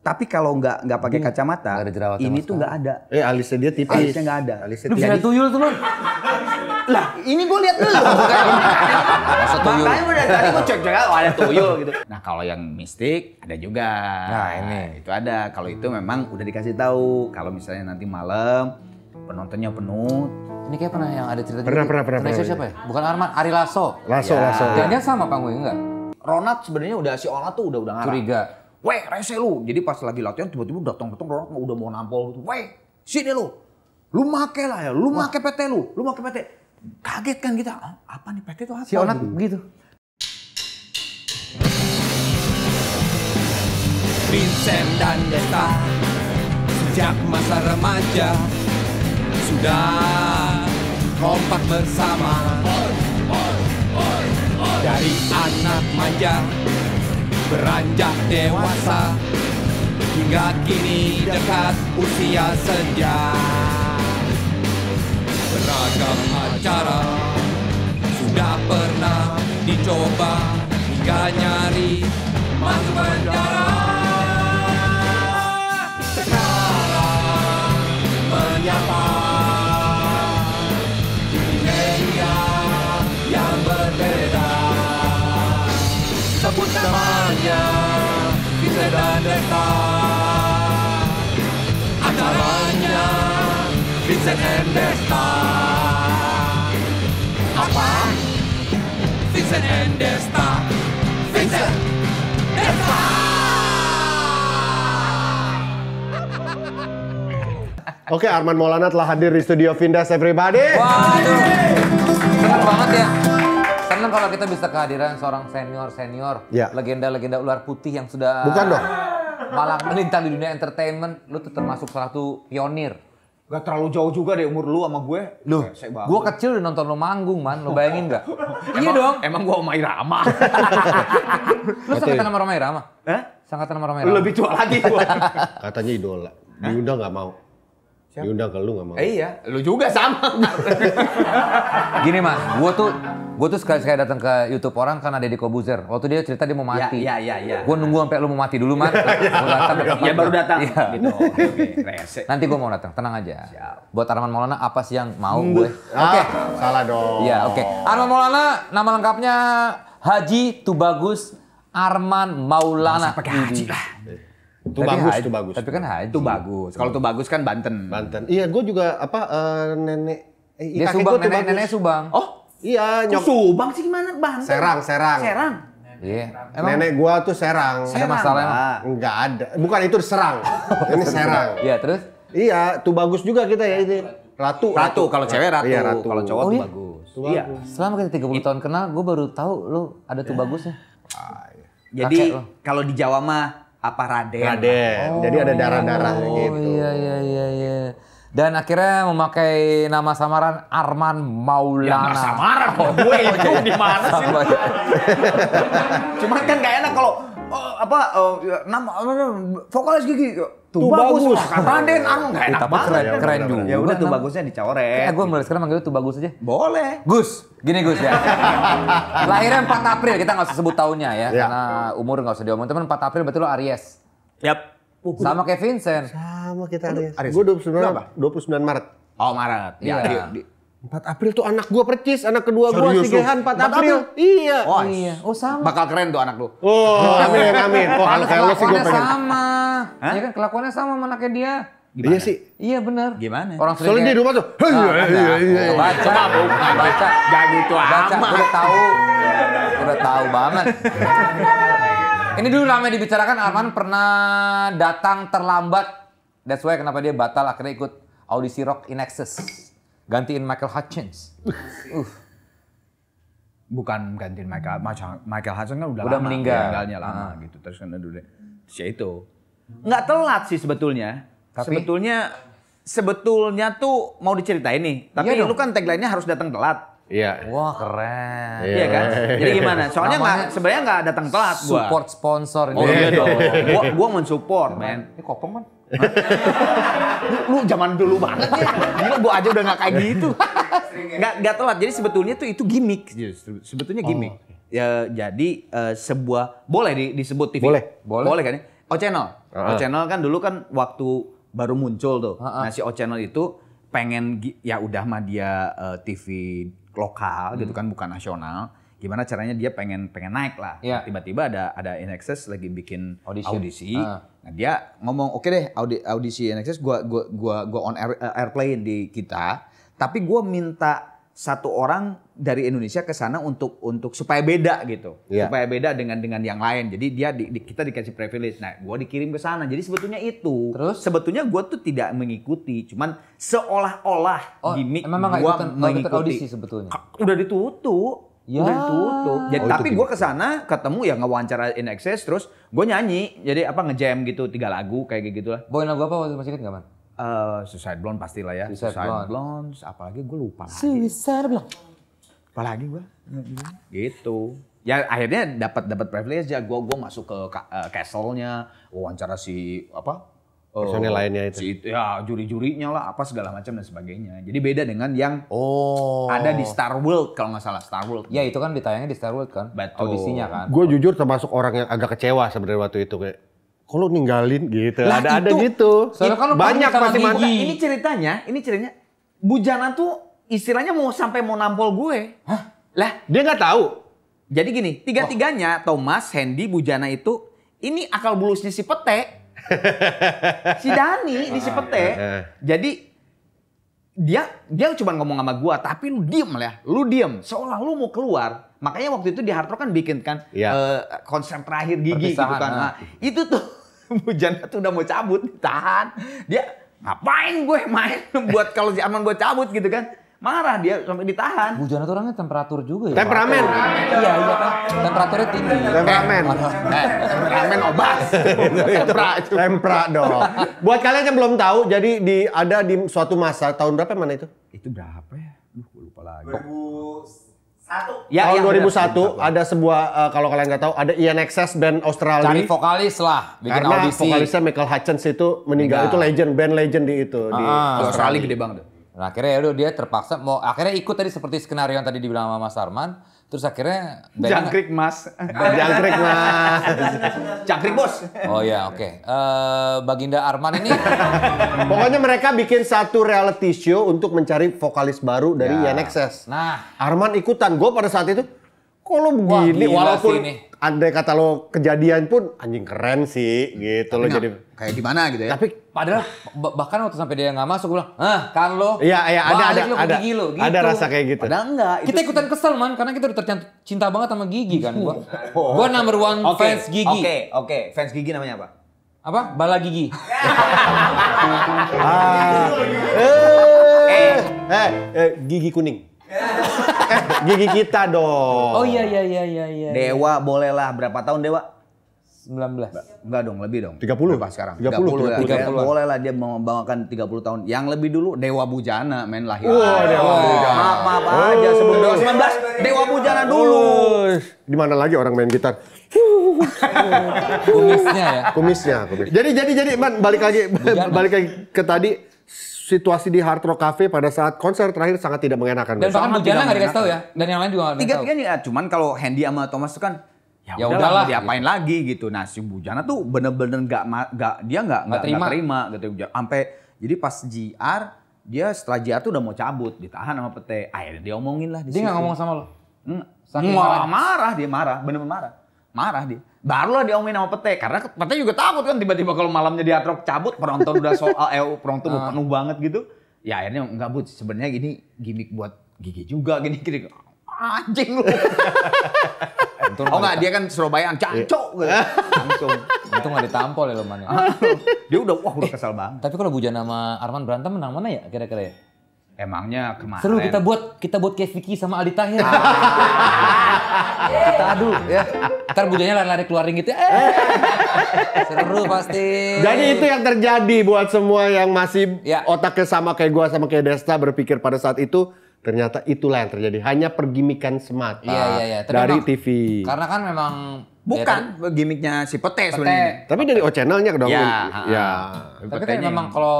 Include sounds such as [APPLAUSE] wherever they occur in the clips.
Tapi kalau nggak nggak pakai kacamata, ada jerawat ini tuh nggak ada. Eh alisnya dia tipis. Alisnya nggak ada. Alisnya tipis. Lu bisa tuyul tuh bang. lah ini gue lihat dulu. Makanya udah tadi gue cek cek oh, ada tuyul gitu. Nah kalau yang mistik ada juga. Nah ini itu ada. Kalau itu memang udah dikasih tahu. Kalau misalnya nanti malam penontonnya penuh, ini kayak pernah yang ada cerita pernah, juga. Pernah, pernah, pernah. siapa ya? Bukan Arman, Ari Lasso. Lasso, ya. Lasso. Jangan-jangan sama panggung enggak? Ronald sebenarnya udah si Ola tuh udah udah ngarang. Curiga. Weh, rese lu. Jadi pas lagi latihan tiba-tiba datang-datang Ronald udah mau nampol gitu. Weh, sini lu. Lu make lah ya, lu make PT lu, lu make PT. Kaget kan kita, ah, apa nih PT itu apa? Si Onat gitu. Vincent dan Desta Sejak masa remaja Sudah kompak bersama dari anak manja beranjak dewasa Hingga kini dekat usia senja Beragam acara sudah pernah dicoba Hingga nyari masuk penjara dan Desta Acaranya Vincent and Desta Apa? Vincent and Desta Vincent Desta Oke, Arman Maulana telah hadir di studio Vindas Everybody. Waduh, senang banget ya senang kalau kita bisa kehadiran seorang senior-senior, ya. legenda-legenda ular putih yang sudah Bukan dong. Malang melintang di dunia entertainment, lu tuh termasuk salah satu pionir. Gak terlalu jauh juga deh umur lu sama gue. Lu, gue kecil udah nonton lu manggung, man. Lu bayangin gak? [LAUGHS] iya dong. Emang gue Omai [LAUGHS] Rama. lu sangat sama Omai Rama? Eh? Sangat sama Omai Rama. lebih tua lagi gue. [LAUGHS] Katanya idola. Diundang gak mau. Siapa? Diundang ke lu gak mau. Eh, iya, lu juga sama. [LAUGHS] Gini mas, gue tuh gue tuh sekali sekali datang ke YouTube orang karena Deddy Kobuzer. Waktu dia cerita dia mau ya, mati. Iya iya iya. Ya. ya, ya. Gue nunggu sampai lu mau mati dulu mas. [LAUGHS] ya, datang. ya baru datang. Iya. Gitu. Nanti gue mau datang, tenang aja. Siap. Buat Arman Maulana apa sih yang mau hmm. gue? Ah, oke. Okay. salah dong. Iya oke. Okay. Arman Maulana nama lengkapnya Haji Tubagus Arman Maulana. Pakai Haji lah. Itu tapi bagus, itu bagus. Tapi kan haji. Itu bagus. Kalau tuh bagus kan Banten. Banten. Iya, gue juga apa uh, nenek eh, Dia Subang, nenek, nenek Subang. Oh, iya. Nyok... Subang sih gimana? Banten. Serang, Serang. Serang. Iya. Yeah. nenek gua tuh serang. serang. Ada masalah emang? Enggak ah, ada. Bukan itu serang. [LAUGHS] Ini serang. Iya, terus? Iya, tuh bagus juga kita ya ini. Ratu. Ratu, ratu. kalau cewek ratu, iya, ratu. kalau cowok oh, tuh iya? bagus. Tuh iya. Bagus. Selama kita 30 tahun kenal, gue baru tahu lo ada tuh iya. bagusnya. Ah, iya. Jadi kalau di Jawa mah apa Raden. Raden. Oh, Jadi ada iya. darah-darah oh, gitu. Iya iya iya iya. Dan akhirnya memakai nama samaran Arman Maulana. Ya, samaran kok gue [LAUGHS] itu di mana sih? Cuman kan gak enak kalau oh, apa oh, ya, nama vokalis gigi tuh, bagus. bagus, Oh, makan Raden anu nggak enak Tapi keren, ya, keren juga. Ya udah tuh bagusnya dicoret. Kayak eh, gue mulai sekarang manggil tuh bagus aja. Boleh. Gus, gini Gus ya. [LAUGHS] Lahirnya 4 April, kita enggak usah sebut tahunnya ya, ya. karena umur enggak usah diomongin. Teman 4 April berarti lo Aries. Yap. Oh, sama Kevin Vincent. Sama kita Aries. Aries. Gue 29, 29 Maret. Oh Maret. Ya, iya. Ya. 4 April tuh anak gua percis, anak kedua Serius gua Gehan 4, 4 April. April. Iya. Oh, iya. iya. Oh, sama. Bakal keren tuh anak lu. Oh, amin amin. [LAUGHS] Oh, kalau kayak sih gua pengen. sama. Hah? Ya kan kelakuannya sama sama anaknya dia. Iya Gimana? Iya sih. Iya benar. Gimana? Orang Soalnya dia di rumah tuh. Oh, iya, iya, iya, iya. Baca, baca, baca. Jangan gitu baca. amat. Udah tahu. Udah tahu banget. Ini dulu ramai dibicarakan Arman pernah datang terlambat. That's why kenapa dia batal akhirnya ikut audisi Rock in Excess gantiin Michael Hutchins. uh. Bukan gantiin Michael, Michael Hutchins kan udah, udah lama meninggal. meninggalnya lama uh. gitu. Terus kan dulu terus ya itu. Nggak telat sih sebetulnya. Tapi sebetulnya sebetulnya tuh mau diceritain nih. Tapi iya lu kan tagline-nya harus datang telat. Iya. Wah keren. Iya, kan? iya kan. Jadi gimana? Soalnya nggak sebenarnya nggak datang telat. Support gua. sponsor. Oh iya dong. [LAUGHS] gua, gua mensupport, men. Ini kopong kan? lu zaman dulu banget ya. Gila gua aja udah gak kayak iya. gitu. Ya. Nggak nggak telat. Jadi sebetulnya tuh itu gimmick iya, Sebetulnya gimmick. Oh, okay. Ya, jadi uh, sebuah boleh di, disebut TV. Boleh. Boleh, boleh kan? Ya? O Channel. Uh-huh. O Channel kan dulu kan waktu baru muncul tuh. Uh-huh. Nah si O Channel itu pengen ya udah mah dia uh, eh, TV lokal hmm. gitu kan bukan nasional gimana caranya dia pengen pengen naik lah iya. tiba-tiba yeah. ada ada NXS lagi bikin audisi, audisi uh. Nah, dia ngomong, "Oke okay deh, audi, audisi NXS gua gua gua gua on air, eh, airplane di kita, tapi gua minta satu orang dari Indonesia ke sana untuk untuk supaya beda gitu. Yeah. Supaya beda dengan dengan yang lain. Jadi dia di, di, kita dikasih privilege. Nah, gua dikirim ke sana. Jadi sebetulnya itu. Terus sebetulnya gua tuh tidak mengikuti, cuman seolah-olah oh, gimmick memang gua mengikuti audisi sebetulnya. Udah ditutup Ya. Udah tutup. Oh, Jadi, oh, tapi gue kesana ketemu ya ngewawancara In Excess terus gue nyanyi. Jadi apa ngejam gitu tiga lagu kayak gitu lah. Bawain lagu apa waktu masih inget gak man? Uh, eh, Suicide Blonde pasti lah ya. Suicide, Suicide Blonde. Blonde. Apalagi gue lupa lagi. Suicide Blonde. Apalagi gue. Gitu. Ya akhirnya dapat dapat privilege ya gue gue masuk ke uh, castle-nya wawancara si apa oh, personil lainnya itu. Si itu ya juri-jurinya lah apa segala macam dan sebagainya. Jadi beda dengan yang oh. ada di Star World kalau nggak salah Star World. Ya itu kan ditayangnya di Star World kan. Betul. Audisinya kan. Gue jujur termasuk orang yang agak kecewa sebenarnya waktu itu kayak kalau ninggalin gitu. Lah, ada ada gitu. Soalnya kalau banyak pasti mantap. Ini ceritanya, ini ceritanya Bujana tuh istilahnya mau sampai mau nampol gue. Hah? Lah, dia nggak tahu. Jadi gini, tiga-tiganya oh. Thomas, Hendy, Bujana itu ini akal bulusnya si Pete si Dani di Cipete. Ah, ah. Jadi dia dia cuma ngomong sama gua tapi lu diem lah ya. lu diem seolah lu mau keluar makanya waktu itu di Hard kan bikin kan ya. uh, eh, konser terakhir gigi gitu Perpisahan, gitu kan ah. nah. itu tuh hujan [LAUGHS] tuh udah mau cabut tahan dia ngapain gue main buat kalau si Arman gue cabut gitu kan marah dia sampai ditahan. Bu Jono orangnya temperatur juga ya. Temperamen. Iya iya kan. Temperaturnya tinggi. Temperamen. Eh, temperamen obat. [LAUGHS] tempra, tempra dong. Buat kalian yang belum tahu, jadi di ada di suatu masa tahun berapa mana itu? Itu berapa ya? Duh, lupa lagi. 2001. Ya, tahun 2001 ya, ada sebuah eh, kalau kalian nggak tahu ada Ian Excess band Australia. Cari vokalis lah, Karena vokalisnya Michael Hutchins itu meninggal. Itu legend, band legend di itu di ah, ah. Australia gede banget. Nah, akhirnya ya dia terpaksa mau akhirnya ikut tadi seperti skenario yang tadi dibilang sama Mas Arman. Terus akhirnya band jangkrik Mas. [LAUGHS] jangkrik Mas. [LAUGHS] jangkrik Bos. Oh ya, oke. Okay. Uh, eh, Baginda Arman ini [LAUGHS] pokoknya mereka bikin satu reality show untuk mencari vokalis baru dari ya. Nah, Arman ikutan. Gue pada saat itu kalau begini Wah, walaupun ini andai kata lo kejadian pun anjing keren sih gitu Tapi lo jadi kayak gimana gitu ya. Tapi padahal bahkan waktu sampai dia nggak masuk gue bilang, "Ah, kan lo." Iya, iya, ada ada lo ada. Gigi lo, gitu. Ada rasa kayak gitu. Padahal enggak. Kita ikutan kesel, Man, karena kita udah tercinta banget sama gigi kan gua. Oh. Gua number one okay. fans gigi. Oke, okay. oke. Okay. Fans gigi namanya apa? Apa? Bala gigi. [LAUGHS] ah. Eh. eh, eh, eh, gigi kuning. Eh, gigi kita dong. Oh iya iya iya iya iya. Dewa iya. bolehlah berapa tahun Dewa? 19. Enggak dong, lebih dong. 30 Berapa sekarang? 30, 30, 30, 30 30 Bolehlah dia membawakan 30 tahun. Yang lebih dulu Dewa Bujana main lahir. Oh, oh, Dewa Bujana. Maaf, maaf oh. aja sebelum Dewa 19 Dewa Bujana dulu. Oh. Di mana lagi orang main gitar? kumisnya ya. Kumisnya, kumis. Jadi jadi jadi man balik lagi Bujana. balik lagi ke tadi situasi di Hard Rock Cafe pada saat konser terakhir sangat tidak mengenakan. Dan bahkan Bujana nggak dikasih tahu ya, dan yang lain juga nggak Tiga Tiga-tiga ya, cuman kalau Hendy sama Thomas itu kan ya, ya udahlah, diapain lagi gitu. Nah si Bujana tuh bener-bener nggak nggak dia nggak nggak terima. Gak terima gitu. Sampai jadi pas JR dia setelah JR tuh udah mau cabut ditahan sama Pete. Akhirnya dia omongin lah. Di dia nggak ngomong sama lo? Hmm. marah. marah dia marah bener-bener marah marah dia barulah diomongin sama Pete karena Pete juga takut kan tiba-tiba kalau malamnya di cabut penonton udah soal eh [LAUGHS] penonton udah ah. penuh banget gitu ya akhirnya nggak but sebenarnya gini gimmick buat gigi juga gini gini anjing lu oh enggak dia kan Surabayaan cancok iya. gitu. [LAUGHS] langsung itu nggak ditampol ya lo ya. [LAUGHS] dia udah wah udah kesal banget tapi kalau Bujan sama Arman berantem menang mana ya kira-kira ya Emangnya kemarin. Seru kita buat kita buat kayak Vicky sama Aldi Tahir. Ah. kita adu ya. Ntar bujanya lari-lari keluar ring gitu. Ya. Eh. Seru pasti. Jadi itu yang terjadi buat semua yang masih ya. otaknya sama kayak gua sama kayak Desta berpikir pada saat itu ternyata itulah yang terjadi. Hanya pergimikan semata ya, ya, ya. dari memang, TV. Karena kan memang Bukan ya, gimmicknya si pete, pete. sebenarnya. Tapi dari O channelnya dong. Ya. ya. Tapi kan memang kalau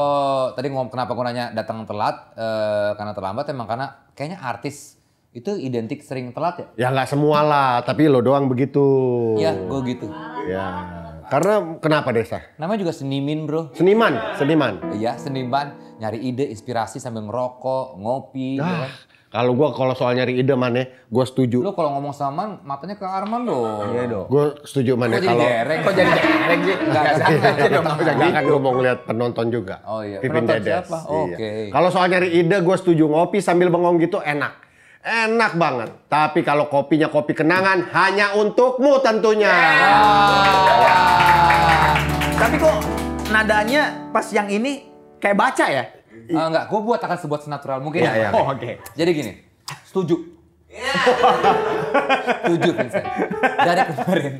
tadi ngomong kenapa gue nanya datang telat eh, karena terlambat emang karena kayaknya artis itu identik sering telat ya? Ya nggak semua lah, tapi lo doang begitu. Iya, gue gitu. Iya. Karena kenapa Desa? Namanya juga senimin bro. Seniman, seniman. Iya, seniman. Nyari ide, inspirasi sambil ngerokok, ngopi. Ah. Gitu kalau gua kalau soal nyari ide mana, ya, gua setuju. Lu kalau ngomong sama Man, matanya ke Arman dong. Iya dong. Gua setuju mana ya, kalau dereng. Kok jadi dereng sih? Enggak ada Enggak kan gua mau ngeliat penonton juga. Oh iya. Pipin penonton Dedes. Iya. Oke. Okay. Kalau soal nyari ide gua setuju ngopi sambil bengong gitu enak. Enak banget. Tapi kalau kopinya kopi kenangan hanya untukmu tentunya. Yeah. Yeah. Yeah. Tapi kok nadanya pas yang ini kayak baca ya? Uh, enggak, gue buat akan sebuat senatural mungkin. Yeah, ya. Iya. oh, oke. Okay. Jadi gini, setuju. [LAUGHS] setuju, Vincent. Dari kemarin.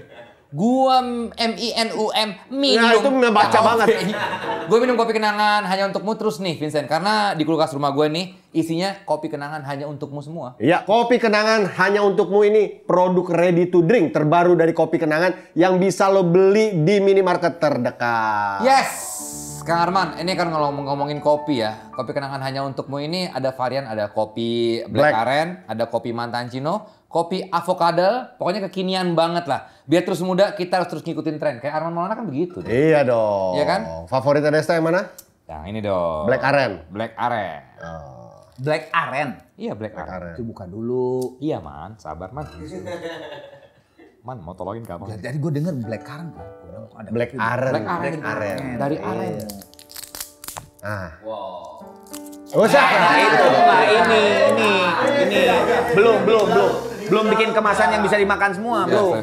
Gua M I N U M minum. Nah, itu baca banget. [LAUGHS] gue minum kopi kenangan hanya untukmu terus nih, Vincent. Karena di kulkas rumah gue nih isinya kopi kenangan hanya untukmu semua. Iya, kopi kenangan hanya untukmu ini produk ready to drink terbaru dari kopi kenangan yang bisa lo beli di minimarket terdekat. Yes. Kang Arman, ini kan ngomong ngomongin kopi ya. Kopi kenangan hanya untukmu ini ada varian, ada kopi black, aren, ada kopi mantan Cino, kopi avocado, pokoknya kekinian banget lah. Biar terus muda, kita harus terus ngikutin tren. Kayak Arman Maulana kan begitu. Deh. Iya dong. Iya kan? Favorit Desta yang mana? Yang ini dong. Black aren. Black aren. Oh. Black aren. Iya, black, black aren. Itu bukan dulu. Iya, Man. Sabar, Man. [LAUGHS] man mau tolongin kamu. Ya, dari gue denger Black Karen kan. Ada Black Aren. Black Aren. Black Aren. Dari iya. Aren. Ah. Wow. Usah. Nah, nah, itu, Pak. Ini, ini, ini. Belum, belum, belum. Belum bikin kemasan yang bisa dimakan semua, bro.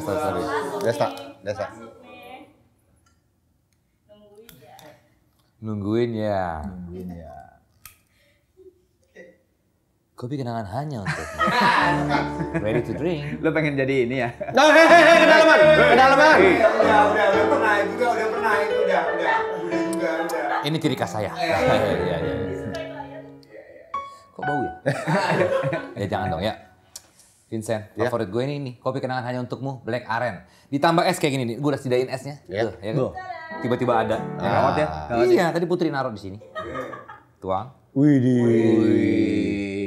Desta, sorry. Nungguin ya. Nungguin ya. Nungguin ya. Kopi kenangan hanya untuk [LAUGHS] Ready to drink. Lo pengen jadi ini ya? No, hehehe kenalan, kenalan. kedalaman, iya, iya, iya. kedalaman. Udah, udah, udah pernah juga, udah pernah itu, udah, udah, udah juga, udah. Ini ciri khas saya. Iya, iya, Kok bau ya? [LAUGHS] ya jangan dong ya. Vincent, yeah. favorit gue ini nih, kopi kenangan hanya untukmu, Black Aren. Ditambah es kayak gini nih, gue udah sediain esnya. Yeah. ya, ya kan? Tiba-tiba ada. Ah. Ya, ya. iya, tadi Putri naruh di sini. Tuang. Widih. Widih.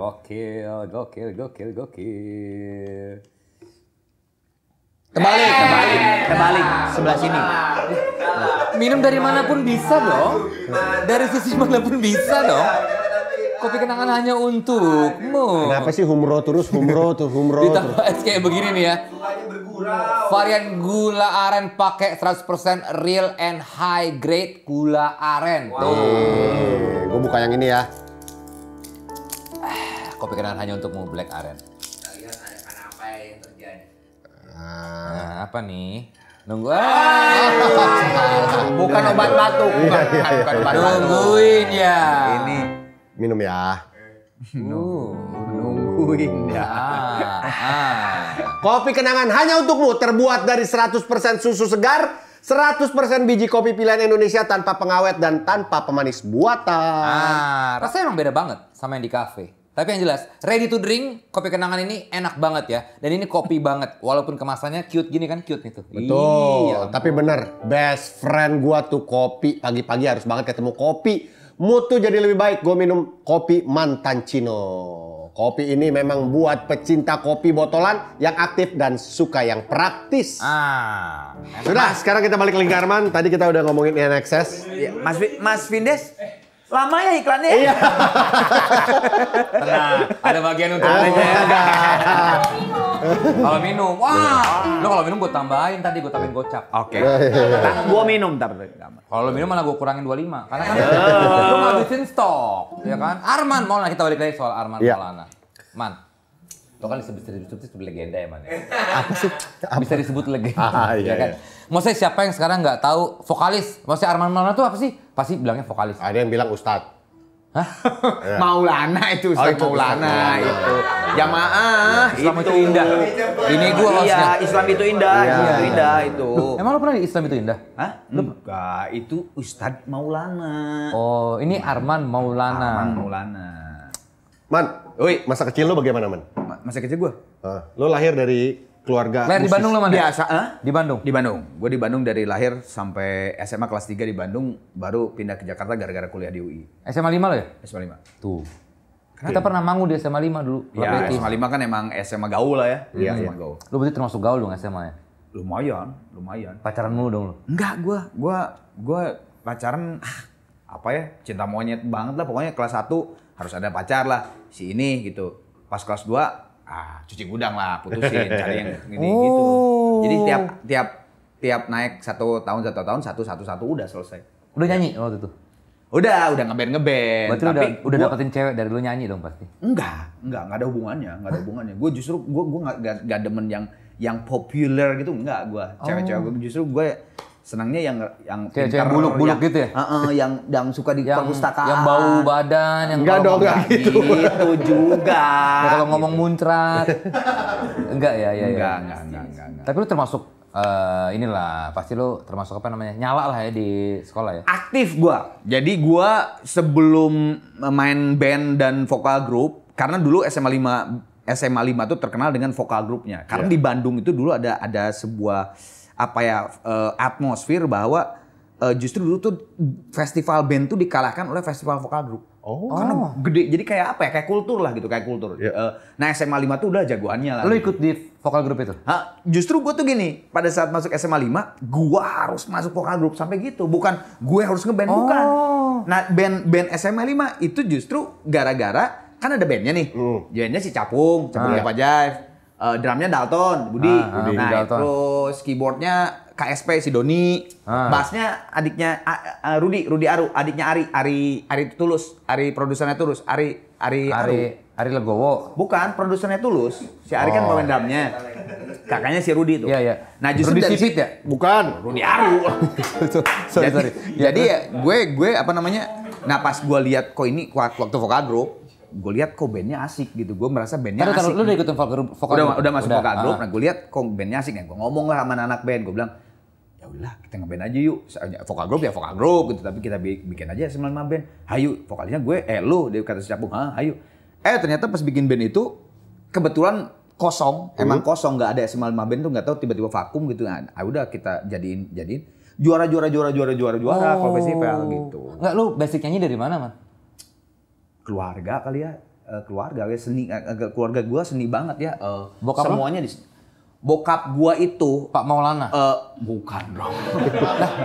Gokil, gokil, gokil, gokil. Kembali, eh. kembali, kembali Sebelah sini. Minum dari manapun bisa dong. Dari sisi manapun bisa dong. Kopi kenangan hanya untukmu. Kenapa sih humro terus, humro tuh, humro Ditambah es kayak begini nih ya. Varian gula aren pakai 100% real and high grade gula aren. Wow. Tuh. gue buka yang ini ya kenangan hanya untuk mau black aren? lihat akan apa yang terjadi. Nah, apa nih? Nunggu. Ah, [LAUGHS] bukan obat batuk, iya, bukan, iya, bukan iya, obat Nungguin ya. Ini minum ya. nungguin ya. Ah, ah. Kopi kenangan hanya untukmu terbuat dari 100% susu segar 100% biji kopi pilihan Indonesia tanpa pengawet dan tanpa pemanis buatan. Ah, rasanya emang beda banget sama yang di kafe. Tapi yang jelas, ready to drink, kopi kenangan ini enak banget ya. Dan ini kopi [LAUGHS] banget, walaupun kemasannya cute gini kan, cute itu. Betul, iya, tapi bener, best friend gua tuh kopi. Pagi-pagi harus banget ketemu kopi. Mood tuh jadi lebih baik, gue minum kopi mantan Cino. Kopi ini memang buat pecinta kopi botolan yang aktif dan suka yang praktis. Ah, Sudah, sekarang kita balik ke Lingkarman. Tadi kita udah ngomongin NXS. mas, Mas Vindes, Lama ya iklannya. Ya? Iya. [LAUGHS] nah, ada bagian untuk oh, ada. Kalau minum, wah, lo kalau minum gue tambahin tadi gue tambahin gocap. Oke. Okay. Iya, iya, iya. Nah, gue minum ntar. Kalau minum malah gue kurangin 25. Karena kan oh. lo ngabisin stok, ya kan? Arman, mau lah kita balik lagi soal Arman yeah. Maulana. Man, Lo kan disebut bisa disebut legenda ya man. Ya? [LAUGHS] Apa sih? Apa? Bisa disebut legenda. Ah, iya, ya kan? Iya. Maksudnya siapa yang sekarang nggak tahu vokalis? Maksudnya Arman Maulana tuh apa sih? Pasti bilangnya vokalis. Ada yang bilang Ustadz. Hah? Iya. Maulana itu, Ustaz oh, itu Maulana, itu. Iya. Jamaah Islam itu, indah. Ini gua iya, maksudnya. Iya, Islam itu indah, iya. Islam itu indah itu. Emang lo pernah di Islam itu indah? Hah? Enggak, itu Ustaz Maulana. Oh, ini Arman Maulana. Arman Maulana. Man, Oi. masa kecil lo bagaimana, Man? masa kecil gue. lo lahir dari keluarga Lahir di Bandung lo mana? Biasa, huh? Di Bandung. Di Bandung. Gue di Bandung dari lahir sampai SMA kelas 3 di Bandung, baru pindah ke Jakarta gara-gara kuliah di UI. SMA 5 lo ya? SMA 5. Tuh. Karena kita pernah manggung di SMA 5 dulu. Iya, SMA 5 kan emang SMA gaul lah ya. Iya, SMA iya. gaul. Lu berarti termasuk gaul dong SMA ya? Lumayan, lumayan. Pacaran mulu dong lo Enggak, gue gua gua pacaran ah, apa ya? Cinta monyet banget lah pokoknya kelas 1 harus ada pacar lah si ini gitu. Pas kelas 2 ah cuci gudang lah putusin [LAUGHS] cari yang ini gitu. oh. gitu jadi tiap tiap tiap naik satu tahun satu tahun satu satu satu udah selesai udah nyanyi waktu itu udah udah ngeband ngeband tapi udah udah dapetin cewek dari lu nyanyi dong pasti enggak enggak enggak ada hubungannya enggak ada hubungannya gue justru gue gue gak gak demen yang yang populer gitu enggak gue cewek-cewek oh. gue justru gue senangnya yang yang kayak buluk-buluk gitu ya? Uh, uh, yang yang suka di yang, perpustakaan. Yang bau badan, yang enggak dong enggak gitu. Gitu juga. ya, [LAUGHS] kalau ngomong gitu. muncrat. enggak ya, ya, ya. Enggak, enggak, enggak, enggak, enggak. Tapi lu termasuk uh, inilah pasti lu termasuk apa namanya nyala lah ya di sekolah ya aktif gua jadi gua sebelum main band dan vokal grup karena dulu SMA 5 SMA 5 tuh terkenal dengan vokal grupnya karena yeah. di Bandung itu dulu ada ada sebuah apa ya uh, atmosfer bahwa uh, justru dulu tuh festival band tuh dikalahkan oleh festival vokal grup. Oh. Karena gede. Jadi kayak apa ya? Kayak kultur lah gitu, kayak kultur. Yeah. Ya. Uh, nah SMA 5 tuh udah jagoannya lah. Lo gitu. ikut di vokal grup itu? Hah, justru gue tuh gini, pada saat masuk SMA 5, gue harus masuk vokal grup sampai gitu. Bukan gue harus ngeband, oh. bukan. Nah band band SMA 5 itu justru gara-gara kan ada bandnya nih. Mm. Bandnya si Capung, Capung ah. Pajaif uh, drumnya Dalton, Budi. Ah, nah, Budi. Nah, Dalton. terus keyboardnya KSP si Doni, ah. bassnya adiknya uh, Rudi, Rudi Aru, adiknya Ari, Ari Ari Tulus, Ari produsernya Tulus, Ari Ari Ari Aru. Ari Legowo. Bukan, produsernya Tulus. Si Ari kan oh. kan pemain drumnya. Kakaknya si Rudi itu. Iya, iya. Nah, justru dari Sipit ya? Bukan, Rudi Aru. [LAUGHS] sorry, sorry. Jadi, iya, ya, gue gue apa namanya? Nah, pas gue lihat kok ini waktu vokal group, gue lihat kok bandnya asik gitu. Gue merasa bandnya asik. lu udah gitu. ikutin vokal grup? Vokal udah, udah masuk vokal grup. Ah. Nah gue lihat kok bandnya asik nih. Gue ngomong lah sama anak band. Gue bilang, ya udah kita ngeband aja yuk. Ya, vokal grup ya vokal grup gitu. Tapi kita bikin aja semalam band. Hayu, vokalnya gue, eh lu. Dia kata si Capung, ah hayu. Eh ternyata pas bikin band itu, kebetulan kosong, uh. emang kosong. nggak ada semalam 5 band tuh nggak tahu tiba-tiba vakum gitu. Nah, ah, udah kita jadiin, jadiin juara juara juara juara juara juara oh. kalau festival gitu. nggak lu basicnya nyanyi dari mana, Man? keluarga kali ya uh, keluarga ya seni uh, keluarga gue seni banget ya uh, bokap semuanya di bokap gue itu Pak Maulana uh, bukan dong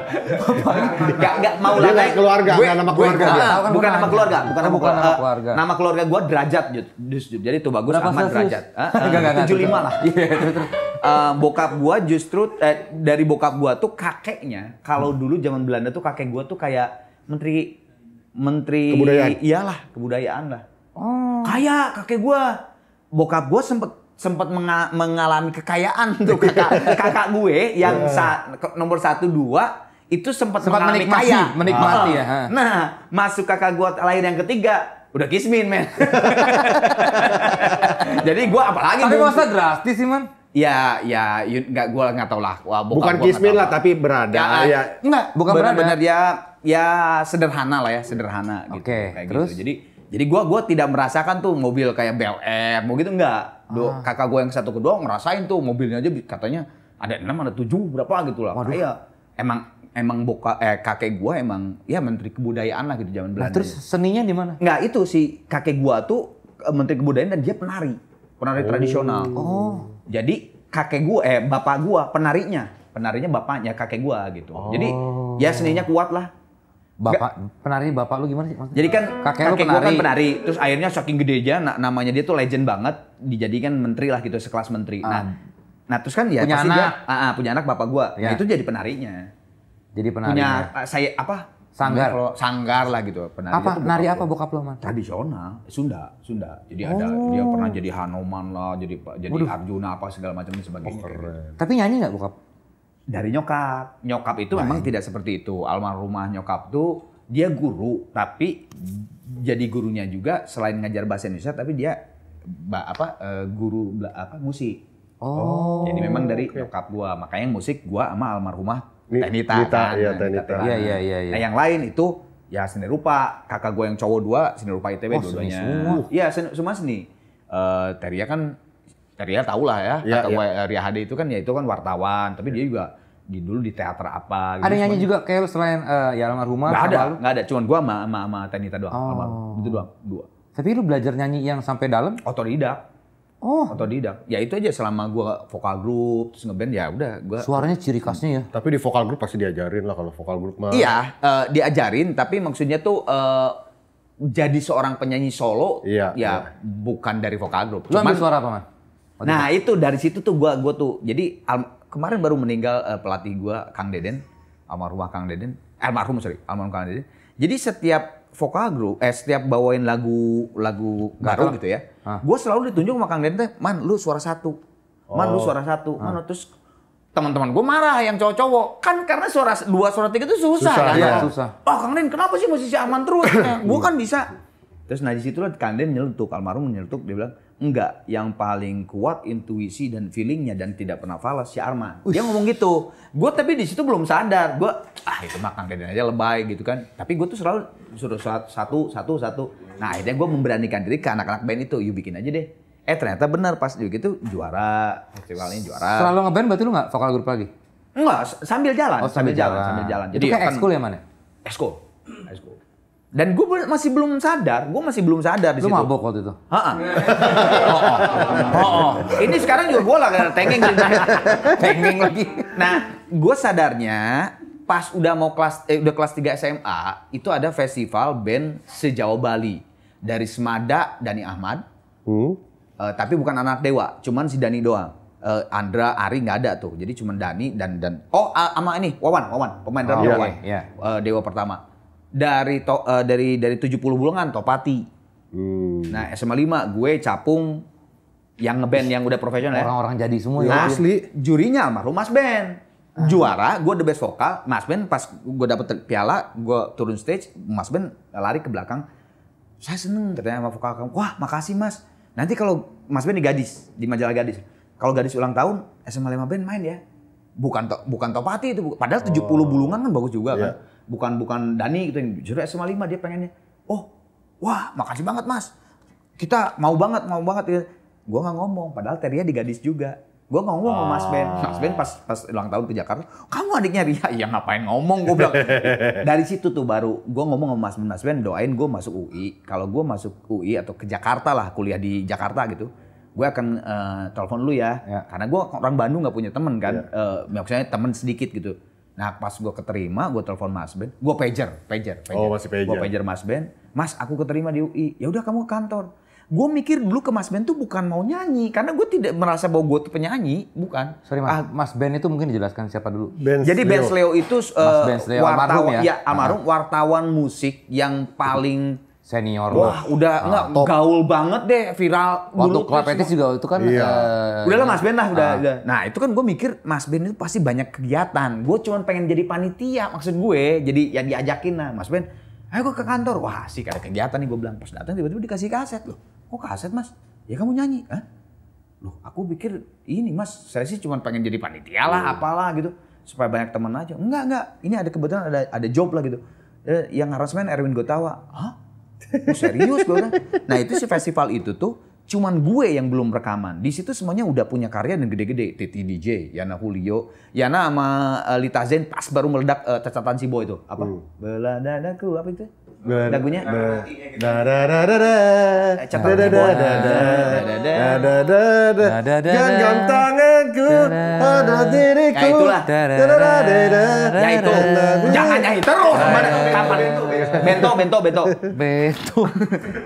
[LAUGHS] nggak nggak Maulana keluarga gue, nama keluarga gue, nah, bukan oh, nama keluarga bukan nama keluarga, nama keluarga. nama keluarga gua derajat justru jadi tuh bagus Berapa amat derajat tujuh lima lah uh, bokap gua justru eh, dari bokap gua tuh kakeknya kalau hmm. dulu zaman Belanda tuh kakek gua tuh kayak menteri menteri kebudayaan. Iyalah, kebudayaan lah. Oh. Kaya kakek gua. Bokap gua sempet sempat mengalami kekayaan tuh [LAUGHS] kakak kakak gue yang iya. sa nomor satu dua itu sempat mengalami menikmati, menikmati oh. ya nah masuk kakak gue lahir yang ketiga udah kismin men [LAUGHS] jadi gue apalagi tapi masa drastis sih man Ya, ya, nggak gue nggak tau lah. Wah, bukan kismin lah, tapi berada. Ya, ya. Enggak, bukan berada. Benar dia ya sederhana lah ya, sederhana gitu. okay, kayak gitu. terus gitu. Jadi jadi gua gua tidak merasakan tuh mobil kayak BLM mau gitu enggak. Do, ah. kakak gua yang satu kedua ngerasain tuh mobilnya aja katanya ada enam ada tujuh berapa gitu lah. Waduh. Kayak emang emang boka eh, kakek gua emang ya menteri kebudayaan lah gitu zaman Belanda. Nah, terus seninya di mana? Enggak, itu si kakek gua tuh eh, menteri kebudayaan dan dia penari. Penari oh. tradisional. Oh. Jadi kakek gua eh bapak gua penarinya, penarinya bapaknya kakek gua gitu. Oh. Jadi ya oh. seninya kuat lah Bapak Gak. penari bapak lu gimana sih maksudnya? Jadi kan kakek, kakek kan penari. kan penari, terus akhirnya saking gede aja nah, namanya dia tuh legend banget dijadikan menteri lah gitu sekelas menteri. Ah. Nah, nah terus kan ya punya anak. dia ah, ah, punya anak bapak gua. Ya. Nah, itu jadi penarinya. Jadi penarinya. Punya ya? ah, saya apa? Sanggar. Kalau sanggar lah gitu penari. Apa nari apa bokap lu man? Tradisional, Sunda, Sunda. Jadi oh. ada dia oh. pernah jadi Hanoman lah, jadi jadi Waduh. Arjuna apa segala macam sebagainya. Oh, keren. Tapi nyanyi nggak bokap? dari nyokap. Nyokap itu Baik. memang tidak seperti itu. Almarhumah nyokap tuh dia guru, tapi jadi gurunya juga selain ngajar bahasa Indonesia, tapi dia apa eh, guru apa musik. Oh. Jadi memang dari okay. nyokap gua, makanya musik gua sama almarhumah Tenita. Nita, kan, ya, Tenita. Iya, iya, iya, iya. Nah, iya. yang lain itu ya seni rupa. Kakak gua yang cowok dua, seni rupa ITB oh, dua-duanya. Iya, seni, semua seni. Uh, Teria kan Ria tau lah ya, ya, ya. Iya. Ria Hadi itu kan ya itu kan wartawan, tapi dia juga di dulu di teater apa gitu. Ada nyanyi juga kayak selain uh, ya almarhumah Gak ada, gak ada. Cuman gua sama sama, sama Tenita doang. Oh. Sama, itu doang, dua. Tapi lu belajar nyanyi yang sampai dalam? Otodidak. Oh. Otodidak. Ya itu aja selama gua vokal grup terus ngeband ya udah gua Suaranya ciri khasnya ya. Tapi di vokal grup pasti diajarin lah kalau vokal grup mah. Iya, uh, diajarin tapi maksudnya tuh uh, jadi seorang penyanyi solo iya, ya iya. bukan dari vokal grup. Lu Cuman, suara apa, Man? Oh, nah itu dari situ tuh gue gua tuh jadi al- kemarin baru meninggal uh, pelatih gue Kang Deden almarhum Kang Deden almarhum sorry almarhum Kang Deden jadi setiap vokal grup eh setiap bawain lagu lagu baru gitu ya ah. gue selalu ditunjuk sama Kang Deden teh man lu suara satu man oh. lu suara satu ah. man terus teman-teman gue marah yang cowok-cowok kan karena suara dua suara tiga itu susah, susah kan iya, susah. oh Kang deden kenapa sih musisi aman terus [COUGHS] gue kan bisa terus nah disitulah Kang Den nyelutuk almarhum nyelutuk dia bilang Enggak, yang paling kuat intuisi dan feelingnya dan tidak pernah falas si Arman. Uish. Dia ngomong gitu. Gue tapi di situ belum sadar. Gue ah itu mah Kang aja lebay gitu kan. Tapi gue tuh selalu suruh satu satu satu. Nah akhirnya gue memberanikan diri ke anak-anak band itu. You bikin aja deh. Eh ternyata benar pas gitu juara festivalnya juara. Selalu ngeband berarti lu nggak vokal grup lagi? Enggak, sambil jalan, oh, sambil, sambil jalan. jalan, sambil jalan. Jadi itu kayak kan, ekskul ya mana? Ekskul. Ekskul. Dan gue masih belum sadar, gue masih belum sadar di Lu situ. Lu mabok waktu itu? Heeh. oh, oh. oh, oh. Ini sekarang juga gue lah tengeng [LAUGHS] tengeng lagi. Nah, gue sadarnya pas udah mau kelas eh, udah kelas 3 SMA itu ada festival band sejauh Bali dari Semada Dani Ahmad. Hmm. Uh, tapi bukan anak dewa, cuman si Dani doang. Uh, Andra, Ari nggak ada tuh. Jadi cuman Dani dan dan oh sama ini Wawan, Wawan pemain oh, drum iya, Wawan. Yeah, iya. Uh, dewa pertama dari to, uh, dari dari 70 bulungan Topati. Hmm. Nah, SMA 5 gue capung yang ngeband yang udah profesional ya. Orang-orang ya. jadi semua nah, ya. Asli, jurinya almarhum Mas Ben. Ah. Juara, gue the best vokal. Mas Ben pas gue dapet piala, gue turun stage, Mas Ben lari ke belakang. Saya seneng katanya sama vokal kamu. Wah, makasih Mas. Nanti kalau Mas Ben di Gadis, di majalah Gadis. Kalau Gadis ulang tahun, SMA 5 Ben main ya. Bukan to, bukan Topati itu, padahal oh. 70 bulungan kan bagus juga yeah. kan bukan bukan Dani gitu yang justru SMA 5 dia pengennya oh wah makasih banget mas kita mau banget mau banget gitu. gue nggak ngomong padahal Teria di gadis juga gue ngomong sama Mas Ben Mas Ben pas pas ulang tahun ke Jakarta kamu adiknya Ria ya ngapain ngomong gue bilang dari situ tuh baru gue ngomong sama Mas Ben Mas Ben doain gue masuk UI kalau gue masuk UI atau ke Jakarta lah kuliah di Jakarta gitu gue akan uh, telepon lu ya, ya. karena gue orang Bandung nggak punya temen kan, ya. uh, maksudnya temen sedikit gitu Nah pas gue keterima, gue telepon Mas Ben, gue pager, pager, pager. Oh masih pager. Gue pager Mas Ben, Mas aku keterima di UI. Ya udah kamu ke kantor. Gue mikir dulu ke Mas Ben tuh bukan mau nyanyi, karena gue tidak merasa bahwa gue tuh penyanyi, bukan. Sorry Mas, ah, Mas Ben itu mungkin dijelaskan siapa dulu. Ben Jadi Leo. Ben Leo itu uh, Mas eh, wartawan, ya, ya amarum, ah. wartawan musik yang paling senior Wah, lo. udah enggak ah, top. gaul banget deh viral Waktu Klepetis juga itu kan iya. uh, udah lah Mas Ben lah udah, uh. udah. Nah, itu kan gue mikir Mas Ben itu pasti banyak kegiatan. Gue cuma pengen jadi panitia maksud gue. Jadi ya diajakin lah Mas Ben. Ayo gue ke kantor. Wah, sih ada kegiatan nih gue bilang. Pas datang tiba-tiba dikasih kaset loh. Kok kaset, Mas? Ya kamu nyanyi, Hah? Loh, aku pikir ini Mas, saya sih cuma pengen jadi panitia lah, hmm. apalah gitu supaya banyak teman aja. Enggak, enggak. Ini ada kebetulan ada ada job lah gitu. Eh, yang harassment Erwin Gotawa. Hah? Oh, serius gue kan? Nah itu si festival itu tuh cuman gue yang belum rekaman. Di situ semuanya udah punya karya dan gede-gede. Titi DJ, Yana Julio, Yana sama eh, Lita Zen pas baru meledak uh, catatan si boy itu. Apa? Uh. Bela apa itu? lagunya genggam tanganku pada diriku ya itu jangan nyanyi terus kapan bento bento bento bento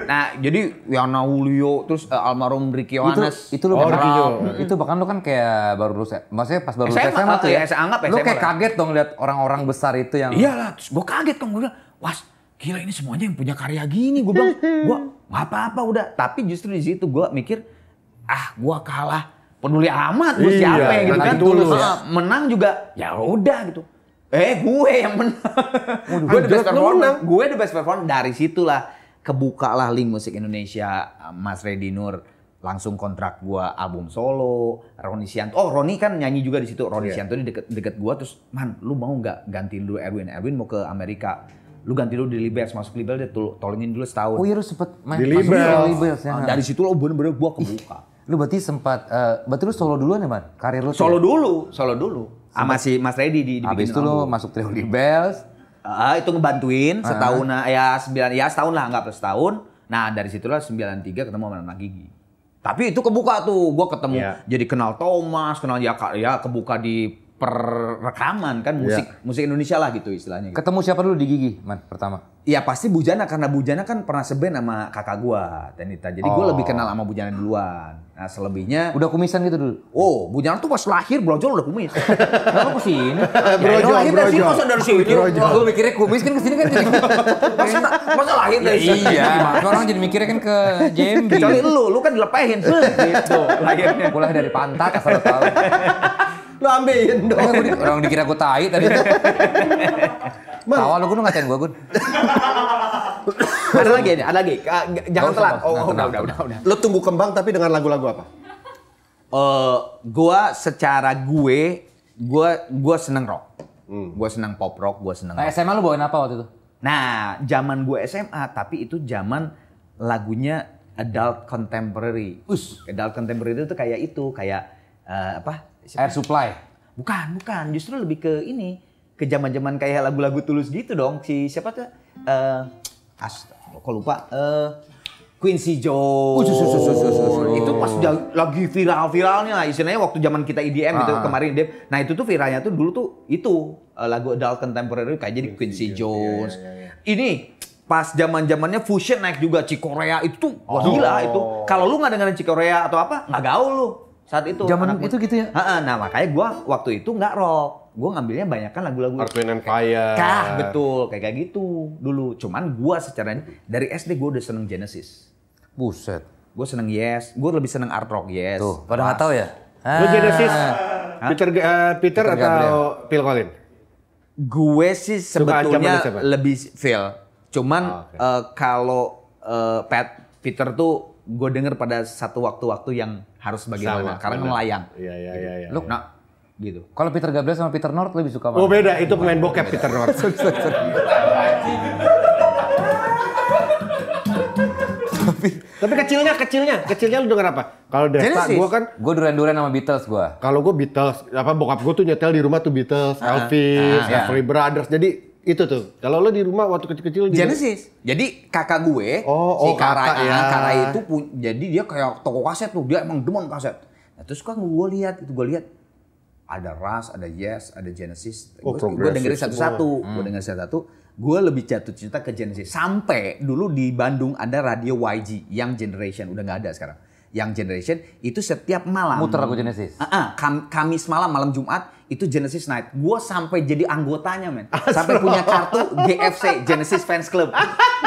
nah jadi Yana Wulio terus eh, almarhum Ricky Yohanes itu, itu lu hmm. itu bahkan lu kan kayak baru lulus maksudnya pas baru lulus SMA, tuh ya, lu kayak kaget dong lihat orang-orang besar itu yang iyalah terus gue kaget dong gue bilang was gila ini semuanya yang punya karya gini. Gue bilang, [LAUGHS] gue nggak apa-apa udah. Tapi justru di situ gue mikir, ah gue kalah. Peduli amat gue iya, siapa ya gitu kan. Tulus. Ya. Menang juga, ya udah gitu. Eh gue yang menang. [LAUGHS] gue the best performer. Gue the best performer. Dari situlah kebuka lah link musik Indonesia Mas Redi Nur langsung kontrak gue album solo Roni Sianto oh Roni kan nyanyi juga di situ Roni yeah. Sianto ini deket deket gue terus man lu mau nggak gantiin dulu Erwin Erwin mau ke Amerika lu ganti dulu di Libels masuk Libels deh tolongin dulu setahun. Oh iya lu sempet main di Libels. Ya. Nah, dari situ lo bener-bener gua kebuka. Lu berarti sempat, uh, berarti lu solo duluan ya man? Karir lu? Solo ya? dulu, solo dulu. Sama masih Mas Reddy di, di Habis itu lu masuk Trio Libels. Uh, ah, itu ngebantuin ah. setahun, uh. ya sembilan, ya setahun lah anggap setahun. Nah dari situlah 93 ketemu sama Nana Gigi. Tapi itu kebuka tuh, gue ketemu yeah. jadi kenal Thomas, kenal ya, ya kebuka di perrekaman kan iya. musik yeah. musik Indonesia lah gitu istilahnya. Gitu. Ketemu siapa dulu di Gigi, Man, pertama? Iya pasti Bujana karena Bujana kan pernah seben sama kakak gua, Tenita. Jadi oh. gua lebih kenal sama Bujana duluan. Nah, selebihnya udah kumisan gitu dulu. Oh, Bujana tuh pas lahir brojol udah kumis. [LAUGHS] Kenapa ke sini? [LAUGHS] Ya, brojol lahir dari sini masa dari sini. Gua mikirnya kumis kan ke sini kan jadi. [LAUGHS] masa masa lahir ya dari sini. Iya. Orang jadi mikirnya kan ke Jambi. Kecuali lu, lu kan dilepehin gitu lahirnya. Gua lahir dari pantat asal tahu. Lu ambilin dong. Eh, orang dikira gue tai tadi. Iya. Tawa lu Gun ngatain gue Gun. ada lagi ini, ada lagi. Ah, jangan telat. Oh, oh udah, udah, udah, udah. Lu tumbuh kembang tapi dengan lagu-lagu apa? Eh, gua secara gue, gua gua seneng rock. Hmm. Gue seneng pop rock, gue seneng. Nah, SMA lu bawain apa waktu itu? Nah, zaman gue SMA, tapi itu zaman lagunya adult contemporary. Us. Adult contemporary itu tuh kayak itu, kayak uh, apa? siapa? Air ya? Supply. Bukan, bukan. Justru lebih ke ini ke zaman-zaman kayak lagu-lagu tulus gitu dong. Si siapa tuh? Eh uh, as kok lupa uh, Quincy Jones. Oh, Itu pas lagi viral-viralnya istilahnya waktu zaman kita EDM gitu, ah. gitu kemarin dia. Nah, itu tuh viralnya tuh dulu tuh itu eh, lagu adult contemporary kayak jadi Quincy, Quincy Jones. Iya, iya, iya, ini pas zaman zamannya fusion naik juga Cikorea itu tuh oh. gila itu. Kalau lu nggak dengerin Cikorea atau apa nggak gaul lu saat itu zaman itu gitu ya ha -ha, nah makanya gue waktu itu nggak rock gue ngambilnya banyak kan lagu-lagu Earth and Fire kah betul kayak -kaya gitu dulu cuman gue secara dari SD gue udah seneng Genesis buset gue seneng Yes gue lebih seneng art rock Yes tuh pada nggak tahu ya lu Genesis ah. Hah? Peter uh, Peter, Peter atau Gabriel. Phil Collins gue sih sebetulnya lebih Phil cuman oh, ah, okay. uh, eh, kalau uh, Pat Peter tuh gue denger pada satu waktu-waktu yang harus bagaimana Sama, karena bener. melayang. Iya iya gitu. iya. Ya, lu nah, gitu. Kalau Peter Gabriel sama Peter North lebih suka mana? Oh beda, itu pemain bokep Peter North. [LAUGHS] tapi, kecilnya kecilnya kecilnya lu denger apa? Kalau Desta gua kan gua duran-duran sama Beatles gua. Kalau gua Beatles apa bokap gua tuh nyetel di rumah tuh Beatles, -huh. Ah, ah. Elvis, ah, ah. Every ya. Brothers. Jadi itu tuh. Kalau lo di rumah waktu kecil-kecil Genesis. Jadi kakak gue oh, si oh, Kara, ya. Ah, Kara itu jadi dia kayak toko kaset tuh, dia emang demen kaset. Nah, terus kan gue lihat itu gue lihat ada Ras, ada Yes, ada Genesis. Oh, gue dengerin satu-satu, hmm. gue dengerin satu-satu. Gue lebih jatuh cinta ke Genesis. Sampai dulu di Bandung ada radio YG, yang Generation, udah nggak ada sekarang. Yang Generation itu setiap malam muter aku Genesis. Uh -uh, kam Kamis malam malam Jumat itu Genesis Night. Gue sampai jadi anggotanya men. Sampai punya kartu GFC Genesis Fans Club.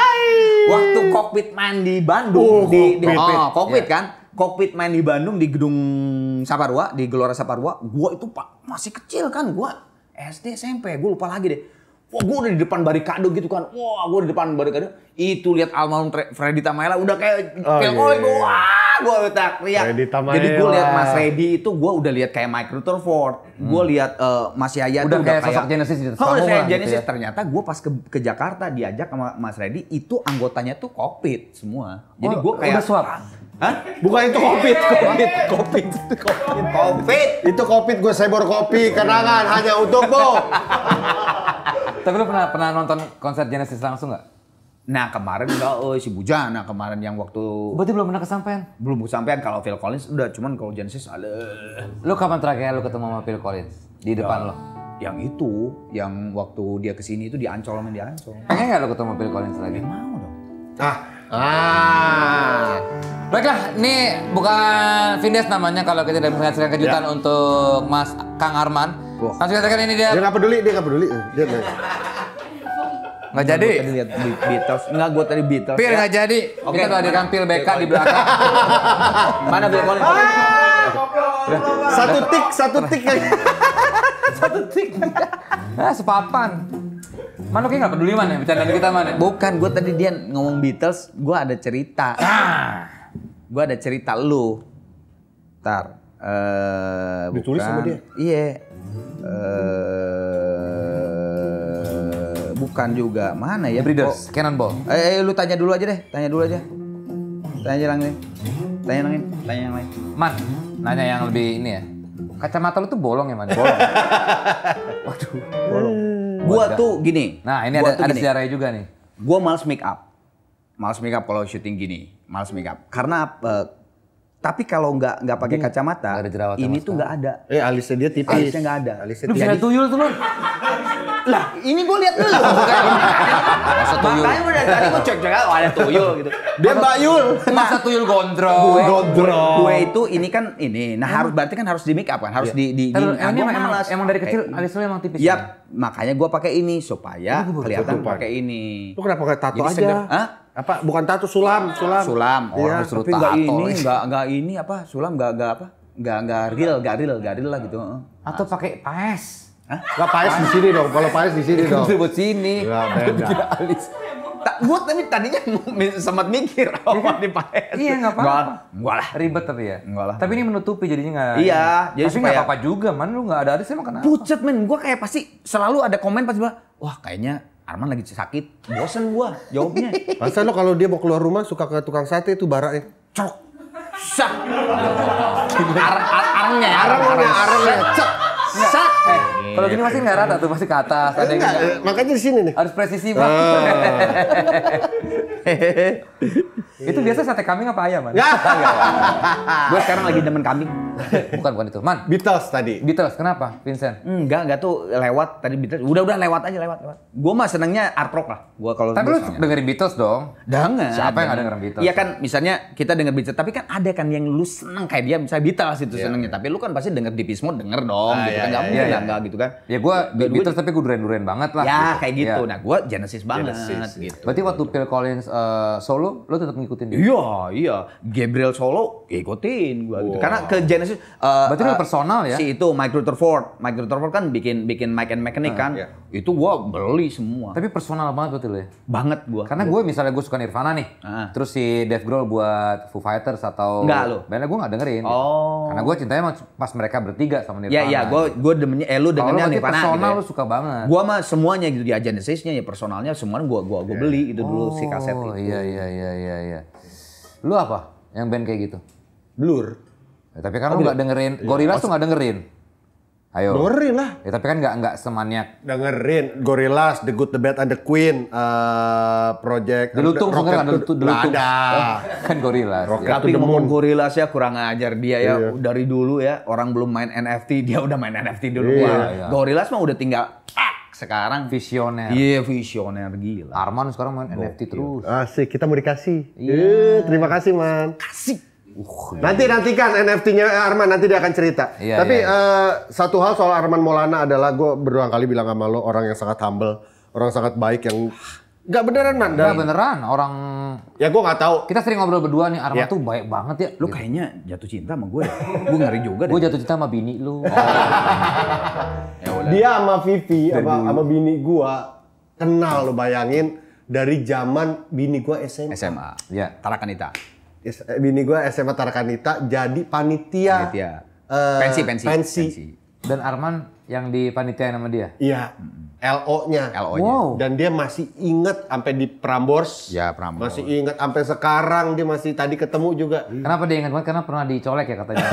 [LAUGHS] Waktu kokpit main di Bandung oh, di, di oh, kokpit yeah. kan. Kokpit main di Bandung di gedung Saparua di Gelora Saparua. Gue itu pak masih kecil kan gue SD SMP gue lupa lagi deh Wah gue udah di depan barikade gitu kan. Wah gue di depan barikade. Itu lihat almarhum Freddy Tamaela udah kayak oh, film yeah. gue. Wah gue Freddy teriak. Jadi gue lihat Mas Freddy itu gue udah lihat kayak Mike Rutherford. Hmm. Gue lihat uh, Mas Yaya udah, udah kayak sosok Genesis. Di oh, udah kayak Genesis. Gitu, oh, gitu ya. Ternyata gue pas ke, ke Jakarta diajak sama Mas Freddy itu anggotanya tuh COVID semua. Jadi oh, gue kayak. Udah swab. Hah? Bukan itu COVID, COVID, COVID, COVID, COVID. Itu COVID gue sebor kopi kenangan hanya untukmu. Tapi lu pernah pernah nonton konser Genesis langsung gak? Nah kemarin enggak, oh, si Bujana nah, kemarin yang waktu... Berarti belum pernah kesampean? Belum kesampaian, kalau Phil Collins udah, cuman kalau Genesis ada... Lu kapan terakhir lu ketemu sama Phil Collins? Di ya, depan lo? Yang itu, yang waktu dia kesini itu diancol sama dia Pengen nggak lu ketemu Phil Collins lagi? Ya, mau dong. Ah, Ah. Baiklah, ini bukan Vindes namanya kalau kita tidak menghasilkan kejutan ya. untuk Mas Kang Arman bohong. Langsung katakan ini dia. Dia nggak peduli, dia nggak peduli. Dia nggak. Nggak jadi. Tadi lihat Beatles. nggak gua tadi Beatles. Pil nggak jadi. Oke, kita tuh ada Pil BK di belakang. [LAUGHS] Mana Bill Collins? Ah! Satu tik, satu tik kayaknya. [LAUGHS] satu tik. Ah, sepapan. Mana kayak nggak peduli mana, Bercanda kita mana? Bukan, gue tadi dia ngomong Beatles, gue ada cerita. Ah. gue ada cerita lu. Ntar. Uh, Ditulis sama dia? Iya uh, bukan juga mana ya? Breeders, oh. Cannonball. Eh, eh, lu tanya dulu aja deh, tanya dulu aja. Tanya aja langit. Tanya langit, tanya yang lain. Man, nanya yang lebih ini ya. Kacamata lu tuh bolong ya, Man? Bolong. [LAUGHS] Waduh, bolong. Gua Buat tuh gini. Nah, ini ada, ada sejarahnya juga nih. Gua males make up. Males make up kalau syuting gini. Males make up. Karena uh, tapi kalau nggak nggak pakai hmm. kacamata, ada jerawat ini tuh nggak ada. Eh alisnya dia tipis. Alisnya nggak ada. Alisnya lu bisa tuyul tuh lu. lah ini gue lihat dulu. Masa tuyul. Makanya tadi gue cek cek oh, ada tuyul gitu. Dia bayul. Masa tuyul gondrong. Gue gondrong. Gue itu ini kan ini. Nah harus berarti kan harus di make up kan harus iya. di di. Terus, ini nah, emang, emang, dari kecil eh, alis lu emang tipis. Iya makanya gue pakai ini supaya kelihatan pakai ini. Lu kenapa pakai tato aja? apa bukan tato sulam ah. sulam sulam iya, orang ya, tapi tato gak ini nggak nggak ini apa sulam nggak nggak apa nggak nggak real nggak real nggak real lah gitu atau pakai paes Enggak paes di sini dong. Kalau paes di sini dong. di sini. Enggak beda. [LAUGHS] alis. Tak buat tapi tadinya sempat mikir [LAUGHS] oh di paes. Iya enggak apa-apa. Enggak lah. Ribet tapi ya. Enggak lah. Tapi ini menutupi jadinya enggak. Iya, jadi tapi enggak apa-apa juga man lu enggak ada alis emang kenapa? Pucet men, gua kayak pasti selalu ada komen pasti bilang, wah kayaknya Arman lagi sakit, bosen gua jawabnya. [LAUGHS] Masa lo kalau dia mau keluar rumah suka ke tukang sate itu baraknya cok. Sak. Ar ar arangnya ya. Arangnya, arangnya. Cok. Sak. Eh. kalau gini masih nggak rata tuh, masih ke atas. Ada yang makanya di sini nih. Harus presisi banget. Ah. [LAUGHS] itu biasa sate kambing apa ayam? Kan? Gue sekarang lagi demen kambing. [LAUGHS] bukan bukan itu. Man. Beatles tadi. Beatles. Kenapa, Vincent? Enggak, enggak tuh lewat tadi Beatles. Udah udah lewat aja lewat lewat. Gue mah senangnya art rock lah. gue kalau Tapi lu dengerin Beatles dong. Dengar. Siapa yang gak dengerin Beatles? Iya kan misalnya kita denger Beatles, tapi kan ada kan yang lu seneng kayak dia misalnya Beatles itu yeah. senengnya. Iya. Tapi lu kan pasti denger di Pismo denger dong ah, gitu iya, kan. Gak iya, mungkin iya, enggak gitu kan. Ya gue Beatles tapi gue duren-duren banget lah. Ya iya. kayak gitu. Nah gue Genesis banget Genesis. gitu. Berarti waktu Phil Collins eh, solo, lu tetap ngikutin dia? Iya, iya. Gabriel solo ikutin gue gitu. Karena ke Genesis Genesis. Uh, eh, Berarti uh, personal ya? Si itu Mike Rutherford. Mike Rutherford kan bikin bikin Mike and Mechanic uh, kan. yeah. Itu gua beli semua. Tapi personal banget tuh ya? Banget gua. Karena gua misalnya gua suka Nirvana nih. Uh. Terus si Dave Grohl buat Foo Fighters atau Enggak lo. Bandnya gua nggak dengerin. Oh. Karena gua cintanya pas mereka bertiga sama ya, Nirvana. Iya iya, gua gua demennya eh lu dengernya Nirvana. personal gitu ya. lu suka banget. Gua mah semuanya gitu ya Genesisnya ya personalnya semuanya gua gua gua iya, beli gitu oh, dulu si kaset oh, itu. iya iya iya iya iya. Lu apa? Yang band kayak gitu? Blur. Ya, tapi kan lu nggak dengerin, iya. Gorilla tuh nggak dengerin. Ayo. Dengerin lah. Ya, tapi kan nggak nggak semaniak. Dengerin gorillas The Good, The Bad, and The Queen, uh, Project. Delutung uh, denger kan Delutung. Ada. kan gorillas. Rocket ya. Tapi ngomong Gorillaz ya kurang ajar dia ya. Iya. Dari dulu ya orang belum main NFT [LAUGHS] dia udah main NFT dulu. Iya. iya. Gorillaz mah udah tinggal ah, sekarang visioner. Iya, yeah, visioner gila. Arman sekarang main NFT terus. Asik, kita mau dikasih. Iya, yeah. terima kasih, Man. Kasih. Uh, nanti nantikan NFT-nya eh, Arman nanti dia akan cerita. Iya, Tapi iya. Uh, satu hal soal Arman Maulana adalah gue berulang kali bilang sama lo orang yang sangat humble, orang yang sangat baik yang nggak beneran man. nggak beneran orang. Ya gue nggak tahu. Kita sering ngobrol berdua nih Arman ya. tuh baik banget ya. Lu kayaknya jatuh cinta sama gue. Ya? gue ngeri juga. Gue jatuh cinta sama bini lu. [LAUGHS] Ya dia sama Vivi, sama, sama bini gue kenal lo bayangin dari zaman bini gue SMA. SMA. Ya, Tarakanita bini gue SMA Tarakanita jadi panitia. Panitia. Uh, pensi, pensi, pensi. pensi. Dan Arman yang di panitia nama dia. Iya. LO-nya. LO-nya. Wow. Dan dia masih inget sampai di Prambors. Ya, Prambors. Masih inget sampai sekarang dia masih tadi ketemu juga. Kenapa dia ingat banget? Karena pernah dicolek ya katanya.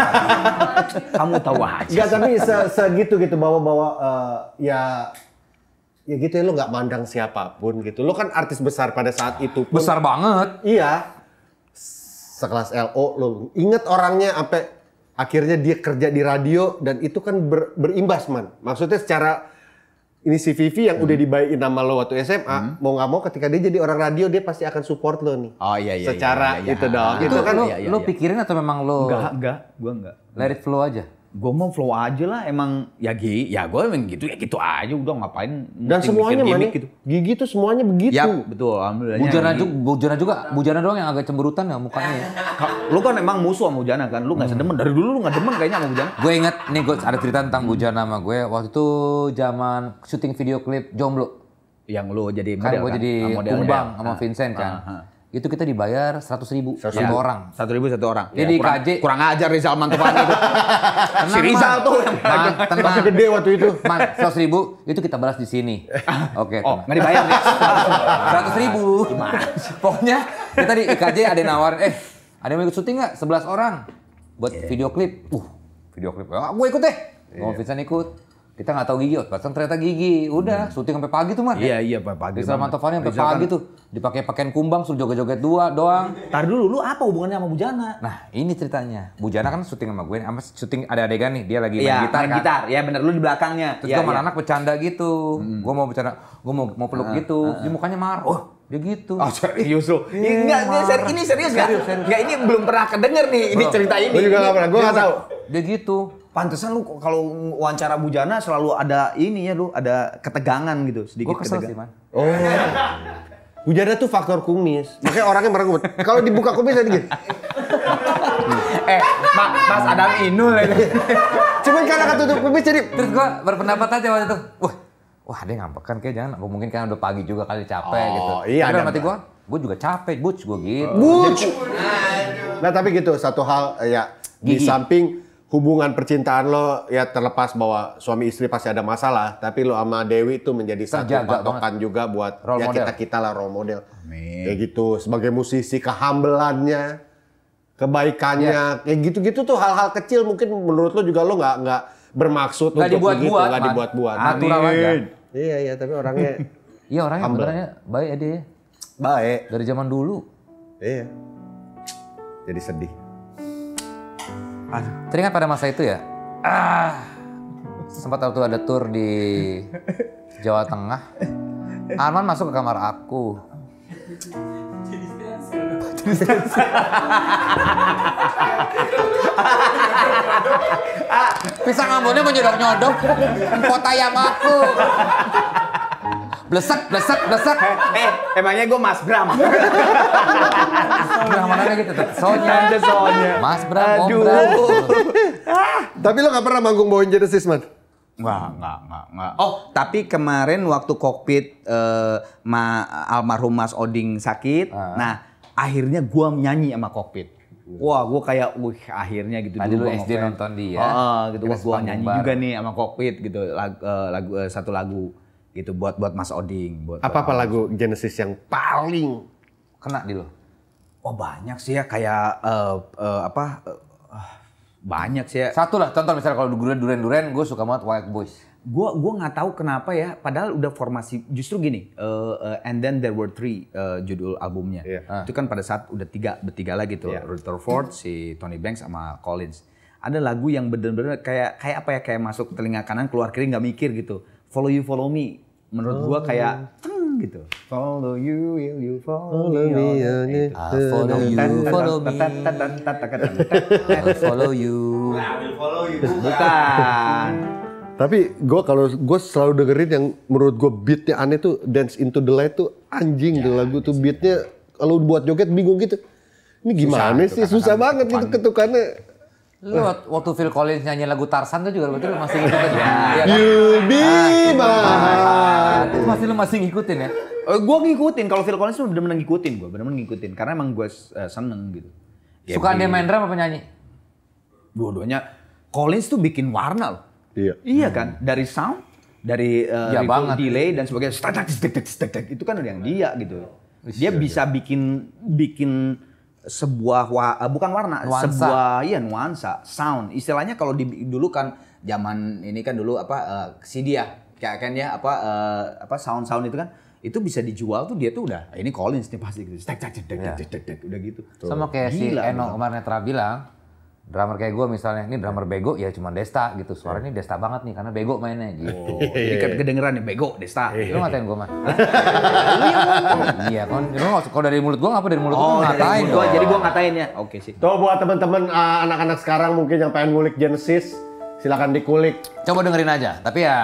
[LAUGHS] Kamu tahu aja. Gak, tapi se segitu gitu bawa-bawa uh, ya ya gitu ya lo nggak mandang siapapun gitu. Lo kan artis besar pada saat itu. Pun, besar banget. Iya sekelas LO lo inget orangnya sampai akhirnya dia kerja di radio dan itu kan ber, berimbas man. Maksudnya secara ini si Vivi yang hmm. udah dibayarin nama lo waktu SMA, hmm. mau nggak mau ketika dia jadi orang radio dia pasti akan support lo nih. Oh iya iya. iya secara iya, iya, itu dong. Itu, itu kan iya, iya, lo, iya. lo pikirin atau memang lo? Enggak, enggak, gua enggak. Let it flow aja gue mau flow aja lah emang ya gi ya gue emang gitu ya gitu aja udah ngapain dan semuanya mana gitu. gigi tuh semuanya begitu ya betul alhamdulillah bujana iya. juga bujana juga bujana doang yang agak cemberutan ya mukanya ya. lu kan emang musuh sama bujana kan lu nggak hmm. sedemen dari dulu lu nggak demen kayaknya sama bujana gue inget nih gue ada cerita tentang hmm. bujana sama gue waktu itu zaman syuting video klip jomblo yang lu jadi kan model kan gue kan? jadi ah, kumbang sama ah, Vincent kan ah, itu kita dibayar seratus ribu ya. orang. Satu ribu satu orang. Jadi ya, kurang, KJ kurang ajar Rizal Mantovani itu. tenang, si Rizal man. tuh yang tenang. Masih gede waktu itu. Man, seratus ribu itu kita balas di sini. [LAUGHS] Oke. Okay, oh nggak dibayar nih. Ya? Seratus ribu. Gimana? Pokoknya kita ya di IKJ ada yang nawar. Eh ada yang ikut syuting nggak? Sebelas orang buat yeah. video klip. Uh video klip. Ah, ya, gue ikut deh. Yeah. Ngomong Vincent ikut kita nggak tahu gigi oh pasang ternyata gigi udah hmm. syuting sampai pagi tuh Mas. iya iya sampai pagi Rizal Mantovani sampai pagi tuh dipakai pakaian kumbang suruh joget-joget dua doang tar dulu lu apa hubungannya sama Bujana nah ini ceritanya Bujana kan syuting sama gue sama syuting ada adegan nih dia lagi main iya, gitar main kan gitar ya bener lu di belakangnya terus ya, gue ya. anak bercanda gitu hmm. gue mau bercanda gue mau mau peluk uh, gitu uh, dia ah. mukanya marah oh dia gitu. Oh serius lu? Iya, enggak, ini serius, enggak? Enggak, ini belum pernah kedenger nih, ini cerita ini. Gue juga enggak pernah, gue enggak tahu. Dia gitu Pantesan lu kalau wawancara Bu Jana selalu ada ini ya lu, ada ketegangan gitu sedikit. Gue kesel ketegangan. sih man. Oh. [LAUGHS] Bujana tuh faktor kumis. Makanya orangnya merengut. Kalau dibuka kumis tadi gitu. [LAUGHS] eh, ma Mas Adam Inul ini. [LAUGHS] Cuman karena ketutup kumis jadi. Terus gue berpendapat aja waktu itu. Wah, wah dia ngambek kan kayak jangan. mungkin karena udah pagi juga kali capek oh, gitu. Iya. Tapi mati gue, gue juga capek, buts gue gitu. Buts. Nah, nah tapi gitu satu hal ya Gigi. di samping hubungan percintaan lo ya terlepas bahwa suami istri pasti ada masalah, tapi lo sama Dewi itu menjadi satu patokan juga buat ya role ya model. kita kita lah role model. Amin. Kayak gitu sebagai musisi kehambelannya, kebaikannya, yeah. kayak gitu-gitu tuh hal-hal kecil mungkin menurut lo juga lo nggak nggak bermaksud gak untuk dibuat begitu, buat, nggak dibuat-buat. Natural ah, aja. Iya iya, tapi orangnya [LAUGHS] Iya orangnya sebenarnya baik ya dia. Baik. Dari zaman dulu. Iya. Jadi sedih. Aduh. Teringat pada masa itu ya, ah, sempat waktu ada tour di Jawa Tengah, Arman masuk ke kamar aku. [LAUGHS] Pisang ambonnya menyodok-nyodok, kota yang aku. Blesek, blesek, blesek. Eh, eh emangnya gue Mas Bram. [LAUGHS] Bram mana gitu tetap soalnya. soalnya. Mas Bram, Aduh. Bram. Tapi lo gak pernah manggung bawain Genesis, Man? Nggak, nggak, nggak, nggak. Oh, tapi kemarin waktu kokpit uh, ma, almarhum Mas Oding sakit, ah. nah akhirnya gue nyanyi sama kokpit. Wah, gue kayak, wih, akhirnya gitu. Tadi lu SD nonton dia. Oh, gitu. Wah, gue nyanyi juga nih sama kokpit gitu, eh, lagu, uh, satu lagu gitu buat buat Mas Oding buat apa apa lagu Genesis yang paling kena di lo oh banyak sih ya kayak uh, uh, apa uh, banyak sih ya satu lah contoh misalnya kalau duren duren duren gue suka banget Wild Boys gue gue nggak tahu kenapa ya padahal udah formasi justru gini uh, uh, and then there were three uh, judul albumnya yeah. Iya. itu kan pada saat udah tiga bertiga lagi tuh yeah. Rutherford si Tony Banks sama Collins ada lagu yang bener-bener kayak kayak apa ya kayak masuk telinga kanan keluar kiri nggak mikir gitu follow you follow me menurut oh. gua kayak gitu follow you will you follow, follow me, oh, follow you follow me follow you I will follow you bukan tapi gue kalau gue selalu dengerin yang menurut gue beatnya aneh tuh Dance Into The Light tuh anjing ya, tuh lagu tuh iya beatnya kalau buat joget bingung gitu ini gimana susah, sih susah banget gitu ketukannya Lu waktu Phil Collins nyanyi lagu Tarzan tuh juga berarti lu masih ngikutin ya. [LAUGHS] ya kan? be ah, gitu. my Itu masih lu masih ngikutin ya? Uh, eh, gue ngikutin. Kalau Phil Collins tuh bener-bener ngikutin gue. Bener-bener ngikutin. Karena emang gue uh, seneng gitu. Ya, Suka dia main drum apa nyanyi? Dua-duanya. Collins tuh bikin warna loh. Iya. Iya kan? Dari sound, dari uh, ya banget. delay dan sebagainya. Itu kan yang dia gitu. Dia iya, bisa iya. bikin bikin sebuah wa, eh, bukan warna, nuansa. sebuah iya nuansa, sound. Istilahnya kalau di, dulu kan zaman ini kan dulu apa uh, eh, CD ya, kayak kan ya apa uh, apa sound-sound itu kan itu bisa dijual tuh dia tuh udah ah, ini Collins nih pasti gitu. Cek cek cek cek cek udah gitu. Sama kayak Gila, si Eno kemarin Netra bilang, drummer kayak gue misalnya, ini drummer iya. bego ya cuma Desta gitu. Suaranya ini Desta banget nih karena bego mainnya gitu. Oh, Jadi [LAUGHS] iya, iya, kan kedengeran nih bego Desta. Lu ngatain gue mah. [LAUGHS] Iya kan, lu kalau dari mulut gue apa dari mulut oh, gue ngatain gue. Jadi gue ngatain ya. Oke sih. Tuh buat temen-temen uh, anak-anak sekarang mungkin yang pengen ngulik Genesis, silakan dikulik. Coba dengerin aja, tapi ya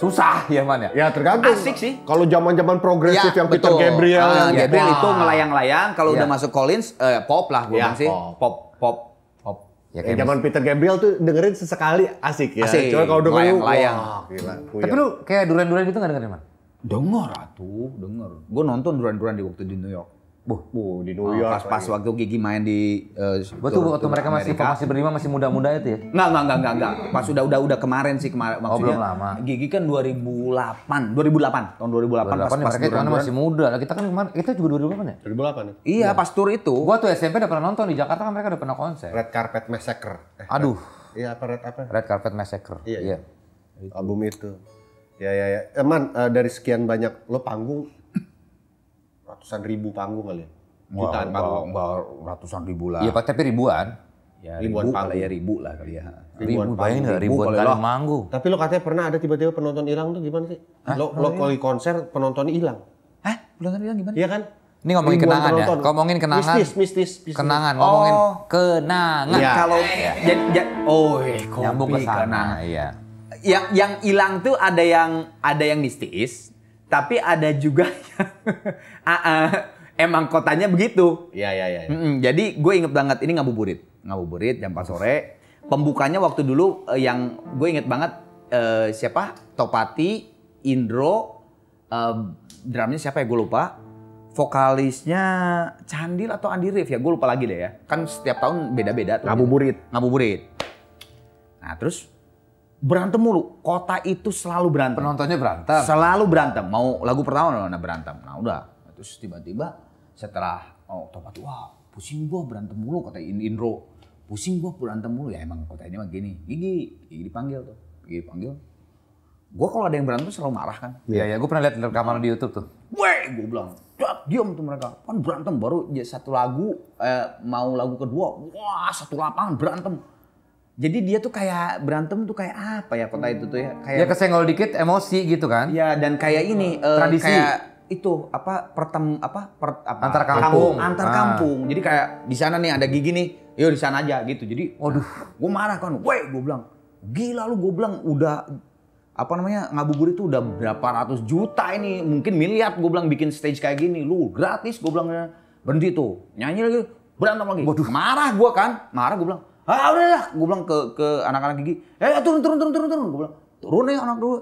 susah ya man ya. Ya tergantung. Asik sih. Kalau zaman-zaman progresif ya, yang betul. Peter Gabriel, uh, yang gitu. Gabriel itu ah. melayang-layang. Kalau ya. udah masuk Collins, eh, pop lah gue ya, sih. pop, pop Ya, ya, kayak zaman Peter Gabriel tuh dengerin sesekali asik ya. Asik. Cuma kalau dengerin layang, wah, gila. Tapi lu kayak duran-duran gitu gak dengerin, Man? Denger atuh, denger. Gue nonton duran-duran di waktu di New York. Buh, Buh di New oh, York. Pas-pas waktu Gigi main di eh, uh, Betul waktu mereka masih Amerika. masih berlima masih muda-muda itu ya? Enggak, enggak, enggak, enggak, enggak. Pas udah udah udah kemarin sih kemarin oh, maksudnya. Oh, belum lama. Gigi kan 2008, 2008, tahun 2008, 2008 pas, pas ya, mereka kan masih muda. Lah kita kan kemarin kita juga 2008 ya? 2008 ya. Iya, ya. pas tour itu. Gua tuh SMP udah pernah nonton di Jakarta kan mereka udah pernah konser. Red Carpet Massacre. Eh, Aduh. Iya, apa red apa? Red Carpet Massacre. Iya. iya. iya. Album itu. Ya ya ya. Eman, eh, dari sekian banyak lo panggung ratusan ribu panggung kali. Ya? Jutaan panggung. bawa ratusan ribu lah. Iya, tapi ribuan. Ya, ribuan ribu, panggung. Ya ribu lah kali ya. Ribuan ribu, panggung. ribuan kali, kali manggung. Tapi lo katanya pernah ada tiba-tiba penonton hilang tuh gimana sih? Hah? Lo, lo kali konser penonton hilang. Hah? Penonton hilang gimana? Iya kan? Ini ngomongin ribuan kenangan ya? penonton. ya? Ngomongin kenangan. Mistis, mistis. mistis. Kenangan, oh. ngomongin kenangan. Ya. Kalau, ya. ya, oh eh, nyambung ke sana. Iya. Yang, yang hilang tuh ada yang ada yang mistis, tapi ada juga [LAUGHS] ah, ah, emang kotanya begitu. Iya iya iya. Ya. Mm -mm. Jadi gue inget banget ini ngabuburit, ngabuburit jam 4 sore. Pembukanya waktu dulu uh, yang gue inget banget eh, siapa? Topati, Indro, eh, drumnya siapa ya gue lupa. Vokalisnya Candil atau Andi ya gue lupa lagi deh ya. Kan setiap tahun beda-beda. Ngabuburit. Ngabuburit. Nah terus berantem mulu. Kota itu selalu berantem. Penontonnya berantem. Selalu berantem. Mau lagu pertama mana berantem. Nah udah. Terus tiba-tiba setelah oh tobat wah pusing gua berantem mulu kota In Indro. Pusing gua berantem mulu ya emang kota ini mah gini. Gigi, gigi dipanggil tuh. Gigi dipanggil. Gua kalau ada yang berantem selalu marah kan. Iya ya, gua pernah lihat rekaman di YouTube tuh. Weh, gua bilang, "Dak, diam tuh mereka. Kan berantem baru ya satu lagu eh, mau lagu kedua, wah satu lapangan berantem." Jadi dia tuh kayak berantem tuh kayak apa ya kota itu tuh ya? Hmm. Kayak ya kesenggol dikit emosi gitu kan? Iya. dan kayak ini uh, tradisi kayak itu apa pertem apa, per, apa antar kampung, kampung antar ah. kampung. Jadi kayak di sana nih ada gigi nih, yuk di sana aja gitu. Jadi waduh, gue marah kan, weh gue bilang gila lu gue bilang udah apa namanya ngabuburit itu udah berapa ratus juta ini mungkin miliar gue bilang bikin stage kayak gini lu gratis gue bilang berhenti tuh nyanyi lagi berantem lagi Waduh. marah gue kan marah gue bilang ah udah lah gue bilang ke ke anak-anak gigi eh turun turun turun turun turun gue bilang turun ya anak dua,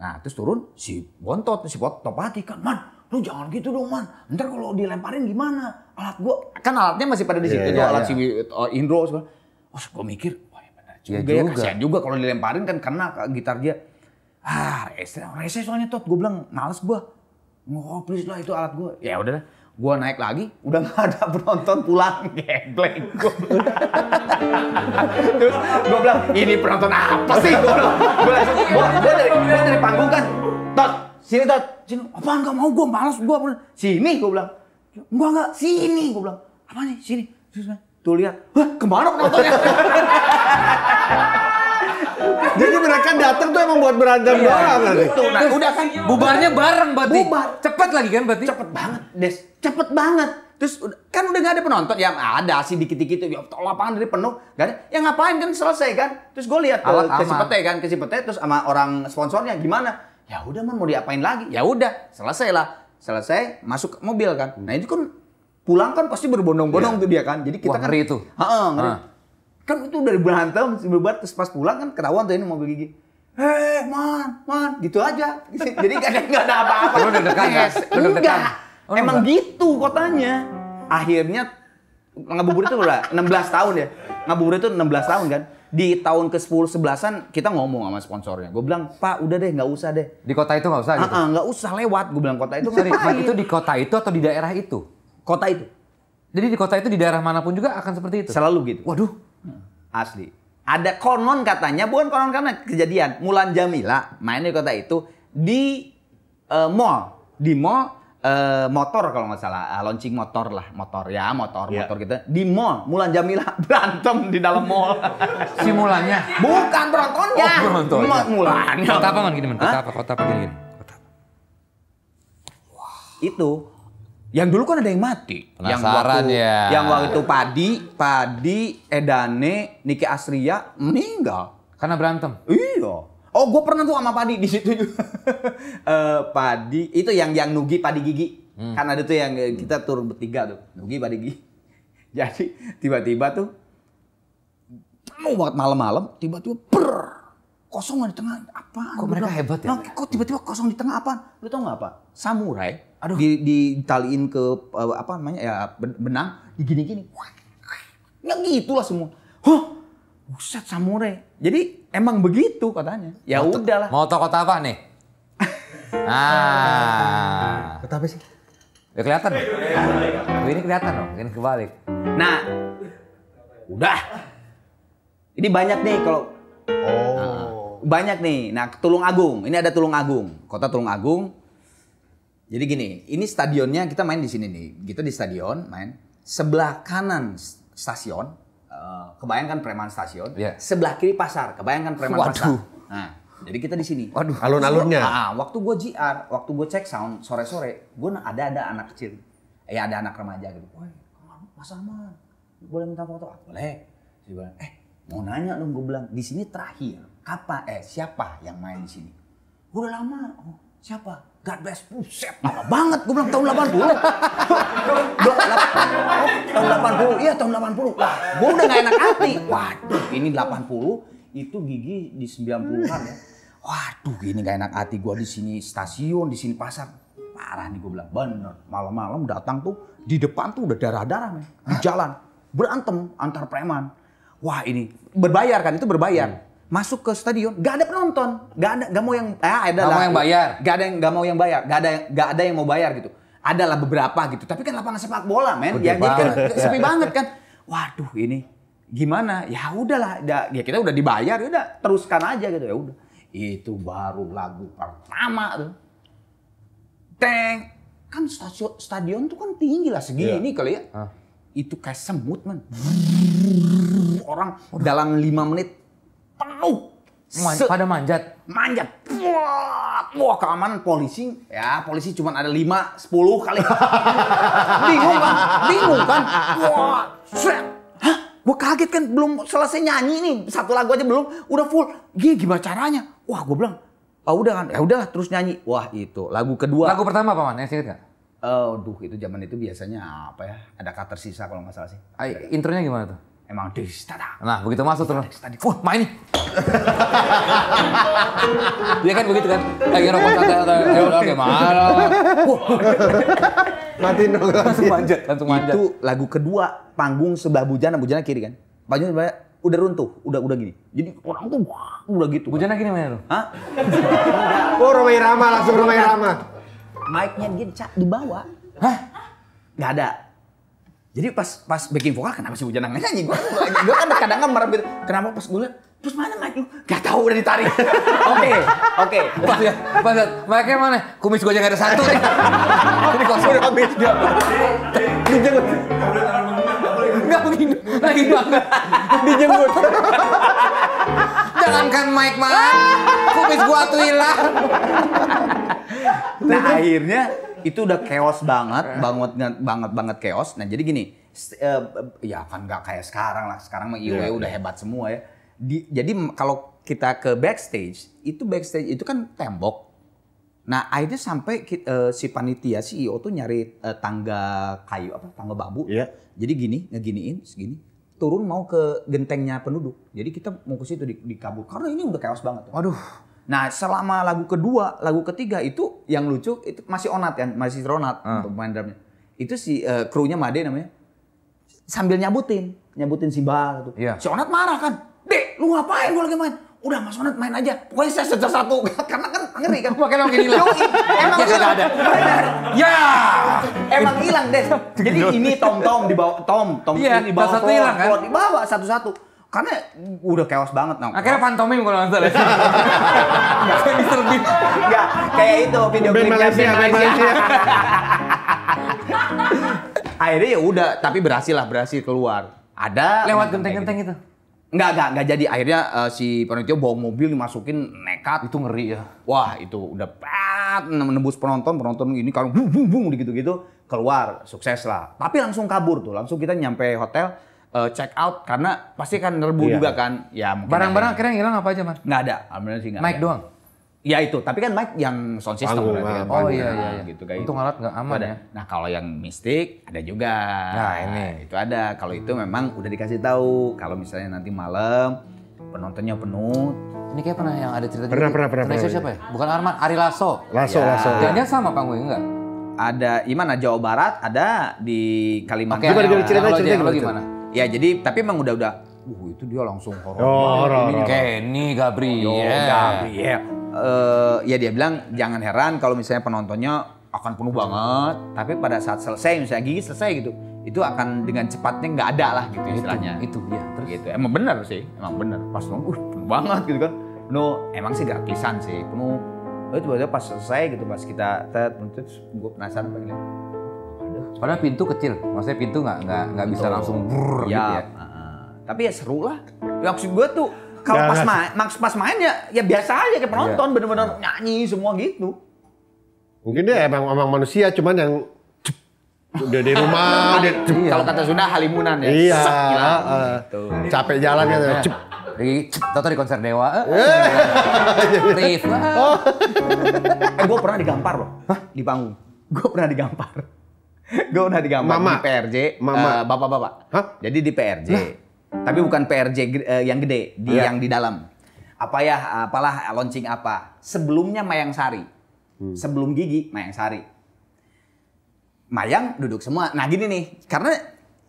nah terus turun si bontot si pot topati kan man lu jangan gitu dong man ntar kalau dilemparin gimana alat gue kan alatnya masih pada di situ yeah, yeah, alat yeah. si eh, Indro segala oh gue mikir wah ya benar iya juga, ya, juga. kasihan juga kalau dilemparin kan kena ke gitar dia ah rese rese soalnya tot gue bilang males gue Oh please lah itu alat gue. Ya udah udahlah gua naik lagi udah nggak ada penonton pulang gue terus gua bilang ini penonton apa sih gue bilang, gue dari gua dari panggung kan tot sini tot sini apa nggak mau gue malas gue sini gue bilang gua nggak sini gue bilang apa nih sini terus tuh lihat hah kemana penontonnya [LAUGHS] Jadi mereka datang tuh emang buat berantem iya, doang kan? Gitu. Nah, udah kan iya. bubarnya bareng berarti. Bubar. Cepet lagi kan berarti? Cepet banget, Des. Cepet banget. Terus kan udah gak ada penonton ya ada sih dikit-dikit tuh. Ya lapangan dari penuh, gak ada. Ya ngapain kan selesai kan? Terus gue lihat ke, ke Sipete kan, ke terus sama orang sponsornya gimana? Ya udah man mau diapain lagi? Ya udah, selesai lah. Selesai masuk ke mobil kan. Nah itu kan pulang kan pasti berbondong-bondong yeah. tuh dia kan. Jadi kita Wah, kan ngeri itu. Heeh, ngeri. Ha. Ah kan itu dari berantem berbuat terus pas pulang kan ketahuan tuh ini mobil gigi heh man man gitu aja [LAUGHS] jadi gak ada gak ada apa-apa oh, lu enggak ya? oh, emang gitu kotanya akhirnya ngabuburit itu udah 16 tahun ya ngabuburit itu 16 tahun kan di tahun ke sepuluh sebelasan kita ngomong sama sponsornya. Gue bilang, "Pak, udah deh, nggak usah deh." Di kota itu nggak usah gitu. nggak usah lewat. Gue bilang kota itu kan. itu di kota itu atau di daerah itu? Kota itu. Jadi di kota itu di daerah manapun juga akan seperti itu. Selalu gitu. Waduh, Asli. Ada konon katanya, bukan konon karena kejadian. Mulan Jamila main di kota itu di uh, mall. Di mall uh, motor kalau nggak salah. Uh, launching motor lah. Motor ya, motor. Yeah. Motor gitu. Di mall. Mulan Jamila [LAUGHS] berantem di dalam mall. si Mulannya? Bukan, penontonnya. Oh, ya Mulannya. Kota apa, Man? Gini, Man. Kota apa? Kota apa? Gini, gini. Kota apa? Itu yang dulu kan ada yang mati. Penasaran yang waktu, ya. Yang waktu itu Padi, Padi, Edane, Niki Asria meninggal. Karena berantem? Iya. Oh, gue pernah tuh sama Padi di situ juga. uh, [LAUGHS] padi, itu yang yang Nugi, Padi Gigi. Hmm. Kan ada tuh yang kita turun bertiga tuh. Nugi, Padi Gigi. [LAUGHS] Jadi tiba-tiba tuh mau banget malam-malam, tiba-tiba ber kosong di tengah apa? Kok mereka hebat ya? Nah, kok tiba-tiba kosong di tengah apa? Lu tau nggak apa? Samurai Aduh. Di, taliin ke uh, apa namanya ya benang digini-gini. Ya gitulah semua. Huh, Buset samurai. Jadi emang begitu katanya. Ya mau udahlah. Mau toko kota apa nih? [LAUGHS] ah. Kota apa sih? Ya kelihatan dong. ini kelihatan dong, ini kebalik. Nah, udah. Ini banyak nih kalau Oh. Nah, banyak nih. Nah, Tulung Agung. Ini ada Tulung Agung. Kota Tulung Agung jadi gini, ini stadionnya kita main di sini nih. Kita di stadion main sebelah kanan stasiun, eh, kebayangkan preman stasiun. Yeah. Sebelah kiri pasar, kebayangkan preman Waduh. pasar. Nah, jadi kita di sini. Waduh, alun-alunnya. Ah, waktu gue JR, waktu gue cek sound sore-sore, gue ada ada anak kecil, eh, ada anak remaja gitu. Woi, Mas Ahmad, boleh minta foto? Ah, boleh. Dia bilang, eh mau nanya dong, gue bilang di sini terakhir, kapan? Eh siapa yang main di sini? Udah lama. Oh, siapa? God bless, buset, lama banget. Gue bilang tahun 80. tahun 80, iya tahun 80. Lah, gue udah gak enak hati. Waduh, ini 80, itu gigi di 90-an ya. Waduh, ini gak enak hati. Gue di sini stasiun, di sini pasar. Parah nih gue bilang, bener. Malam-malam datang tuh, di depan tuh udah darah-darah men. Di jalan, berantem antar preman. Wah ini, berbayar kan, itu berbayar. Hmm masuk ke stadion gak ada penonton gak ada nggak mau yang eh, ya, ada gak lah mau yang bayar gak ada yang nggak mau yang bayar nggak ada nggak ada yang mau bayar gitu ada lah beberapa gitu tapi kan lapangan sepak bola men ya jadi gitu kan sepi banget kan waduh ini gimana ya udahlah ya, ya, kita udah dibayar ya udah teruskan aja gitu ya udah itu baru lagu pertama tuh teng kan stadion stadion tuh kan tinggi lah segini yeah. kali ya huh? Ah. itu kayak semut men orang dalam lima menit penuh Man, pada manjat. Manjat. Wah, wah keamanan polisi ya polisi cuma ada lima, sepuluh kali. [LAUGHS] bingung kan? Bingung kan? Wah, set. Hah? Gue kaget kan belum selesai nyanyi nih. Satu lagu aja belum, udah full. Gih, gimana caranya? Wah, gue bilang, "Ah, udah kan. Ya udah terus nyanyi." Wah, itu lagu kedua. Lagu pertama apa, Man? kan? Oh, Aduh, itu zaman itu biasanya apa ya? Ada kata sisa kalau nggak salah sih. Ay, intronya gimana tuh? Emang dis, tata. Nah, begitu masuk terus. Wah, main Dia [LAUGHS] iya kan begitu kan. Lagi rokok santai santai. gimana? Eh, Mati dong. Langsung manjat, langsung manjat. Itu lagu kedua panggung sebelah bujana, bujana kiri kan. Panggung sebelah udah runtuh, udah udah gini. Jadi orang tuh wah, udah gitu. Bujana gini mana tuh? Hah? [LAUGHS] oh, Romai Rama langsung Romai Rama. Mic-nya dia bawah. Hah? Gak ada jadi pas pas backing vokal kenapa sih hujan nyanyi? Gue gue kan kadang kan marah kenapa pas gue terus mana mic lu? Gak tau udah ditarik. [LAUGHS] Oke, oke. Pas ya, pas mic mana? Kumis gue jangan ada satu Ini [LAUGHS] kosong udah habis dia. Dijemput. Gak mungkin lagi banget. Dijemput. Jangankan mic mana? Kumis gua tuh hilang. [LAUGHS] nah akhirnya itu udah chaos banget, banget banget banget chaos. Nah jadi gini, uh, ya kan nggak kayak sekarang lah. Sekarang mah IW e yeah. udah iya. hebat semua ya. Di, jadi kalau kita ke backstage, itu backstage itu kan tembok. Nah akhirnya sampai uh, si panitia CEO tuh nyari uh, tangga kayu apa tangga bambu. Yeah. Jadi gini ngeginiin segini turun mau ke gentengnya penduduk. Jadi kita mau ke situ di, di kabur karena ini udah chaos banget. Waduh Nah, selama lagu kedua, lagu ketiga itu yang lucu itu masih Onat kan, masih Ronat uh. Ah. untuk main drumnya. Itu si uh, krunya Made namanya. Sambil nyabutin, nyabutin si Bal gitu. Yeah. Si Onat marah kan. "Dek, lu ngapain gua lagi main?" Udah Mas Onat main aja. Pokoknya saya sejak satu [LAUGHS] karena kan ngeri kan. pakai emang gila. emang hilang. Iya, ada. [LAUGHS] Ya. Emang hilang, Des. Jadi gitu. ini Tom Tom dibawa Tom Tom yeah, di bawah. Satu hilang kan? Dibawa satu-satu karena udah chaos banget nong. Akhirnya pantomim kalau nggak salah. Gak kan Mr. Bean. kayak itu video klipnya Malaysia, Malaysia. [LAUGHS] Akhirnya ya udah, tapi berhasil lah, berhasil keluar. Ada lewat genteng-genteng gitu. itu. Enggak, enggak, enggak jadi. Akhirnya uh, si panitia bawa mobil dimasukin nekat. Itu ngeri ya. Wah, itu udah pat menembus penonton, penonton ini kalau bung bung bung gitu-gitu keluar, sukses lah. Tapi langsung kabur tuh, langsung kita nyampe hotel, uh, check out karena pasti kan nerbu iya. juga kan. Ya Barang-barang akhirnya hilang apa aja, mas? Nggak ada. Alhamdulillah sih nggak Mic ada. doang. Ya itu, tapi kan mic yang sound system panggung, kan. oh iya nah, iya iya. Gitu kayak Untung gitu. alat nggak aman ada. ya. Nah, kalau yang mistik ada juga. Nah, ini itu ada. Kalau itu memang udah dikasih tahu kalau misalnya nanti malam penontonnya penuh. Ini kayak pernah yang ada cerita Pernah, pernah, pernah. Pernah siapa ya? Bukan Arman, Ari Lasso. Lasso, ya. Lasso. Jangan-jangan sama panggungnya enggak? Ada, gimana Jawa Barat, ada di Kalimantan. Okay, gimana, cerita, cerita, cerita, cerita, gimana? Ya jadi tapi emang udah udah uh itu dia langsung horor. Oh, horor. Kenny Gabriel. Gabriel. Uh, ya dia bilang jangan heran kalau misalnya penontonnya akan penuh banget, tapi pada saat selesai misalnya gigi selesai gitu, itu akan dengan cepatnya nggak ada lah gitu istilahnya. Itu, itu ya. Terus gitu. Emang benar sih, emang benar. Pas nunggu uh, penuh banget gitu kan. no, emang sih gak sih, penuh. Lalu itu pas selesai gitu, pas kita tet, terus gue penasaran pengen gitu. Padahal pintu kecil, maksudnya pintu nggak nggak nggak bisa langsung brrr ya, gitu ya. Uh, tapi ya seru lah. Ya, maksud gue tuh kalau pas main, pas main ya ya biasa aja kayak penonton iya. bener-bener nyanyi semua gitu. Mungkin dia emang emang manusia cuman yang udah di rumah [LAUGHS] kalau kata Sunda halimunan ya iya uh, gitu. capek jalan ya. cep di tahu di konser dewa eh, eh. Eh, Rif eh oh. gue pernah digampar loh Hah? di panggung gue pernah digampar [LAUGHS] gue udah digambar Mama. di PRJ. Mama. Uh, Bapak-bapak. Hah? Jadi di PRJ. Nah. Tapi bukan PRJ uh, eh, yang gede, di yeah. yang di dalam. Apa ya, apalah launching apa. Sebelumnya Mayang Sari. Hmm. Sebelum Gigi, Mayang Sari. Mayang duduk semua. Nah gini nih, karena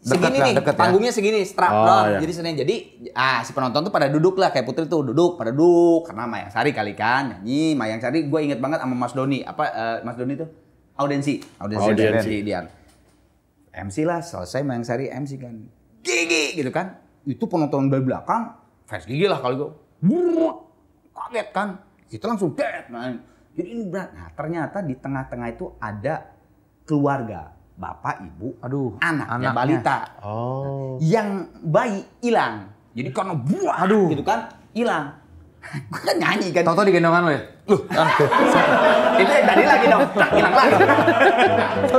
segini deket nih, deket ya. panggungnya ya? segini, strap oh, down. Iya. Jadi Senin. Jadi ah si penonton tuh pada duduk lah kayak Putri tuh duduk, pada duduk karena Mayang Sari kali kan nyanyi Mayang Sari gue inget banget sama Mas Doni. Apa uh, Mas Doni tuh? audensi audensi, audensi. Dian MC lah selesai main seri MC kan gigi gitu kan itu penonton dari belakang fans gigi lah kalau gue kaget kan kita langsung dead man jadi ini berat nah ternyata di tengah-tengah itu ada keluarga bapak ibu aduh anak anak balita oh yang bayi hilang jadi karena buah aduh gitu kan hilang [LAUGHS] gue kan nyanyi kan toto digendongan lo ya Loh, ah, ini tadi lagi dong, tak hilang lagi.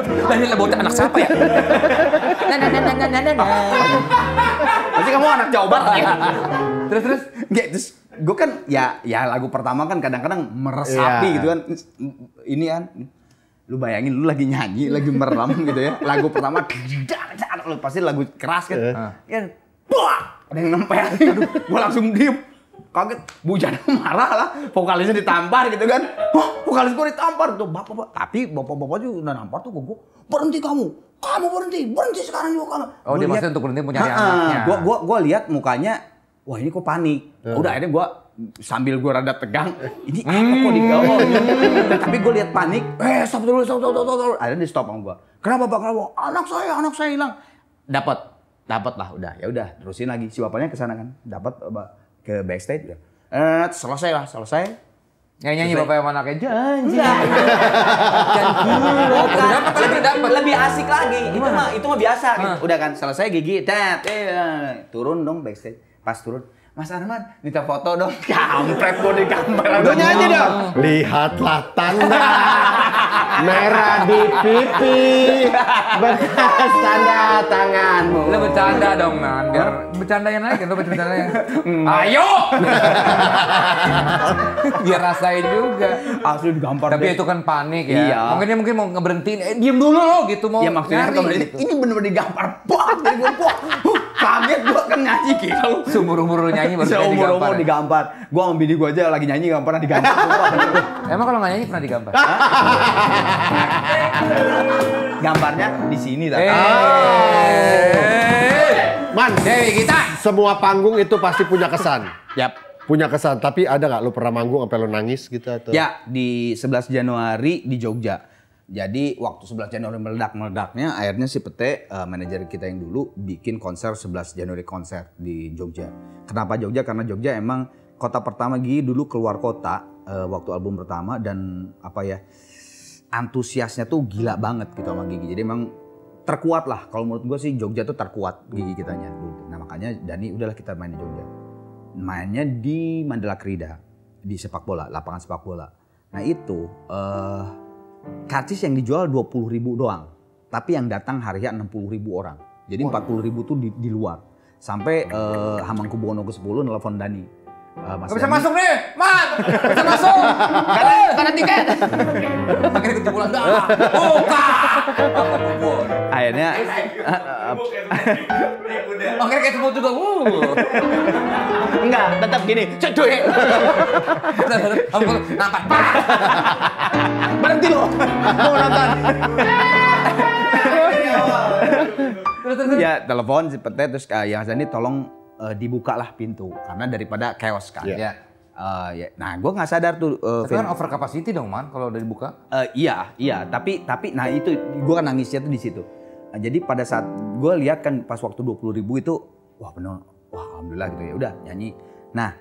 Dan ini bocah anak siapa ya? Nah, nah, nah, nah, nah, Pasti kamu anak Jawa Barat ya? terus, terus? terus gue kan ya ya lagu pertama kan kadang-kadang meresapi iya. gitu kan. Ini kan, lu bayangin lu lagi nyanyi, lagi merem gitu ya. Lagu pertama, [LAUGHS] lu pasti lagu keras kan. ya buah! Ada yang nempel, aduh, gue langsung diem kaget Bu Jana [LAUGHS] marah lah vokalisnya ditampar gitu kan wah vokalis gue ditampar tuh bapak bapak tapi bapak bapak juga udah nampar tuh gue berhenti kamu kamu berhenti berhenti sekarang juga kamu oh gua dia maksudnya untuk berhenti punya anaknya gue gue gue lihat mukanya wah ini kok panik hmm. udah akhirnya gue sambil gue rada tegang ini apa hmm. kok digawal nah, tapi gue lihat panik eh stop dulu stop stop stop stop akhirnya di stop sama gue kenapa pak kenapa anak saya anak saya hilang dapat dapat lah udah ya udah terusin lagi si bapaknya kesana kan dapat ke backstage ya Eh, selesai lah, selesai. Nyanyi-nyanyi bapak yang mana kayak janji. Bukan. Dapat lebih dapat. Lebih asik lagi. Itu mah itu mah biasa. Gitu. Udah kan selesai gigi tet. Eh, turun dong backstage. Pas turun, Mas Arman, minta foto dong. [LAUGHS] Kampret gue di kamar. Lu nyanyi dong. Lihatlah tanda merah di pipi bekas tanda tanganmu. Lu bercanda dong, Man bercandain aja, coba bercandain. [LAUGHS] Mm. Ayo! [LAUGHS] Biar rasain juga. Asli digampar Tapi deh. itu kan panik ya. Iya. Mungkin dia mungkin mau ngeberhentiin, eh diem dulu lo gitu mau Iya maksudnya nyari, gitu. ini bener-bener digampar. banget. dari gue pak. Kaget gue kan nyanyi gitu. Seumur umur lo nyanyi baru Seumur umur digampar. Gue sama bini gue aja lagi nyanyi gak pernah digampar. [LAUGHS] Emang kalau nggak nyanyi pernah digampar? Gambarnya di sini tadi. Man, Dewi kita. Semua panggung itu pasti punya kesan. Yap. Punya kesan, tapi ada nggak lo pernah manggung sampai lo nangis gitu atau? Ya, di 11 Januari di Jogja. Jadi waktu 11 Januari meledak-meledaknya akhirnya si Pete uh, manajer kita yang dulu bikin konser 11 Januari konser di Jogja. Kenapa Jogja? Karena Jogja emang kota pertama Gi dulu keluar kota uh, waktu album pertama dan apa ya antusiasnya tuh gila banget gitu sama Gigi. Jadi emang terkuat lah kalau menurut gue sih Jogja tuh terkuat gigi kitanya Nah makanya Dani udahlah kita main di Jogja. Mainnya di Mandala Krida di sepak bola, lapangan sepak bola. Nah itu uh, karcis yang dijual 20 ribu doang, tapi yang datang harian 60 ribu orang. Jadi 40 ribu tuh di, di luar. Sampai uh, eh, Hamengkubuwono ke-10 nelfon Dani, Uh, Mas bisa masuk nih, Mat! Bisa masuk! Karena, karena tiket! Akhirnya ketemu lagi, buka! kayaknya ah, ah, ah. oke kayak semut juga enggak tetap gini cedoy nampak berhenti lo mau nonton ya telepon si pete terus kayak ya ini tolong uh, eh, dibuka lah pintu karena daripada chaos kan yeah. Iya. Ya. Yeah. Uh, ya. Nah, gue nggak sadar tuh. Uh, Tapi kan over capacity dong man, kalau udah dibuka. Uh, iya, iya. Tapi, tapi, nah itu gue kan nangisnya tuh di situ. Nah, jadi pada saat gue lihat kan pas waktu 20 ribu itu wah benar wah alhamdulillah gitu ya udah nyanyi. Nah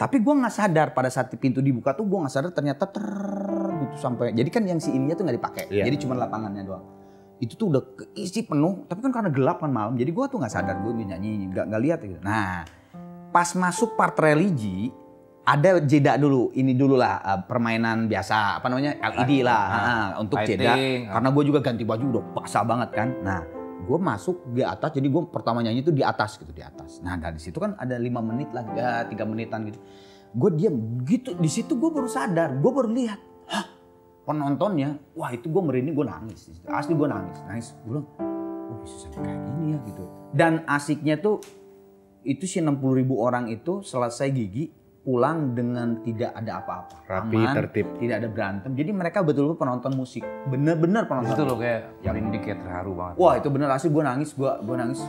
tapi gue nggak sadar pada saat pintu dibuka tuh gue nggak sadar ternyata ter gitu sampai jadi kan yang si ininya tuh nggak dipakai yeah. jadi cuma lapangannya doang itu tuh udah keisi penuh tapi kan karena gelap kan malam jadi gue tuh nggak sadar gue nyanyi nggak nggak lihat gitu nah pas masuk part religi ada jeda dulu ini dulu lah uh, permainan biasa apa namanya LED e lah nah, nah, untuk lighting. jeda ah. karena gue juga ganti baju udah paksa banget kan nah gue masuk di atas jadi gue pertama nyanyi itu di atas gitu di atas nah, nah dari situ kan ada lima menit lah tiga menitan gitu gue diam gitu di situ gue baru sadar gue baru lihat hah penontonnya wah itu gue merinding gue nangis asli gue nangis nangis gue bilang oh bisa sampai kayak gini ya gitu dan asiknya tuh itu si 60 ribu orang itu selesai gigi pulang dengan tidak ada apa-apa. Rapi, Aman, tertib. Tidak ada berantem. Jadi mereka betul-betul penonton musik. benar-benar penonton. Itu loh kayak yang ini kayak terharu banget. Wah itu bener asli gue nangis, gue gue nangis.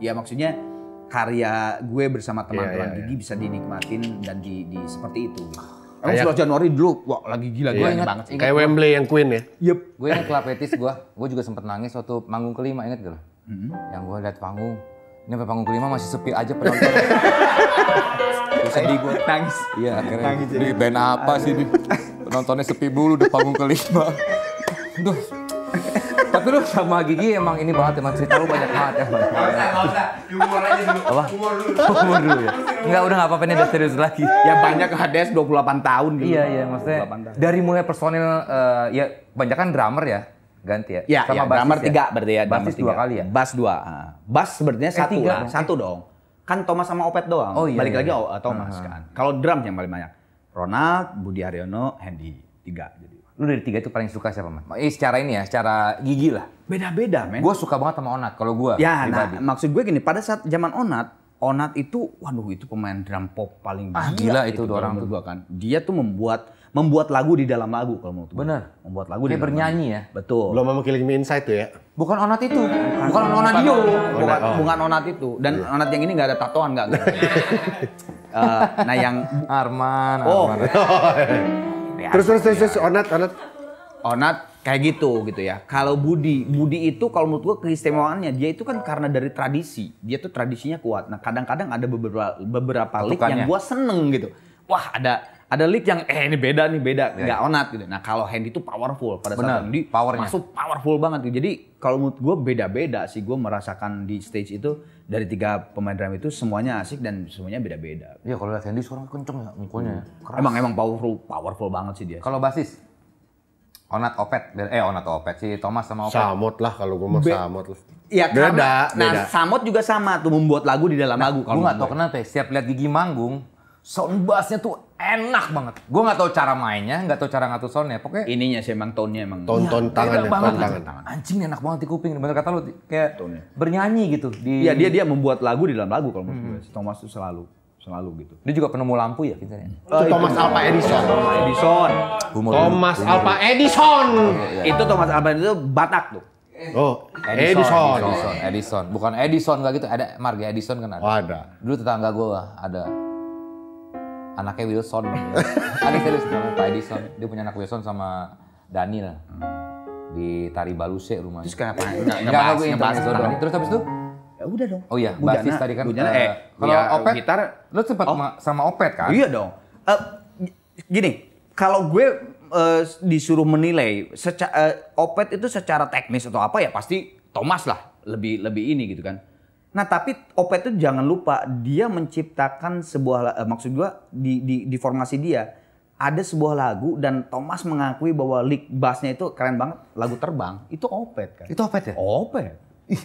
Ya maksudnya karya gue bersama iya, teman-teman yeah, yeah, Gigi yeah. bisa dinikmatin dan di, di seperti itu. Kamu Kayak... Januari dulu, wah lagi gila gue iya. ingat, banget sih. Kayak Wembley yang Queen ya? Yep. Gue yang Klapetis gue, gue juga sempet nangis waktu manggung kelima, inget gak mm-hmm. Yang gue liat panggung, ini sampai panggung kelima masih sepi aja penonton. [LAUGHS] sedih gue. Nangis. Iya akhirnya. Nangis jadi. Ya. Di band apa Aduh. sih ini? Penontonnya sepi dulu di panggung kelima. Duh. Tapi lu sama Gigi emang ini banget emang cerita lu banyak banget ya. Gak usah, Gak usah, humor aja dulu. Apa? Humor dulu. dulu ya. Enggak udah gak apa-apa ini udah serius lagi. Ya banyak HDS 28 tahun gitu. Iya iya maksudnya. Dari mulai personil uh, ya banyak kan drummer ya ganti ya. ya sama ya, drummer ya? tiga berarti ya. Bass dua kali ya. Bass dua. Bass sebenarnya eh, satu tiga, lah, eh. satu dong. Kan Thomas sama Opet doang. Oh, iya, Balik iya. lagi uh, Thomas uh -huh. kan. Kalau drum yang paling banyak. Ronald, Budi Haryono, Hendy tiga jadi. Lu dari tiga itu paling suka siapa, Man? Eh, secara ini ya, secara gigi lah. Beda-beda, men. Gue suka banget sama Onat kalau gue. Ya, nah, maksud gue gini, pada saat zaman Onat, Onat itu, waduh itu pemain drum pop paling ah, gila, gila itu, itu orang tuh gua kan. Dia tuh membuat membuat lagu di dalam lagu kalau menurut gue. Bener. Membuat lagu Kayak di bernyanyi lagu. ya. Betul. Belum memiliki insight tuh ya. Bukan onat itu. Bukan, bukan onat bukan, Dio. Bukan, bukan onat itu. Dan iya. onat yang ini nggak ada tatoan nggak. uh, [LAUGHS] nah yang Arman. Oh. Arman. [LAUGHS] terus terus terus onat onat. Onat kayak gitu gitu ya. Kalau Budi, Budi itu kalau menurut gue keistimewaannya dia itu kan karena dari tradisi. Dia tuh tradisinya kuat. Nah kadang-kadang ada beberapa beberapa lick yang gue seneng gitu. Wah ada ada league yang eh ini beda nih beda yeah. nggak iya. onat gitu. Nah kalau Hendy itu powerful pada saat Hendy powernya. masuk powerful banget gitu. Jadi kalau menurut gue beda-beda sih gue merasakan di stage itu dari tiga pemain drum itu semuanya asik dan semuanya beda-beda. Iya kalau lihat Hendy seorang kenceng ya mukanya. Ya. Hmm. Emang emang powerful powerful banget sih dia. Kalau basis Onat Opet, eh Onat Opet si Thomas sama Opet. Samot lah kalau gue mau Samot lah. Iya beda, karena, beda. Nah Samot juga sama tuh membuat lagu di dalam nah, lagu. Gue nggak tau kenapa ya, setiap lihat Gigi manggung, sound bassnya tuh enak banget. Gue nggak tahu cara mainnya, nggak tahu cara ngatur soundnya. Pokoknya ininya sih emang iya, tone nya emang. Ton gitu. ton tangan, ya, tangan, tangan. Anjing enak banget di kuping. Bener kata lu kayak tonnya. bernyanyi gitu. Di... Iya dia dia membuat lagu di dalam lagu kalau menurut hmm. gue. Thomas itu selalu selalu gitu. Dia juga penemu lampu ya kita ya. Oh, Thomas itu. Edison. Thomas Edison. Humor Thomas humor. Edison. Oh, iya, iya. Itu Thomas Alva itu Batak tuh. Oh, Edison. Edison. Edison. Edison. Bukan Edison gak gitu. Ada marga Edison kan ada. Oh, ada. Dulu tetangga gue ada anaknya Wilson [LAUGHS] ada serius namanya Pak Edison dia punya anak Wilson sama Daniel di Tari Baluse rumahnya terus kenapa enggak enggak gue ngebahas doang terus habis itu ya udah dong oh iya basis nah, tadi kan Bujana, eh, eh, kalau ya, Opet gitar lu sempat sama Opet kan iya dong uh, gini kalau gue uh, disuruh menilai secara Opet itu secara teknis atau apa ya pasti Thomas lah lebih lebih ini gitu kan Nah, tapi Opet itu jangan lupa dia menciptakan sebuah eh, maksud gua di, di di formasi dia ada sebuah lagu dan Thomas mengakui bahwa lick bassnya itu keren banget, lagu terbang itu Opet kan. Itu Opet ya? Opet. Ih,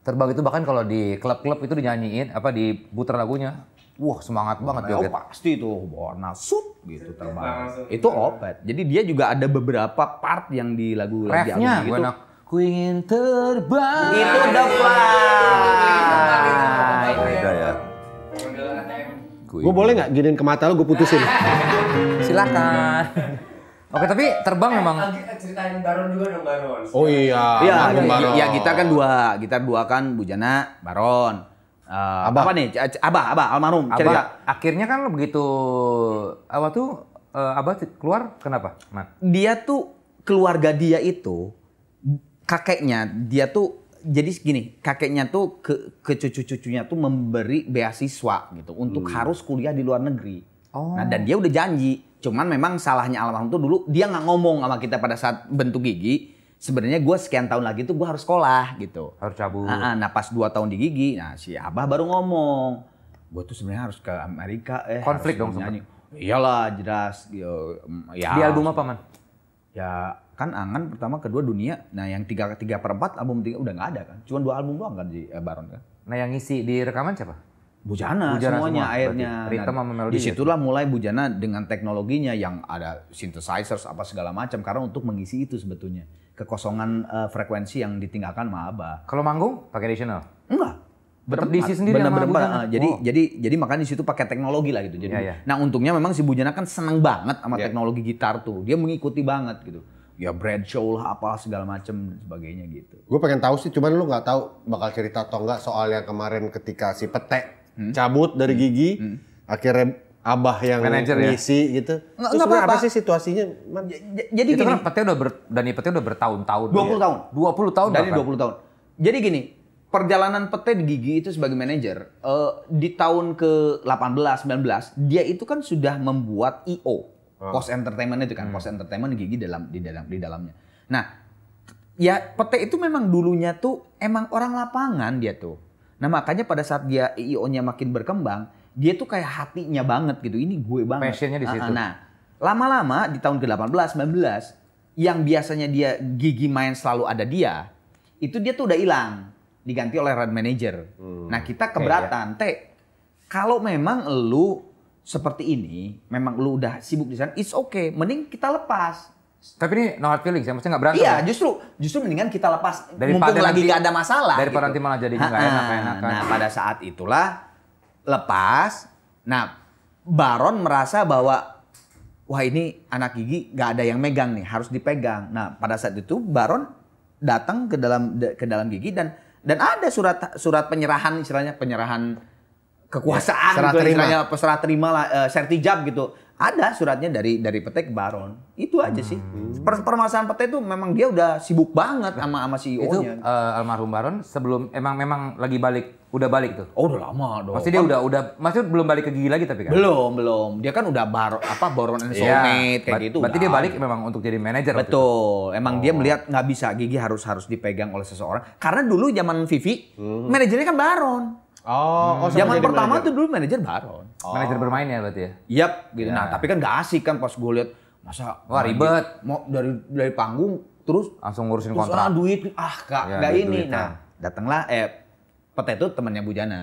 terbang itu bahkan kalau di klub-klub itu dinyanyiin apa di puter lagunya. Wah, semangat banget ya. pasti itu warna sup gitu terbang. Itu Opet. Jadi dia juga ada beberapa part yang di lagu-lagu gitu. Ku ingin terbang. Itu The Fly. ya. Gue boleh nggak giniin ke mata lo, gue putusin. Silakan. Oke tapi terbang memang. Ceritain Baron juga dong Baron. Oh iya. Iya. Baron. Ya kita kan dua, kita dua kan Bujana, Baron. Uh, abah. apa nih? Abah, Abah, almarhum. Abah. Cerita. Akhirnya kan begitu awal tuh uh, Abah keluar kenapa? Nah. Dia tuh keluarga dia itu kakeknya dia tuh jadi gini, kakeknya tuh ke, ke cucu-cucunya tuh memberi beasiswa gitu untuk hmm. harus kuliah di luar negeri. Oh. Nah, dan dia udah janji. Cuman memang salahnya almarhum tuh dulu dia nggak ngomong sama kita pada saat bentuk gigi. Sebenarnya gue sekian tahun lagi tuh gue harus sekolah gitu. Harus cabut. Nah, nah pas dua tahun di gigi, nah si abah baru ngomong, gue tuh sebenarnya harus ke Amerika. Eh, Konflik dong sebenarnya. Iyalah jelas. Ya, ya, di album apa man? Ya kan Angan pertama kedua dunia nah yang tiga tiga per empat album tiga udah nggak ada kan cuma dua album doang kan di eh, Baron kan nah yang ngisi di rekaman siapa Bujana, Bujana semuanya semua, airnya. nah, sama melodi. Disitulah mulai Bujana dengan teknologinya yang ada synthesizers apa segala macam karena untuk mengisi itu sebetulnya kekosongan uh, frekuensi yang ditinggalkan maaf Abah. Kalau manggung pakai additional? Enggak. Tetap diisi sendiri bener, bener, sama eh, jadi oh. jadi jadi makanya di situ pakai teknologi lah gitu. Jadi yeah, yeah. nah untungnya memang si Bujana kan seneng banget sama yeah. teknologi gitar tuh. Dia mengikuti banget gitu ya show lah apa segala macem dan sebagainya gitu. Gue pengen tahu sih, cuman lu nggak tahu bakal cerita atau nggak soal yang kemarin ketika si Pete hmm? cabut dari hmm. gigi, hmm? akhirnya abah yang Manager, ya? ngisi ya? gitu. Nggak, Terus apa, apa sih situasinya? Jadi kan gini. Kan Pete udah ber, Dani Pete udah bertahun-tahun. Dua puluh iya. tahun. 20 tahun. Dani 20 tahun. Jadi gini, perjalanan Pete di Gigi itu sebagai manajer uh, di tahun ke 18 19 dia itu kan sudah membuat IO Ah. Post entertainment itu kan, hmm. post entertainment gigi dalam di dalam di dalamnya. Nah, ya Pete itu memang dulunya tuh emang orang lapangan dia tuh. Nah, makanya pada saat dia IO-nya makin berkembang, dia tuh kayak hatinya banget gitu. Ini gue banget. Passionnya di ah, ah, situ. Nah, lama-lama di tahun ke-18, 19 yang biasanya dia gigi main selalu ada dia, itu dia tuh udah hilang, diganti oleh red manager. Hmm. Nah, kita ya. keberatan, hey, "Teh, kalau memang lu seperti ini, memang lu udah sibuk di sana, it's okay. Mending kita lepas. Tapi ini no hard feelings ya, maksudnya nggak berantem. Iya, ya? justru justru mendingan kita lepas Dari mumpung lagi nggak ada masalah. Dari gitu. nanti malah jadi nggak enak enak. Nah, pada saat itulah lepas. Nah, Baron merasa bahwa wah ini anak gigi nggak ada yang megang nih, harus dipegang. Nah, pada saat itu Baron datang ke dalam ke dalam gigi dan dan ada surat surat penyerahan istilahnya penyerahan kekuasaan ya, serah gitu, terima. Misalnya, serah terima lah, uh, eh, sertijab gitu. Ada suratnya dari dari Pete ke Baron. Itu aja sih. Hmm. Per permasalahan Pete itu memang dia udah sibuk banget nah, sama sama ceo Itu uh, almarhum Baron sebelum emang memang lagi balik, udah balik tuh. Oh, udah lama dong. pasti dia kan udah udah masih belum balik ke gigi lagi tapi kan. Belum, belum. Dia kan udah bar apa Baron and iya. Soulmate kayak gitu. Berarti dia balik memang untuk jadi manajer. Betul. Emang oh. dia melihat nggak bisa gigi harus harus dipegang oleh seseorang karena dulu zaman Vivi hmm. manajernya kan Baron. Oh, oh zaman pertama manager. tuh dulu manajer Baron. Oh. Manajer bermain ya berarti ya? Yap, gitu. Yeah. Nah, tapi kan gak asik kan pas gue lihat masa wah ribet mau dari dari panggung terus langsung ngurusin terus, kontrak. Ah, duit ah kak, ya, gak ini. Duitan. Ya. Nah, datanglah eh Pete itu temannya Bujana.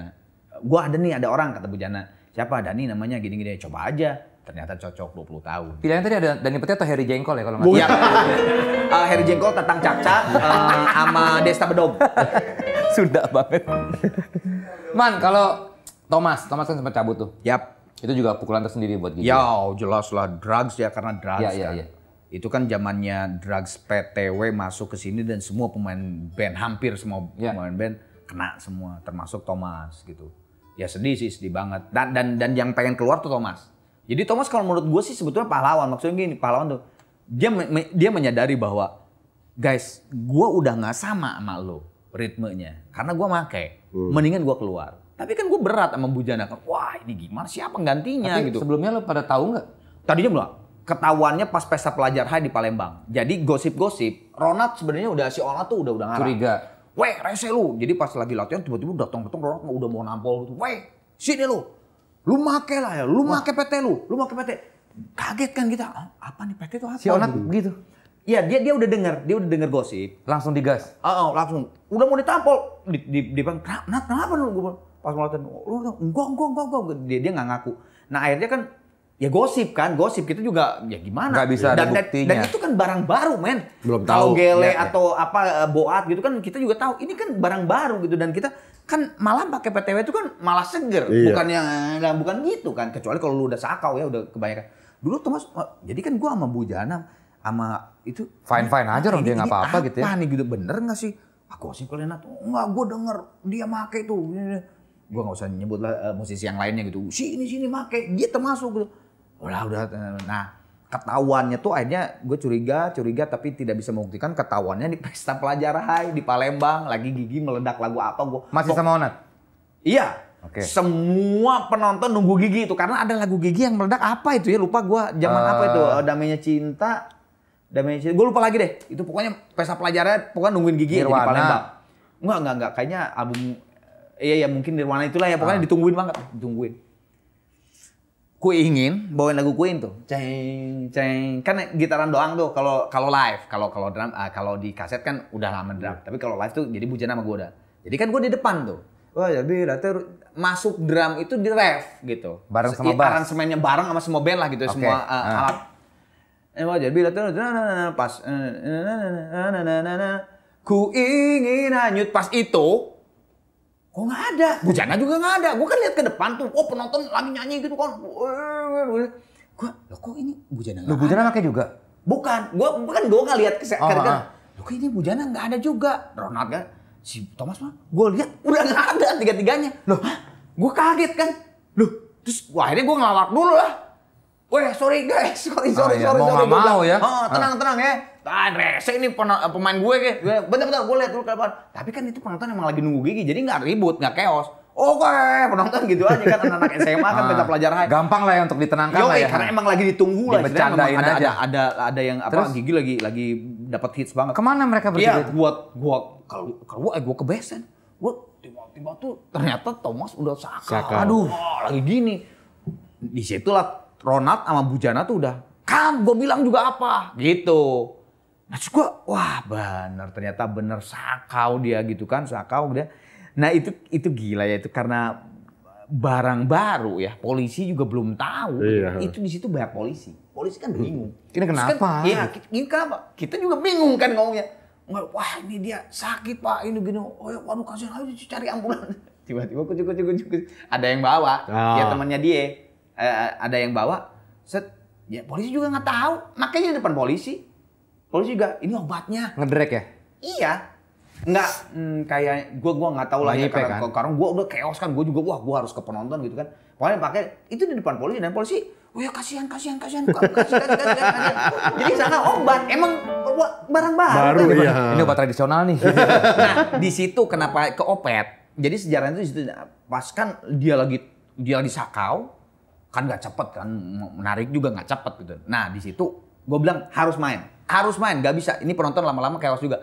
Gua ada nih ada orang kata Bujana. Siapa Dani namanya gini-gini coba aja. Ternyata cocok 20 tahun. Pilihan tadi ada Dani Pete atau Harry Jengkol ya kalau enggak. Iya. salah. Iya. [LAUGHS] Harry Jengkol, Tatang cacat uh, eh, sama Desta Bedog. [LAUGHS] Sunda banget. Man, kalau Thomas, Thomas kan sempat cabut tuh. Yap. Itu juga pukulan tersendiri buat gitu. Ya, jelas lah drugs ya karena drugs. Ya, ya, kan. ya, Itu kan zamannya drugs PTW masuk ke sini dan semua pemain band hampir semua ya. pemain band kena semua termasuk Thomas gitu. Ya sedih sih, sedih banget. Dan dan, dan yang pengen keluar tuh Thomas. Jadi Thomas kalau menurut gue sih sebetulnya pahlawan. Maksudnya gini, pahlawan tuh dia me, dia menyadari bahwa guys, gue udah nggak sama sama lo ritmenya. Karena gue make, hmm. mendingan gue keluar. Tapi kan gue berat sama bujana. Kan. Wah ini gimana siapa gantinya Tapi gitu. sebelumnya lo pada tahu nggak? Tadinya belum. Ketahuannya pas pesta pelajar Hai di Palembang. Jadi gosip-gosip, Ronat sebenarnya udah si Ola tuh udah udah ngarang. Curiga. Weh, rese lu. Jadi pas lagi latihan tiba-tiba datang-datang Ronald udah mau nampol Weh, sini lu. Lu make lah ya, lu Wah. make PT lu, lu make PT. Kaget kan kita, ah, apa nih PT itu apa? Si Ola gitu. Iya, dia dia udah dengar, dia udah dengar gosip. Langsung digas. Oh, oh, langsung. Udah mau ditampol. Di di, di bang, kenapa, kenapa lu? Gue pas ngeliatin, oh, lu enggak, enggak, enggak, enggak. Dia dia nggak ngaku. Nah akhirnya kan ya gosip kan, gosip kita juga ya gimana? Gak bisa dan, ada buktinya. Dan, dan itu kan barang baru men. Belum tahu. Kalau gele ya, atau ya. apa eh, boat gitu kan kita juga tahu. Ini kan barang baru gitu dan kita kan malam pakai PTW itu kan malah seger, iya. bukannya nah, eh, bukan gitu kan. Kecuali kalau lu udah sakau ya udah kebanyakan. Dulu Thomas, eh, jadi kan gua sama Bu Jana sama itu fine fine aja dong dia nggak apa-apa gitu ya. ini nih gitu bener nggak sih? Aku sih kalian tuh nggak gue denger dia make tuh. Gue nggak usah nyebut lah uh, musisi yang lainnya gitu. Si ini sini make dia termasuk gitu. Udah udah. Eh, nah ketahuannya tuh akhirnya gue curiga curiga tapi tidak bisa membuktikan ketahuannya di pesta pelajar hai di Palembang lagi gigi meledak lagu apa gue masih sama Onat iya okay. semua penonton nunggu gigi itu karena ada lagu gigi yang meledak apa itu ya lupa gua zaman uh, apa itu damainya cinta damage gue lupa lagi deh itu pokoknya pesta pelajaran pokoknya nungguin gigi ya, Nirwana enggak enggak enggak kayaknya album eh, iya ya mungkin Nirwana itulah ya pokoknya ah. ditungguin banget ditungguin ku ingin bawain lagu Queen tuh ceng ceng kan gitaran doang tuh kalau kalau live kalau kalau drum uh, kalau di kaset kan udah lama drum yeah. tapi kalau live tuh jadi bujana sama gue udah jadi kan gue di depan tuh wah jadi ya, datang masuk drum itu di ref gitu bareng sama bass aransemennya bareng sama semua band lah gitu ya. okay. semua uh, ah. alat Eh, eh na pas ku ingin hanyut pas itu kok nggak ada bujana juga nggak ada gua kan lihat ke depan tuh oh penonton lagi nyanyi gitu kan gue lo kok ini bujana nggak bujana pakai juga bukan gua bukan gua nggak lihat ke sana, kan lo kok ini bujana nggak ada juga Ronald kan si Thomas mah gua lihat udah nggak ada tiga tiganya loh gua kaget kan loh terus akhirnya gua ngelawak dulu lah Weh, sorry guys, [LAUGHS] sorry, sorry, oh, iya. sorry. Mau sorry, mau ya? Oh, ah, tenang, ah. tenang ya. Tan, ah, rese ini eh, pemain gue, ke. Iya, Bentar-bentar, gue liat dulu kapan. Tapi kan itu penonton emang lagi nunggu gigi, jadi nggak ribut, nggak keos Oke, oh, eh, penonton gitu aja kan anak-anak SMA [LAUGHS] kan peta ah. pelajaran. Gampang lah ya untuk ditenangkan Yo, lah ya. karena emang lagi ditunggu lah. ada, aja. Ada, ada ada yang apa Terus, gigi lagi lagi dapat hits banget. Kemana mereka berdua? Iya, gua gua kalau kalau gua eh gua kebesen. Gua tiba-tiba tuh ternyata Thomas udah sakit. Aduh, oh, lagi gini. Di situ lah Ronald sama Bujana tuh udah, kan gue bilang juga apa, gitu. Nah terus gue, wah bener, ternyata bener sakau dia gitu kan, sakau dia. Nah itu itu gila ya, itu karena barang baru ya, polisi juga belum tahu. Iya. Itu di situ banyak polisi. Polisi kan hmm. bingung. Ini kan, kenapa? Iya, kan, ini kenapa? Kita juga bingung kan ngomongnya wah ini dia sakit pak ini gini oh ya waduh kasihan ayo cari ambulan [LAUGHS] tiba-tiba kucuk kucuk kucuk ada yang bawa ah. ya temannya dia Eh, eh, ada yang bawa set ya polisi juga nggak tahu makanya di depan polisi polisi juga ini obatnya ngedrek ya iya nggak hmm, kayak gue gua nggak tahu lah ya karena, kan? karena gue udah chaos kan gue juga wah gue harus ke penonton gitu kan pokoknya pakai itu di depan polisi dan polisi wah oh ya, kasihan kasihan kasihan kasihan kasihan jadi sana obat emang barang baru baru gitu. kan? iya. ini obat tradisional nih nah di situ kenapa ke opet jadi sejarahnya itu di situ pas kan dia lagi dia lagi sakau kan nggak cepet kan menarik juga nggak cepet gitu nah di situ gue bilang harus main harus main nggak bisa ini penonton lama-lama chaos juga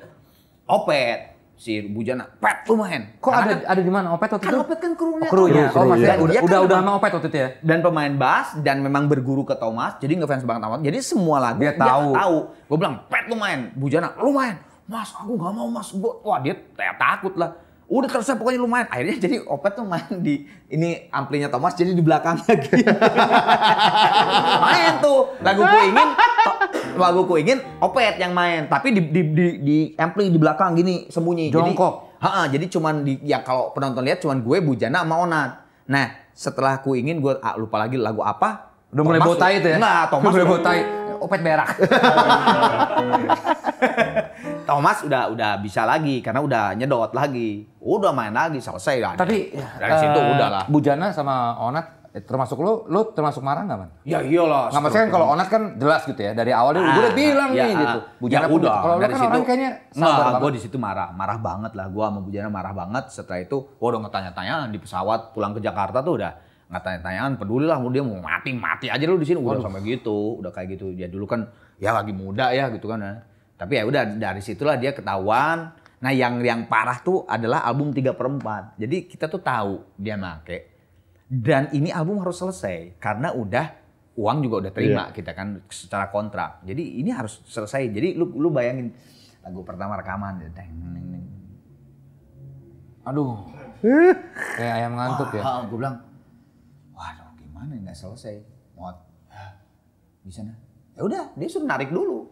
opet si Bujana, Pet lu main. Kok Karena ada kan, ada di mana Opet waktu kan itu? Kan Opet kan krunya. Oh, krunya. Iya, oh, iya. kan udah kan udah, udah sama Opet waktu itu ya. Dan pemain bass dan memang berguru ke Thomas, jadi nggak fans banget Thomas Jadi semua lagu dia, dia tahu. tahu. Gue bilang, "Pet lu main, Bujana lu main." Mas, aku nggak mau mas. gue wah dia ya, takut lah udah kerasa pokoknya lumayan akhirnya jadi Opet tuh main di ini amplinya Thomas jadi di belakangnya gitu [LAUGHS] main tuh lagu ku ingin to, lagu ku ingin Opet yang main tapi di di di, di ampli di belakang gini sembunyi jongkok jadi, ha jadi cuman di ya kalau penonton lihat cuman gue Bujana sama Onan nah setelah ku ingin gue ah, lupa lagi lagu apa udah mulai botai itu ya nah Thomas udah mulai botai Opet berak [LAUGHS] Thomas udah udah bisa lagi karena udah nyedot lagi. Udah main lagi selesai lah. Tapi nah, ya, dari uh, situ eh, udah lah. Bujana sama Onat eh, termasuk lu, lu termasuk marah nggak man? Ya iyalah. Nggak maksudnya kan kalau Onat kan jelas gitu ya dari awal dia udah ah, bilang ya, nih gitu. Ya Bujana ya, udah. Kalau dari kan situ, kayaknya sabar nah, gue di situ marah, marah banget lah. Gue sama Bujana marah banget. Setelah itu gue udah ngetanya-tanya di pesawat pulang ke Jakarta tuh udah nggak tanya-tanyaan peduli lah dia mau mati mati aja lu di sini udah sama sampai gitu udah kayak gitu ya dulu kan ya lagi muda ya gitu kan ya tapi ya udah dari situlah dia ketahuan. Nah yang yang parah tuh adalah album tiga perempat. Jadi kita tuh tahu dia make. Dan ini album harus selesai karena udah uang juga udah terima yeah. kita kan secara kontrak. Jadi ini harus selesai. Jadi lu lu bayangin lagu pertama rekaman. Aduh. [LAUGHS] Kayak ayam ngantuk ya. Gue bilang, waduh gimana nggak selesai. Mot. bisa nih? Ya udah, dia suruh narik dulu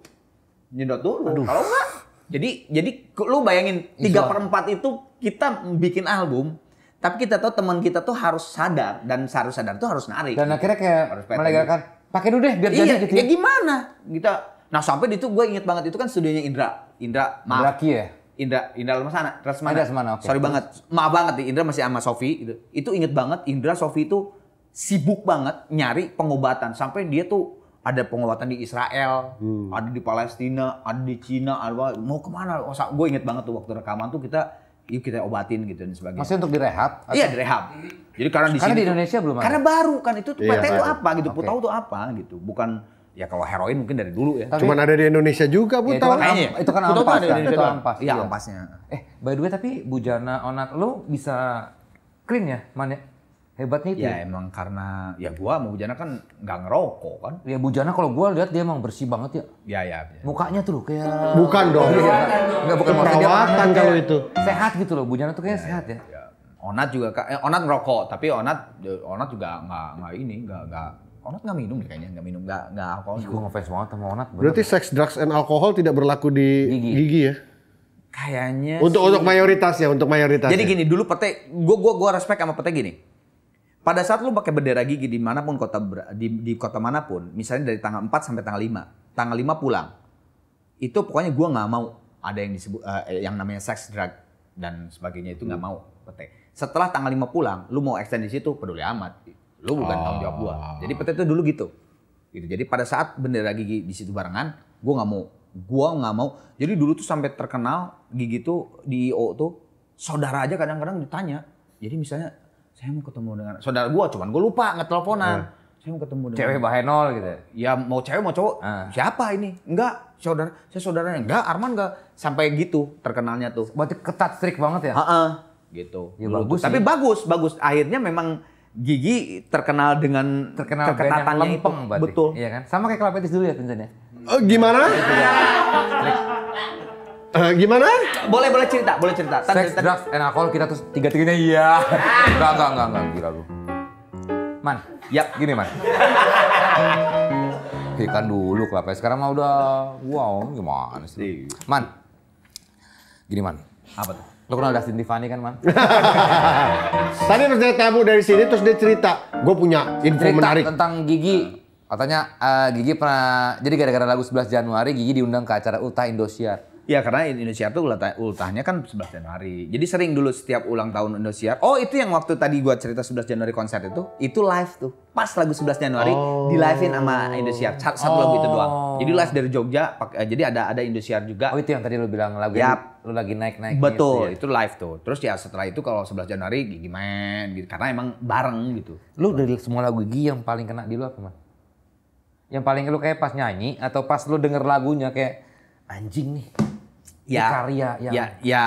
nyedot dulu. Kalau enggak, jadi jadi lu bayangin tiga perempat itu kita bikin album, tapi kita tahu teman kita tuh harus sadar dan harus sadar tuh harus narik. Dan akhirnya kayak harus melegakan pakai dulu deh biar iya, jadi gitu. Ya, ya. gimana? Kita nah sampai di itu gue inget banget itu kan studionya Indra. Indra maaf. Indra Kie ya? Indra Indra Lesmana, Lesmana. Indra mana Okay. Sorry banget. Maaf banget nih Indra masih sama Sofi gitu. itu. Itu inget banget Indra Sofi itu sibuk banget nyari pengobatan sampai dia tuh ada penguatan di Israel, hmm. ada di Palestina, ada di Cina, ada mau kemana? Oh, gue inget banget tuh waktu rekaman tuh kita yuk kita obatin gitu dan sebagainya. Masih untuk direhab? Iya direhab. Jadi karena di karena sini di Indonesia tuh, belum ada. Karena baru kan itu iya, PT itu apa gitu, okay. putau itu apa gitu, bukan ya kalau heroin mungkin dari dulu ya. Tapi, cuman ada di Indonesia juga ya, putau. Ya, itu, kan, itu kan ampas, kan? Ada di kan? Indonesia itu ampas. Iya, iya, ampasnya. Eh, by the way tapi Bujana Onat lo bisa clean ya? Mana Hebatnya itu. Ya, ya emang karena ya gua mau Bujana kan nggak ngerokok kan. Ya Bujana kalau gua lihat dia emang bersih banget ya. Ya ya. ya. Mukanya tuh kayak Bukan dong. Enggak bukan perawatan kalau itu. Sehat gitu loh Bujana tuh kayak ya, sehat ya, ya. ya. Onat juga kak, eh, Onat ngerokok, tapi Onat Onat juga nggak nggak ini nggak nggak Onat nggak minum deh kayaknya, nggak minum, nggak nggak alkohol. Ih, gua ngefans banget sama Onat. Bener. Berarti seks, drugs, and alkohol tidak berlaku di gigi, gigi ya? Kayaknya. Untuk sih. untuk mayoritas ya, untuk mayoritas. Jadi ya? gini, dulu Pete, gua gua gua respect sama Pete gini. Pada saat lu pakai bendera gigi di dimanapun kota di, di kota manapun, misalnya dari tanggal 4 sampai tanggal 5, tanggal 5 pulang, itu pokoknya gua nggak mau ada yang disebut uh, yang namanya sex drug dan sebagainya itu nggak hmm. mau pete. Setelah tanggal 5 pulang, lu mau extend di situ peduli amat. Lu bukan oh. tanggung jawab gua. Oh. Jadi pete itu dulu gitu. Gitu. Jadi pada saat bendera gigi di situ barengan, gua nggak mau. Gua nggak mau. Jadi dulu tuh sampai terkenal gigi tuh di IO tuh saudara aja kadang-kadang ditanya. Jadi misalnya saya mau ketemu dengan saudara gue, cuman gue lupa teleponan Hmm. Eh. Saya mau ketemu dengan cewek Bahenol gitu. Ya mau cewek mau cowok. Hmm. Siapa ini? Enggak, saudara. Saya saudaranya enggak, Arman enggak. Sampai gitu terkenalnya tuh. Berarti ketat strik banget ya? Heeh. Gitu. Ya, bagus. Tapi bagus, bagus. Akhirnya memang Gigi terkenal dengan terkenal keketatannya lempeng, itu. Betul. Iya kan? Sama kayak kelapetis dulu ya Vincent ya. Uh, gimana? Ya, Uh, gimana? Boleh boleh cerita, boleh cerita. Tan, Sex, enak drugs, and alcohol kita terus tiga tiganya iya. enggak enggak enggak enggak gila lu. Man, yap gini man. Ikan dulu kelapa. Sekarang mah udah wow gimana sih? Iya. Man, gini man. Apa tuh? Lo kenal Dustin Tiffany kan, Man? [LAUGHS] Tadi dia tabu dari sini terus dia cerita, gue punya info cerita menarik. tentang Gigi. Katanya uh, Gigi pernah, jadi gara-gara lagu 11 Januari Gigi diundang ke acara Uta Indosiar. Ya karena Indosiar tuh ultahnya kan 11 Januari. Jadi sering dulu setiap ulang tahun Indosiar. Oh itu yang waktu tadi gua cerita 11 Januari konser itu, itu live tuh. Pas lagu 11 Januari oh. di live-in sama oh. Indosiar. Satu, oh. lagu itu doang. Oh. Jadi live dari Jogja, eh, jadi ada ada Indosiar juga. Oh itu yang tadi lu bilang lagu ya, lu lagi naik-naik. Gitu Betul, ya? itu live tuh. Terus ya setelah itu kalau 11 Januari gimana? gitu. Karena emang bareng gitu. Lu dari semua lagu Gigi yang paling kena di lu apa, Man? Yang paling lu kayak pas nyanyi atau pas lu denger lagunya kayak anjing nih ya, di karya yang ya, ya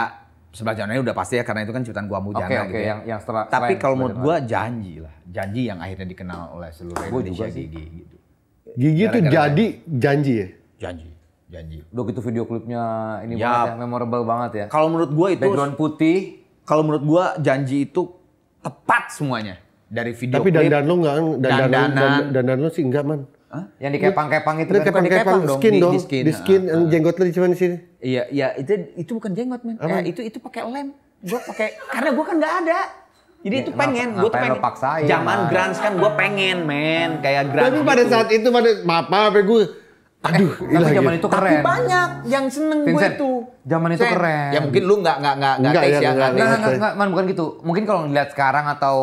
sebelah jalannya udah pasti ya karena itu kan ciptaan gua Mujana okay, okay, gitu ya. yang, yang setelah, tapi kalau menurut gua janji lah janji yang akhirnya dikenal oleh seluruh Indonesia gigi gitu gigi itu jadi janji ya janji janji udah gitu video klipnya ini ya, banget yang memorable banget ya kalau menurut gua itu background putih kalau menurut gua janji itu tepat semuanya dari video tapi klip, dandan lu nggak dandan dan dandan lu sih enggak man Hah? Yang dikepang-kepang itu kan kepang -kepang, dikepang dong, skin di, dong. Di skin, di skin ah, yang ah. jenggotnya di sini. Iya, iya itu itu bukan jenggot, men. Ya, itu itu pakai lem. Gua pakai karena gua kan nggak ada. Jadi ya, itu iya, pengen, gue tuh pengen. Paksain, zaman nah. grunge kan gue pengen, men. Kayak grunge. Tapi pada gitu. saat itu pada maaf, maaf ya, gue Aduh, eh, tapi zaman ya. itu keren. Tapi banyak yang seneng gue itu. Zaman itu Ceng. keren. Ya mungkin lu nggak nggak nggak nggak ya, taste ya. Nggak nggak nggak man bukan gitu. Mungkin kalau ngeliat sekarang atau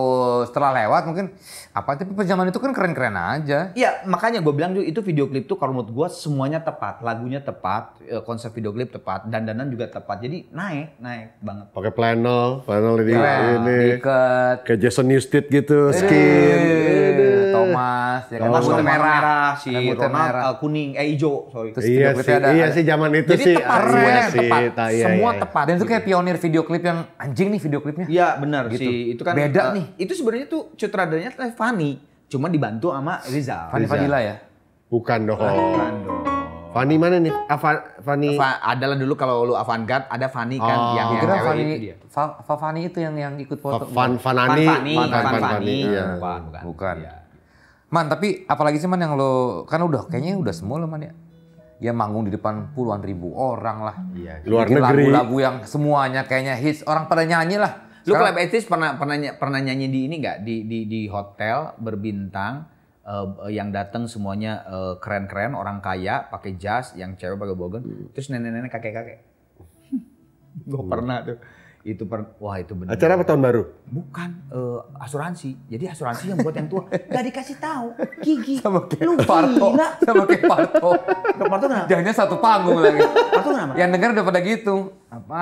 setelah lewat mungkin apa tapi zaman itu kan keren-keren aja. Iya makanya gue bilang itu video klip tuh kalau menurut gue semuanya tepat, lagunya tepat, eh, konsep video klip tepat, dan danan juga tepat. Jadi naik naik banget. Pakai flannel, flannel ini, ya, ini. Diket. kayak Jason Newsted gitu, iya. skin. Eee. Iya. Eee. Thomas, ya kan? Oh, Thomas merah, merah, si Ronald merah. Uh, kuning, eh hijau, sorry. Iya Terus iya sih, ada, iya sih zaman itu Jadi sih. Jadi Tepat, ah, iya tepat, sih, tepat. Iya, semua iya. iya. tepat. Dan itu kayak pionir video klip yang anjing nih video klipnya. Iya benar gitu. sih, itu kan beda uh, nih. Itu sebenarnya tuh sutradaranya Fanny, cuma dibantu sama Riza. Fanny Fadila ya? Bukan dong. Bukan dong. Fani mana nih? Ava, ah, Fani. Fa, adalah dulu kalau lu avantgarde ada Fani kan oh. yang kira yang kira Fani Fa, Fa Fani itu yang yang ikut foto. Fan Fanani. Fan Fani. Fan Fani. Iya. Bukan. Bukan. Bukan. Ya. Man, tapi apalagi sih man yang lo kan udah kayaknya udah semua lo man ya. Ya manggung di depan puluhan ribu orang lah. Iya, luar Bikin negeri. Lagu-lagu yang semuanya kayaknya hits, orang pada nyanyi lah. Lu Club Etis pernah pernah pernah nyanyi di ini nggak di di di hotel berbintang uh, yang datang semuanya keren eh, keren-keren orang kaya pakai jas yang cewek pakai bogan, hmm. terus nenek-nenek kakek-kakek [LAUGHS] gue pernah tuh itu per, wah itu benar. Acara apa tahun baru? Bukan uh, asuransi. Jadi asuransi yang buat yang tua [LAUGHS] nggak dikasih tahu. Gigi. Sama kayak Lu Parto. Gila. Sama kayak Parto. Parto kenapa? Jangan satu panggung lagi. Parto kenapa? Yang dengar udah pada gitu. Apa?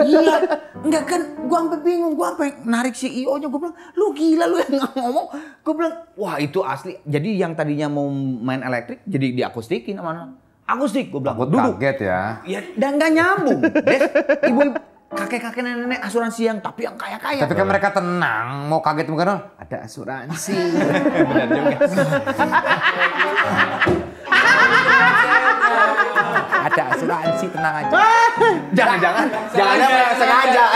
Iya. Enggak kan gua sampai bingung, gua sampai narik CEO-nya gua bilang, "Lu gila lu yang ngomong." Gua bilang, "Wah, itu asli." Jadi yang tadinya mau main elektrik jadi di diakustikin sama akustik gue bilang gue duduk kaget ya ya dan gak nyambung Des, ibu, ibu kakek-kakek nenek-nenek asuransi yang tapi yang kaya-kaya. Tapi kan mereka tenang, mau kaget mungkin ada asuransi. [LAUGHS] Benar juga. ada asuransi tenang aja. [LAUGHS] Jangan-jangan, jangan-jangan sengaja.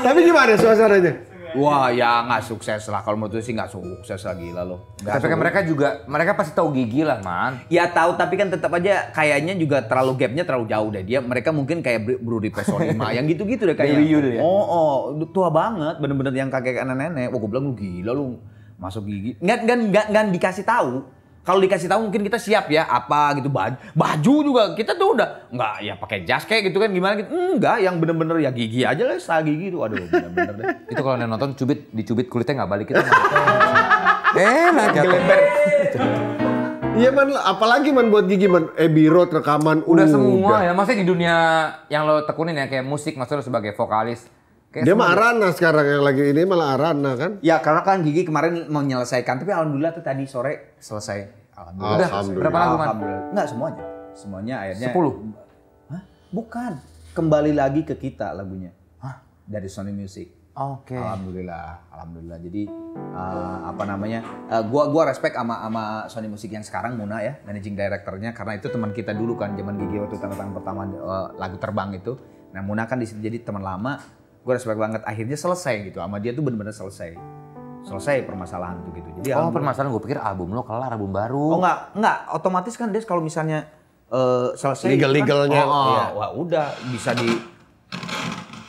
Tapi gimana suasana suasananya? Wah ya nggak sukses lah kalau menurut sih nggak sukses lagi lah lo. tapi kan mereka juga mereka pasti tahu gigi lah man. Ya tahu tapi kan tetap aja kayaknya juga terlalu gapnya terlalu jauh deh dia. Mereka mungkin kayak Bro di Pesolima [LAUGHS] yang gitu-gitu deh kayak. Oh, ya. Oh oh tua banget bener-bener yang kakek nenek nenek. Wah gue bilang lu gila lu masuk gigi. Nggak nggak nggak, nggak dikasih tahu kalau dikasih tahu mungkin kita siap ya apa gitu baju, baju juga kita tuh udah nggak ya pakai jas kayak gitu kan gimana gitu enggak yang bener-bener ya gigi aja lah style gigi tuh aduh bener-bener deh [LAUGHS] itu kalau nonton cubit dicubit kulitnya nggak balik kita enak gelember Iya man, apalagi man buat gigi man, Abbey eh, Road rekaman udah, uh, semua ya, maksudnya di dunia yang lo tekunin ya kayak musik, maksudnya sebagai vokalis, Kayak dia mah Arana sekarang yang lagi ini malah Arana kan? Ya karena kan Gigi kemarin menyelesaikan, tapi alhamdulillah tuh tadi sore selesai. Alhamdulillah. Udah, berapa lagu, Man? Enggak, semuanya. Semuanya akhirnya. Sepuluh? Bukan. Kembali lagi ke kita lagunya. Hah? Dari Sony Music. Oke. Okay. Alhamdulillah, alhamdulillah. Jadi uh, apa namanya? Uh, gua gua respect sama sama Sony Music yang sekarang Muna ya, managing directornya karena itu teman kita dulu kan zaman Gigi waktu tanda tangan pertama uh, lagu terbang itu. Nah, Muna kan di situ jadi teman lama. gua respect banget akhirnya selesai gitu. Sama dia tuh bener-bener selesai selesai permasalahan tuh gitu. Jadi oh permasalahan gue pikir album lo kelar album baru. Oh enggak enggak otomatis kan Des kalau misalnya uh, selesai legal legalnya kan, oh, oh, ya, wah udah bisa di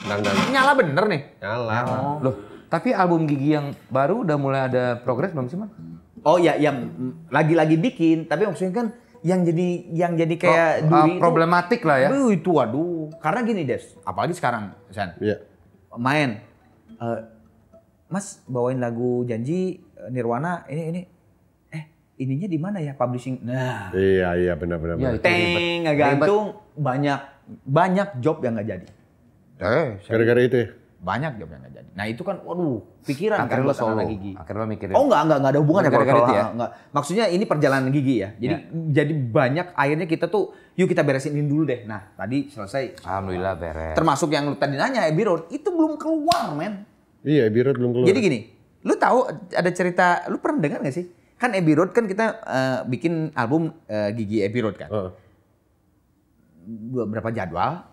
dan, dan. nyala bener nih. Nyala. Oh. Loh tapi album gigi yang baru udah mulai ada progres belum sih man? Oh ya yang lagi-lagi bikin tapi maksudnya kan yang jadi yang jadi kayak Pro, uh, problematik itu, lah ya. Duh, itu waduh. Karena gini Des, apalagi sekarang Sen. Iya. Yeah. Main uh, Mas bawain lagu Janji eh, Nirwana ini ini eh ininya di mana ya publishing? Nah. Iya iya benar benar. Ya, teng gantung banyak banyak job yang nggak jadi. Eh, eh gara-gara itu ya? Banyak job yang nggak jadi. Nah itu kan, waduh, pikiran akhirnya kan lo solo. Gigi. Akhirnya mikir mikirin. Oh nggak nggak nggak ada hubungan gara-gara itu ya? Enggak. Maksudnya ini perjalanan gigi ya. Jadi ya. jadi banyak akhirnya kita tuh, yuk kita beresin ini dulu deh. Nah tadi selesai. Alhamdulillah beres. Termasuk yang lu tadi nanya, road itu belum keluar men. Iya, Abbey Road belum keluar. Jadi gini, lu tahu ada cerita, lu pernah dengar gak sih? Kan Abbey Road kan kita uh, bikin album uh, Gigi Abbey Road kan. Uh. Berapa jadwal?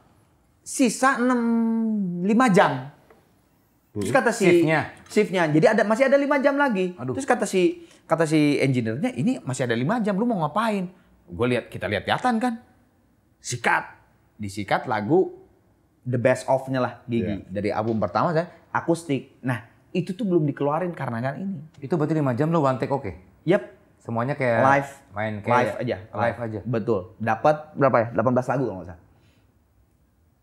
Sisa 6 5 jam. Terus hmm. kata si shiftnya, shiftnya. Jadi ada masih ada 5 jam lagi. Aduh. Terus kata si kata si engineer-nya ini masih ada 5 jam, lu mau ngapain? Gue lihat kita lihat kelihatan kan. Sikat. Disikat lagu the best of-nya lah Gigi. Yeah. Dari album pertama saya akustik. Nah, itu tuh belum dikeluarin karena kan ini. Itu berarti lima jam lo one take oke? Okay? Yep. Semuanya kayak live main kayak live aja. Live, aja. Betul. Dapat berapa ya? Delapan belas lagu nggak salah.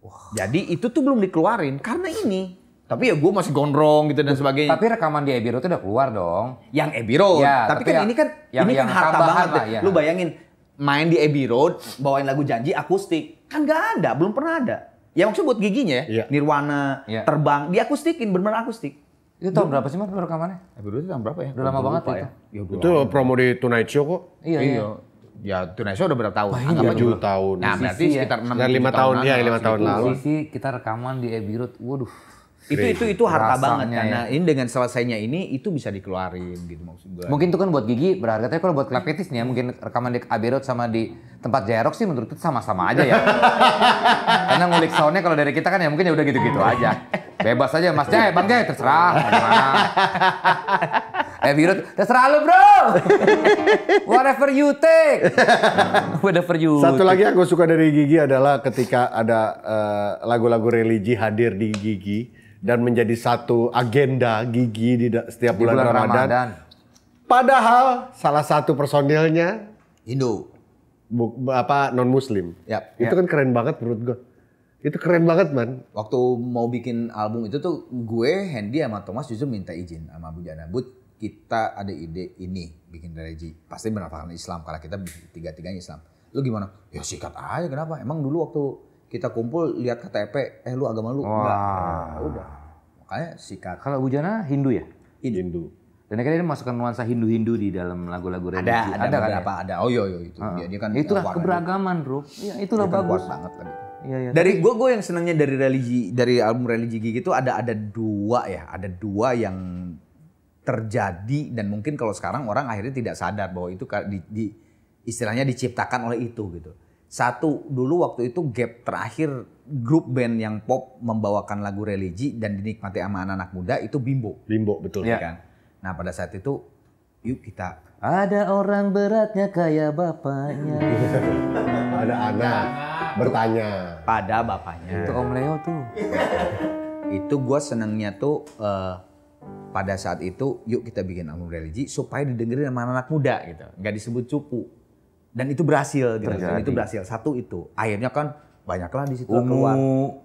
Wow. Jadi itu tuh belum dikeluarin karena ini. Tapi ya gue masih gondrong gitu dan sebagainya. Tapi rekaman di Ebiro itu udah keluar dong. Yang Ebiro. Ya, tapi, tapi kan yang, ini kan yang, ini kan yang kan harta banget. Lah, ya. Lu bayangin main di Abbey Road bawain lagu janji akustik kan gak ada belum pernah ada Ya maksudnya buat giginya ya. Iya. Nirwana, ya. terbang, akustikin bener-bener akustik. Itu tahun berapa sih Mas rekamannya? rekamannya? Episode eh, itu tahun berapa ya? Udah lama banget ya. ya. ya itu lama. promo di Tonight Show kok. Iya, iya. iya. Ya Tonight Show udah berapa tahun? Bahin, Anggap 7 tahun. Nah, berarti ya. sekitar 6 5 tahun. Iya, 5 tahun lalu. Sisi kita rekaman di Abbey Road. Waduh itu itu itu harta banget karena ya. ini dengan selesainya ini itu bisa dikeluarin gitu maksud gue. Mungkin itu kan buat gigi berharga tapi kalau buat klapetis nih ya mungkin rekaman di Aberot sama di tempat Jerox sih menurut itu sama-sama aja ya. [LAUGHS] karena ngulik soundnya kalau dari kita kan ya mungkin ya udah gitu-gitu aja. Bebas aja Mas jay ya, Bang jay terserah. Eh Birut, terserah lu bro. [LAUGHS] Whatever you take. [LAUGHS] Whatever you Satu lagi yang gue suka dari Gigi adalah ketika ada eh, lagu-lagu uh, lagu -lagu religi hadir di Gigi dan menjadi satu agenda gigi di setiap di bulan, Ramadan. Ramadan. Padahal salah satu personilnya Hindu, bu, apa non Muslim. Yep. Ya, itu yep. Ya. kan keren banget menurut gue. Itu keren banget man. Waktu mau bikin album itu tuh gue, Hendy sama Thomas justru minta izin sama Bu Jana. But kita ada ide ini bikin religi. Pasti bernafakan Islam karena kita tiga-tiganya Islam. Lu gimana? Ya sikat aja kenapa? Emang dulu waktu kita kumpul lihat KTP, eh lu agama lu Wah. enggak. Ya, udah. Kayak sikat. Kalau Bujana Hindu ya? Hindu. Hindu. Dan akhirnya dia masukkan nuansa Hindu-Hindu di dalam lagu-lagu religi. Ada, ada, ada kan apa? Ya? Ada. Oh iya, iya itu. Uh, dia, dia kan itulah keberagaman, Bro. Ya, itulah dia bagus. Kan banget lagi. Iya, iya. Dari gue gue yang senangnya dari religi dari album religi gitu ada ada dua ya, ada dua yang terjadi dan mungkin kalau sekarang orang akhirnya tidak sadar bahwa itu di, di istilahnya diciptakan oleh itu gitu. Satu dulu waktu itu gap terakhir grup band yang pop membawakan lagu religi dan dinikmati sama anak-anak muda itu Bimbo. Bimbo betul iya ya. kan. Nah pada saat itu yuk kita ada orang beratnya kayak bapaknya. [LAUGHS] ada anak bertanya pada bapaknya. Itu Om Leo tuh. itu gue senengnya tuh uh, pada saat itu yuk kita bikin album religi supaya didengerin sama anak, -anak muda gitu nggak disebut cupu dan itu berhasil gitu dan itu berhasil satu itu akhirnya kan banyaklah di situ keluar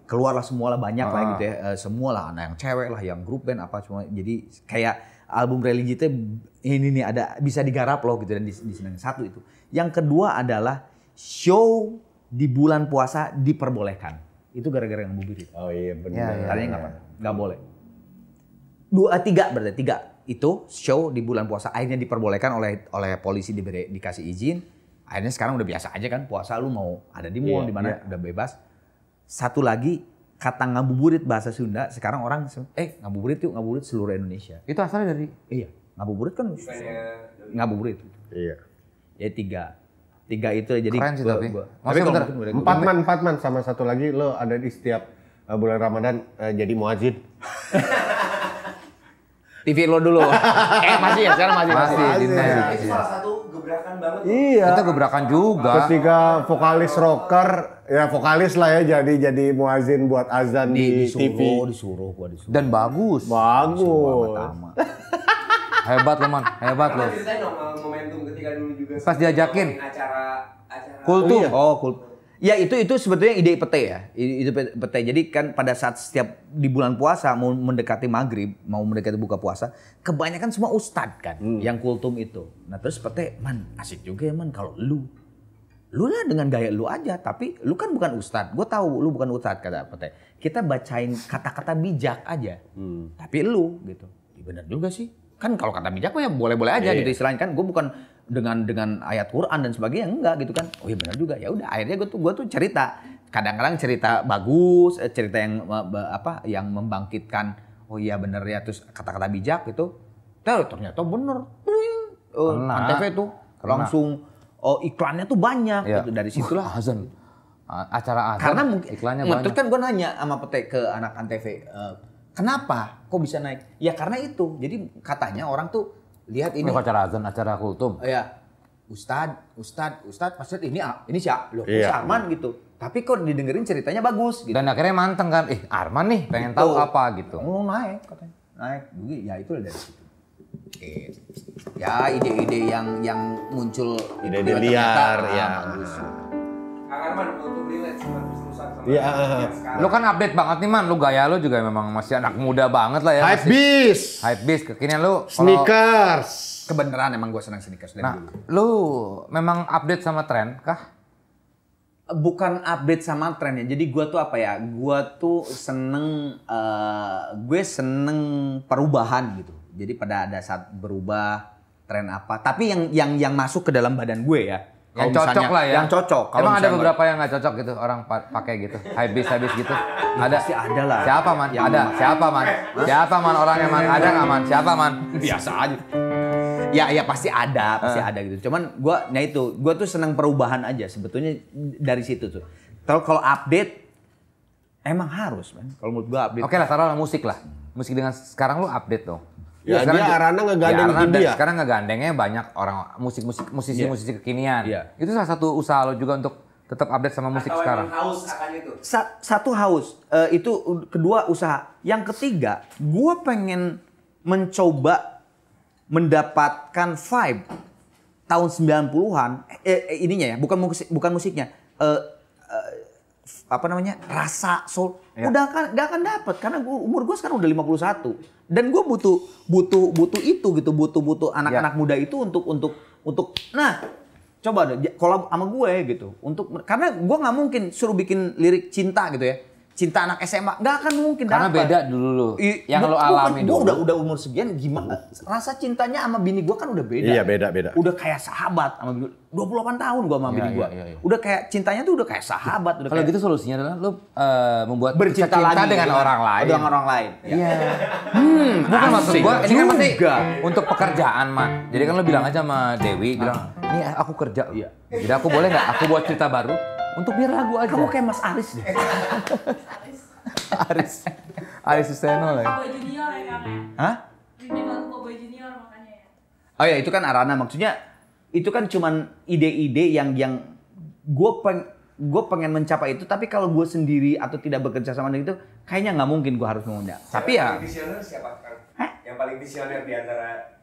keluarlah semualah banyak lah ah. gitu ya eh, semua lah anak yang cewek lah yang grup band apa cuma jadi kayak album religi itu ini nih ada bisa digarap loh gitu dan di sini satu itu yang kedua adalah show di bulan puasa diperbolehkan itu gara-gara yang itu oh iya benar ya, ya, tadinya nggak ya. nggak boleh dua eh, tiga berarti tiga itu show di bulan puasa akhirnya diperbolehkan oleh oleh polisi diberi dikasih izin akhirnya sekarang udah biasa aja kan puasa lu mau ada di mall yeah, di mana yeah. udah bebas satu lagi kata ngabuburit bahasa Sunda sekarang orang eh ngabuburit yuk ngabuburit seluruh Indonesia itu asalnya dari iya ngabuburit kan ngabuburit iya ya tiga tiga itu jadi keren sih gua, tapi gua, tapi bentar, empat man empat man sama satu lagi lo ada di setiap uh, bulan Ramadan uh, jadi muazin [LAUGHS] TV lo dulu [LAUGHS] eh masih ya sekarang masih masih, masih. masih. masih. masih. masih. masih. masih. masih gebrakan banget. Iya. Itu gebrakan juga. Ketika vokalis rocker ya vokalis lah ya jadi jadi muazin buat azan di, di disuruh, TV. Disuruh, gua disuruh. Dan bagus. Bagus. hebat lo man, hebat lo. Eh, Pas diajakin acara acara kultum. Oh, iya. oh kultum Ya itu itu sebetulnya ide pete ya, itu pete. Jadi kan pada saat setiap di bulan puasa mau mendekati maghrib, mau mendekati buka puasa, kebanyakan semua ustad kan hmm. yang kultum itu. Nah terus pete, man asik juga ya man kalau lu, lu lah dengan gaya lu aja, tapi lu kan bukan ustad. Gue tahu lu bukan ustad kata pete. Kita bacain kata-kata bijak aja, hmm. tapi lu gitu. Ya, bener juga sih. Kan kalau kata bijak mah ya boleh-boleh aja yeah. Iya. gitu istilahnya kan. Gue bukan dengan dengan ayat Quran dan sebagainya enggak gitu kan oh iya benar juga ya udah akhirnya gue tuh gue tuh cerita kadang-kadang cerita bagus eh, cerita yang apa yang membangkitkan oh iya benar ya terus kata-kata bijak gitu nah, ternyata bener eh, antv tuh langsung oh, iklannya tuh banyak ya. gitu dari situlah uh, azan acara azan karena mungkin iklannya nah, banyak terus kan gue nanya sama pete ke anak antv uh, eh, kenapa kok bisa naik ya karena itu jadi katanya orang tuh lihat ini. Oh, acara azan, acara kultum. Iya. Ustad, Ustad, Ustad, maksud ini ah, ini siapa loh, iya. Arman gitu. Tapi kok didengerin ceritanya bagus. Gitu. Dan akhirnya manteng kan, eh Arman nih pengen gitu. tahu apa gitu. oh, naik katanya, naik. Dugi, ya itu dari situ. Oke. Ya ide-ide yang yang muncul ide-ide liar, ah, ya. Bagus. Kang Arman untuk relate sama Iya. Lu kan update banget nih man, lu gaya lu juga memang masih anak muda banget lah ya. Hype beast. Hype beast kekinian lu. Sneakers. Kebeneran emang gue senang sneakers dari nah, dulu. Lu memang update sama tren kah? bukan update sama tren ya. Jadi gue tuh apa ya? Gue tuh seneng, uh, gue seneng perubahan gitu. Jadi pada ada saat berubah tren apa. Tapi yang yang yang masuk ke dalam badan gue ya. Yang cocok lah ya. Yang cocok. Kalau Emang ada beberapa yang nggak cocok gitu orang pakai gitu, habis habis gitu. [LAUGHS] Ada. Pasti ada lah. Siapa man? Ya, ada. Siapa man? Siapa man orangnya man? Ada nggak man? Siapa man? Biasa aja. Ya ya pasti ada, pasti ada gitu. Cuman gue ya nah itu, gua tuh senang perubahan aja sebetulnya dari situ tuh. Kalau kalau update emang harus, kan? Kalau menurut gue update. Oke lah, taruh musik lah. Musik dengan sekarang lu update dong Ya, sekarang dia Arana ya, ngegandeng ya, Arana Sekarang ngegandengnya banyak orang musik-musik musisi-musisi iya. kekinian. Yeah. Itu salah satu usaha lo juga untuk tetap update sama musik Atau sekarang. Haus akan itu. satu haus uh, itu kedua usaha. Yang ketiga, gue pengen mencoba mendapatkan vibe tahun 90-an eh, eh, ininya ya, bukan musik, bukan musiknya. Uh, uh, apa namanya? rasa soul ya. udah kan gak akan dapat karena gua, umur gue sekarang udah 51 dan gue butuh butuh butuh itu gitu butuh butuh anak-anak ya. muda itu untuk untuk untuk nah coba deh kolab sama gue gitu untuk karena gue nggak mungkin suruh bikin lirik cinta gitu ya cinta anak SMA nggak akan mungkin karena dapet. beda dulu I, yang lo alami kan dulu udah udah umur segian gimana rasa cintanya sama bini gue kan udah beda iya beda beda udah kayak sahabat sama bini delapan tahun gue sama iya, bini iya, gue iya, iya, udah kayak cintanya tuh udah kayak sahabat udah kalau kayak... gitu solusinya adalah lo uh, eh, membuat bercinta lagi dengan ya kan? orang oh, lain dengan orang lain ya. iya hmm bukan maksud gue ini kan pasti untuk pekerjaan mak jadi kan lo bilang aja sama Dewi bilang ini ah. aku kerja iya jadi aku boleh nggak aku buat cerita baru untuk biar lagu aja. Kamu kayak Mas Aris. deh. Aris. Aris Susteno lah. Ya. Cowboy Junior ya Kang ya. Hah? Cowboy Junior makanya ya. Oh ya itu kan Arana maksudnya itu kan cuman ide-ide yang yang gue peng gue pengen mencapai itu tapi kalau gue sendiri atau tidak bekerja sama dengan itu kayaknya nggak mungkin gue harus mengundang tapi ya visioner siapa kan Hah? yang paling visioner di antara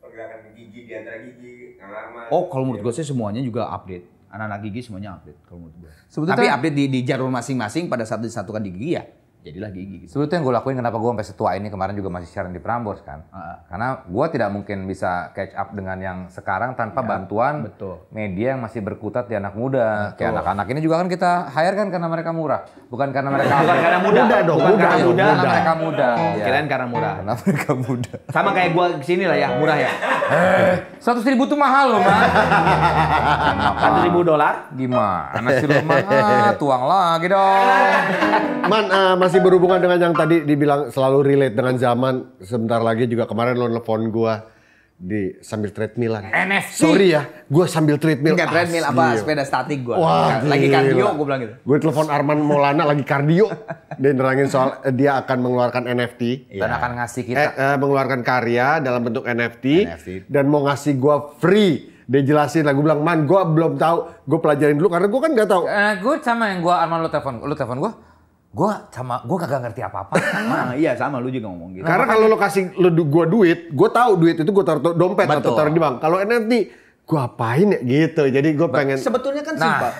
pergerakan gigi di antara gigi Arman oh kalau menurut gue sih semuanya juga update anak-anak gigi semuanya update kalau menurut gue. Sebetulnya, Tapi update di, di jarum masing-masing pada saat disatukan di gigi ya jadilah gigi. Gitu. Sebetulnya yang gue lakuin kenapa gue sampai setua ini kemarin juga masih siaran di Prambors kan. uh Karena gue tidak mungkin bisa catch up dengan yang sekarang tanpa ya, bantuan betul. media yang masih berkutat di anak muda. Betul. Kayak anak-anak ini juga kan kita hire kan karena mereka murah, bukan karena mereka bukan karena muda, muda dong, bukan muda, karena muda, muda. mereka muda. Oh, kirain iya. karena murah. Karena mereka muda. Sama kayak gue kesini lah ya, murah ya. Eh, seratus ribu tuh mahal loh, mah. Seratus ribu dolar? Gimana sih lo, mah? [LAUGHS] Tuang lagi dong. Man, eh, masih masih berhubungan dengan yang tadi dibilang selalu relate dengan zaman. Sebentar lagi juga kemarin lo nelfon gue di sambil treadmillan. NFC. Sorry ya, gue sambil treadmill. Enggak treadmill apa sepeda statik gue. Wah, lagi gila. kardio gue bilang gitu. Gue telepon Arman Maulana lagi kardio. Dia nerangin soal eh, dia akan mengeluarkan NFT iya. dan akan ngasih kita eh, eh, mengeluarkan karya dalam bentuk NFT, NFT dan mau ngasih gue free dia jelasin lah. Gue bilang, man, gue belum tahu. Gue pelajarin dulu karena gue kan gak tahu. Uh, eh, gue sama yang gue Arman lo telepon, lo telepon gue gue sama gue kagak ngerti apa apa nah, iya sama lu juga ngomong gitu karena kalau lo kasih lo gue duit gue tahu duit itu gue taruh dompet Betul. atau taruh di bank kalau NFT gue apain ya gitu jadi gue pengen sebetulnya kan nah. simpel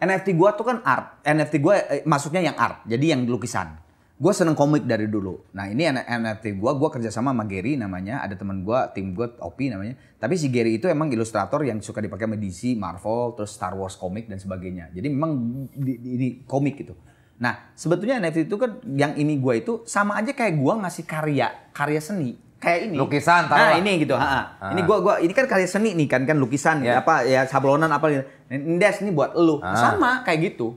NFT gue tuh kan art NFT gue eh, masuknya yang art jadi yang lukisan gue seneng komik dari dulu nah ini NFT gue gue kerja sama sama Gary namanya ada teman gue tim gue Opi namanya tapi si Gary itu emang ilustrator yang suka dipakai sama Marvel terus Star Wars komik dan sebagainya jadi memang di, di, di komik gitu Nah, sebetulnya NFT itu kan yang ini gue itu sama aja kayak gue ngasih karya, karya seni. Kayak ini. Lukisan tahu Nah, ini gitu, ha -ha. Ah. Ini gua gua ini kan karya seni nih kan kan lukisan yeah. apa ya sablonan apa gitu. Indes, ini buat elu. Ha. Ah. Sama kayak gitu.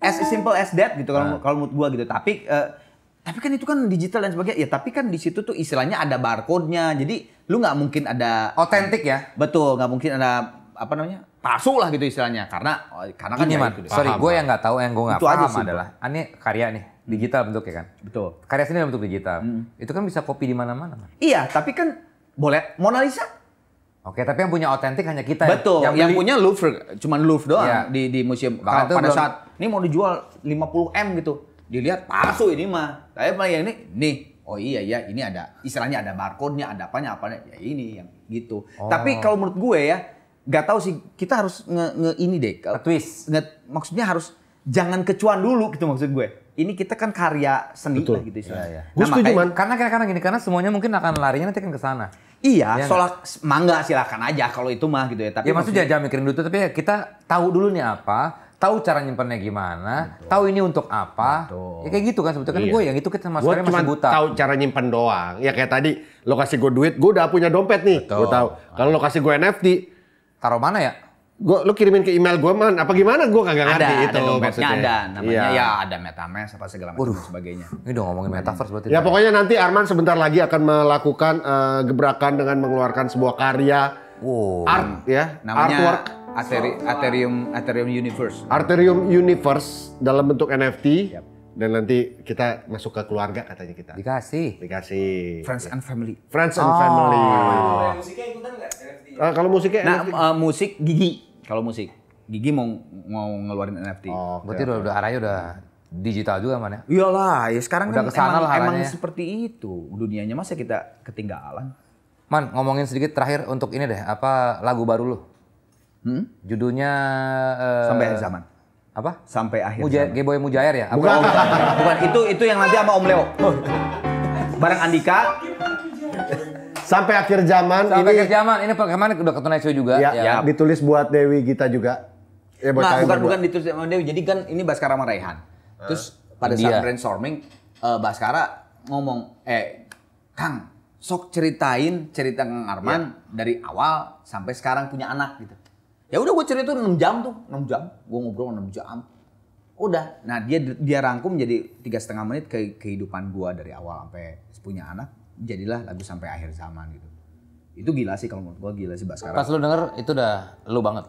As simple as that gitu kalau ah. kalau mood gua gitu. Tapi uh, tapi kan itu kan digital dan sebagainya. Ya tapi kan di situ tuh istilahnya ada barcode-nya. Jadi lu nggak mungkin ada otentik ya. Betul, nggak mungkin ada apa namanya? palsu lah gitu istilahnya karena oh, karena kan gimana ya sorry gue yang nggak tahu yang gue nggak paham adalah ah, ini karya nih hmm. digital bentuknya kan betul karya seni bentuk digital hmm. itu kan bisa copy di mana-mana iya tapi kan boleh Mona Lisa Oke, tapi yang punya otentik hanya kita ya? Betul, yang, yang punya Louvre, cuman Louvre doang iya. di, di museum. Kalau pada belum... saat ini mau dijual 50M gitu, dilihat palsu ini mah. Tapi paling yang ini, nih, oh iya ya ini ada, istilahnya ada barcode-nya, ada apa apanya, ya ini yang gitu. Oh. Tapi kalau menurut gue ya, nggak tahu sih, kita harus nge, nge ini deh. A twist. Nge, maksudnya harus jangan kecuan dulu gitu maksud gue. Ini kita kan karya seni Betul. lah gitu sih. Ya, ya. Iya. Nah, gue makanya, man karena karena gini karena semuanya mungkin akan larinya nanti kan ke sana. Iya, ya, soal mangga silakan aja kalau itu mah gitu ya. Tapi ya maksudnya jangan mikirin dulu tapi ya kita tahu dulu nih apa, tahu cara nyimpannya gimana, Betul. tahu ini untuk apa. Betul. Ya kayak gitu kan sebetulnya kan iya. gue yang itu kita sama sekali masih buta. tahu cara nyimpan doang. Ya kayak tadi lokasi gue duit, gue udah punya dompet nih. Gue tahu. Kalau lo kasih gue NFT, Taruh mana ya? Gua, lu kirimin ke email gue man, apa gimana? Gue kagak ngerti ada, itu. Ada dompetnya maksudnya. ada, namanya ya, ya ada MetaMask apa segala macam sebagainya. Ini udah ngomongin metaverse berarti. Ya pokoknya nanti Arman sebentar lagi akan melakukan uh, gebrakan dengan mengeluarkan sebuah karya wow. art ya, namanya artwork. Ateri, Atherium, Universe. Atherium Universe dalam bentuk NFT. Yep dan nanti kita masuk ke keluarga katanya kita. Dikasih. Dikasih. Friends and family. Friends and oh. family. Nah, musiknya ikutan Uh, kalau musiknya Nah, NFT. uh, eh, musik gigi. Kalau musik gigi mau mau ngeluarin NFT. Oh, okay, Berarti udah udah arahnya udah digital juga mana? Ya? Iyalah, ya sekarang udah kan kesana emang, lah emang seperti itu dunianya masa kita ketinggalan. Man, ngomongin sedikit terakhir untuk ini deh, apa lagu baru lu? Hmm? Judulnya uh, Sampai Zaman apa sampai akhir Muja Geboy Mujair ya bukan. bukan. [LAUGHS] bukan itu itu yang nanti sama Om Leo bareng Andika sampai akhir zaman sampai ini akhir zaman ini bagaimana udah ketunai juga ya, ya. ditulis buat Dewi Gita juga ya, buat nah, bukan bukan ditulis sama Dewi jadi kan ini Baskara sama Raihan ah. terus pada saat brainstorming uh, eh, Baskara ngomong eh Kang sok ceritain cerita Kang Arman ya. dari awal sampai sekarang punya anak gitu Ya udah gue cerita 6 jam tuh, 6 jam. Gue ngobrol 6 jam. Udah. Nah, dia dia rangkum jadi tiga setengah menit ke kehidupan gue dari awal sampai punya anak. Jadilah lagu sampai akhir zaman gitu. Itu gila sih kalau menurut gue gila sih Baskara. Pas lu denger itu udah lu banget.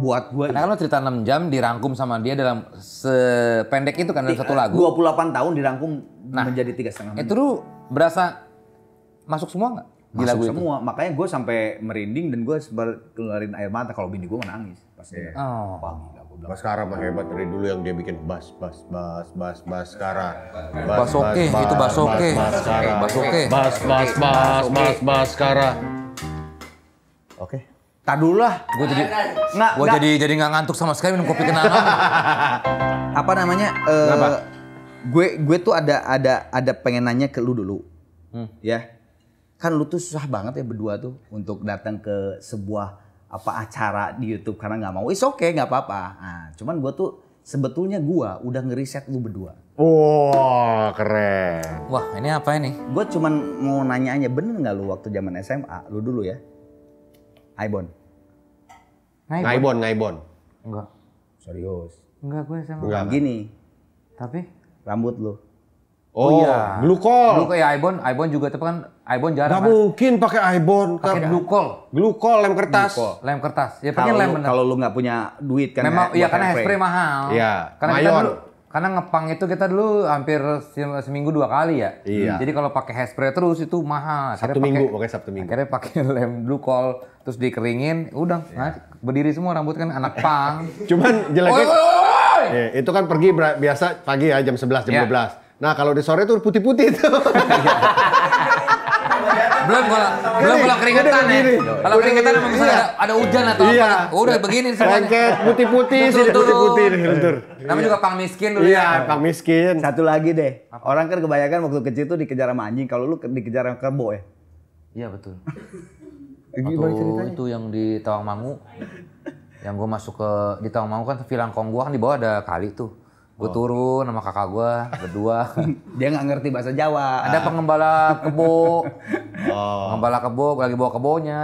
Buat gue. Karena lu lo cerita 6 jam dirangkum sama dia dalam sependek itu kan dalam satu lagu. 28 tahun dirangkum nah, menjadi tiga setengah menit. Itu lu berasa masuk semua nggak? gila gue semua itu. makanya gue sampai merinding dan gue keluarin air mata kalau bini gue nangis pas yeah. Iya. oh. wah gila mah hebat dari dulu yang dia bikin bas bas bas bas Baskara bas oke itu bas oke bas oke bas bas bas bas Baskara oke Tak dulu lah, gue jadi nggak, gue jadi jadi nggak ngantuk sama sekali minum kopi kenangan. [LAUGHS] Apa namanya? gue eh, gue tuh ada ada ada pengen nanya ke lu dulu, hmm. ya kan lu tuh susah banget ya berdua tuh untuk datang ke sebuah apa acara di YouTube karena nggak mau. Is oke, okay, nggak apa-apa. Nah, cuman gue tuh sebetulnya gue udah ngeriset lu berdua. Wah, oh, keren. Wah, ini apa ini? Gue cuman mau nanya aja, bener nggak lu waktu zaman SMA, lu dulu ya? Ibon. Ibon, Ibon. Enggak. Serius. Enggak, gue SMA. Enggak. Gini. Tapi? Rambut lu. Oh, oh iya. Blue Call. Blue Call, ya Ibon. Ibon juga, tapi kan Ibon jarang. Gak kan? mungkin pakai Ibon. Pakai glukol. Glukol lem kertas. Glukol. Lem kertas. Ya pengen lem bener. Kalau lu nggak punya duit kan. Memang ya, iya karena hairspray mahal. Iya. Karena Kita dulu, karena ngepang itu kita dulu hampir seminggu dua kali ya. Iya. Jadi kalau pakai hairspray terus itu mahal. Akhirnya Sabtu pake, minggu, pakai Sabtu minggu. Akhirnya pakai [LAUGHS] lem glukol terus dikeringin, udah iya. nah, berdiri semua rambut kan anak pang. [LAUGHS] Cuman jeleknya Ya, itu kan pergi biasa pagi ya jam sebelas jam yeah. belas. Nah, kalau di sore tuh putih-putih tuh. [LAUGHS] belum kalau belum kalau keringetan ya. Kalau keringetan memang misalnya ada, ada hujan atau iya. apa. Udah begini semuanya. putih-putih sih putih-putih nih luntur. Iya. Namanya iya. juga pang miskin dulu. Iya, ya. pang miskin. Satu lagi deh. Orang kan kebanyakan waktu kecil tuh dikejar sama anjing. Kalau lu dikejar sama kebo ya. Iya betul. [LAUGHS] Waktu itu yang di Tawangmangu, yang gue masuk ke di Tawangmangu kan Kong gue kan di bawah ada kali tuh. Gue oh. turun sama kakak gue berdua. [LAUGHS] Dia nggak ngerti bahasa Jawa. Ada pengembala kebo. Oh. Pengembala kebo, gue lagi bawa kebonya.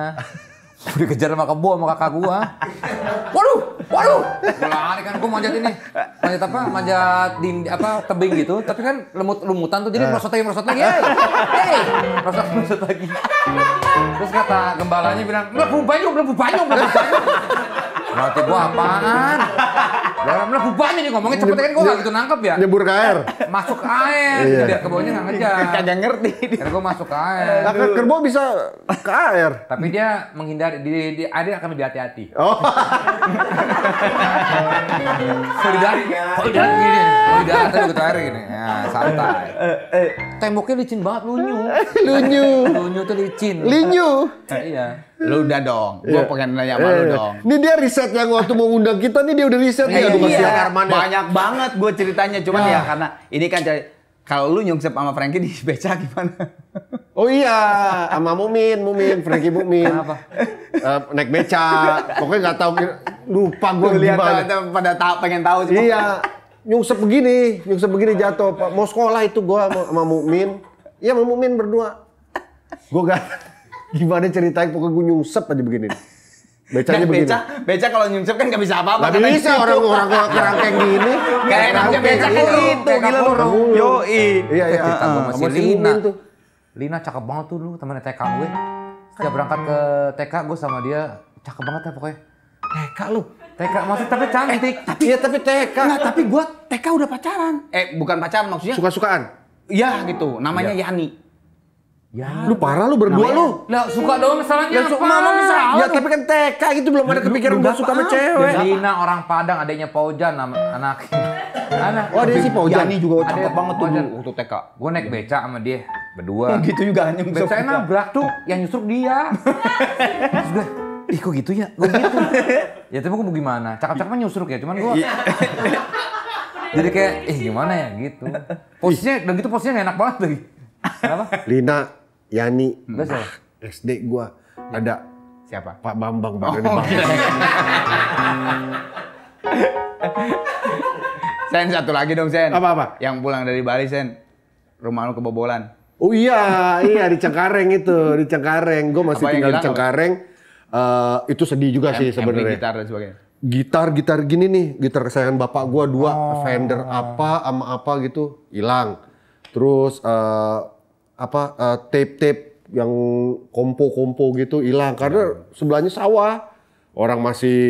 Gue dikejar sama kebo sama kakak gue. Waduh, waduh. Gue lari kan, gue manjat ini. Manjat apa? Manjat di apa tebing gitu. Tapi kan lemut lumutan tuh, jadi eh. merosot lagi, merosot lagi. Hey, hey, merosot merosot lagi. Terus kata gembalanya bilang, melebu banyu, melebu banyu, melebu banyu. Nanti gue apaan? Dalam lah nih nih ngomongnya cepet kan gue gitu nangkep ya. Nyebur ke air. Masuk air. Iya. Biar bawahnya gak ngejar. [LAUGHS] Kagak ngerti. Karena gue masuk ke air. Tapi kerbau bisa ke air. Tapi dia menghindari, di, di air akan lebih hati-hati. Oh. [LAUGHS] Solidari. Solidari. Udah, tuh gue tarik nih. Ya, santai. Eh, eh, temboknya licin banget, lunyu. [LAUGHS] lunyu. lunyu tuh licin. Linyu. Eh, iya. Lu udah dong. Gue iya. pengen nanya sama lu dong. Ini dia riset yang waktu mau undang kita nih, dia udah riset. Ya, iya, iya. Ya. Banyak banget gue ceritanya. Cuman ya. ya karena ini kan cari kalau lu nyungsep sama Frankie di beca gimana? Oh iya, sama Mumin, Mumin, Frankie Mumin. Kenapa? Uh, naik beca. Pokoknya nggak tahu lupa gue lihat pada, pada tahu pengen tahu sih. Iya nyungsep begini, nyungsep begini jatuh. Pak. Mau sekolah itu gua sama, sama Mukmin. Iya sama Mukmin berdua. Gua gak [LAUGHS] gimana ceritanya pokoknya gua nyungsep aja begini. Becanya nah, begini. Beca, beca kalau nyungsep kan gak bisa apa-apa. Gak bisa orang orang kerangkeng gini. Gak enaknya beca kan gitu, gitu. Gila lu. Yoi. Iya, iya. iya, iya. Cerita gua masih Lina. Lina cakep banget tuh lu temennya TK gue. Setiap berangkat ke TK gue sama dia cakep banget ya pokoknya. TK lu TK masih eh, tapi eh, cantik. Eh, tapi, iya tapi TK. Enggak, tapi gua TK udah pacaran. Eh bukan pacaran maksudnya. Suka-sukaan. Iya gitu. Namanya ya. Yani. Ya. Lu parah lu berdua namanya, lu. Lah suka dong misalnya ya, apa? Mama salah. Ya tapi kan TK gitu belum ada kepikiran gua suka sama cewek. Dina orang Padang adanya Paujan nama anak. [LAUGHS] Anak. Oh, ada si Paujan. Yani juga cakep banget tuh waktu TK. Gua naik beca sama dia berdua. [LAUGHS] Gitu juga anjing. Beca nabrak tuh yang nyusruk dia. [LAUGHS] Terus Ih kok gitu ya? Gue gitu. [LAUGHS] ya tapi gue mau gimana? Cakap-cakapnya nyusruk ya, cuman gue... Iya. [LAUGHS] jadi kayak, eh gimana ya gitu. Posisinya, dan gitu posisinya gak enak banget tadi. Kenapa? Lina, Yani, ah, SD gue ada siapa? Pak Bambang, Pak oh, Bambang. [LAUGHS] Sen satu lagi dong Sen. Apa apa? Yang pulang dari Bali Sen. Rumah lu kebobolan. Oh iya, iya di Cengkareng itu, di Cengkareng. Gue masih apa tinggal di Cengkareng. Apa? Uh, itu sedih juga M iya, sih sebenarnya. Gitar dan sebagainya. Gitar gitar gini nih, gitar kesayangan bapak gua dua oh, Fender apa sama apa gitu hilang. Terus uh, apa uh, tape-tape yang kompo-kompo gitu hilang karena sebelahnya sawah. Orang masih